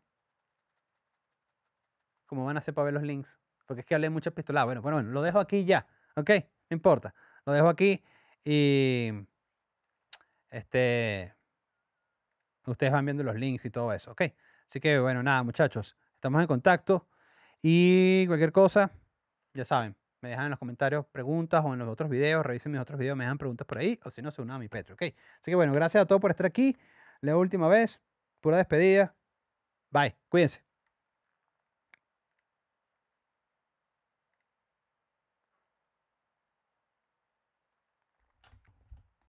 [SPEAKER 1] Como van a hacer para ver los links? Porque es que hablé muchas pistolas ah, Bueno, bueno, lo dejo aquí ya, ¿ok? No importa. Lo dejo aquí y... Este... Ustedes van viendo los links y todo eso, ¿ok? Así que bueno, nada, muchachos estamos en contacto. Y cualquier cosa, ya saben, me dejan en los comentarios preguntas o en los otros videos, revisen mis otros videos, me dejan preguntas por ahí, o si no, se unan a mi Petro, ¿ok? Así que bueno, gracias a todos por estar aquí. La última vez, pura despedida. Bye, cuídense.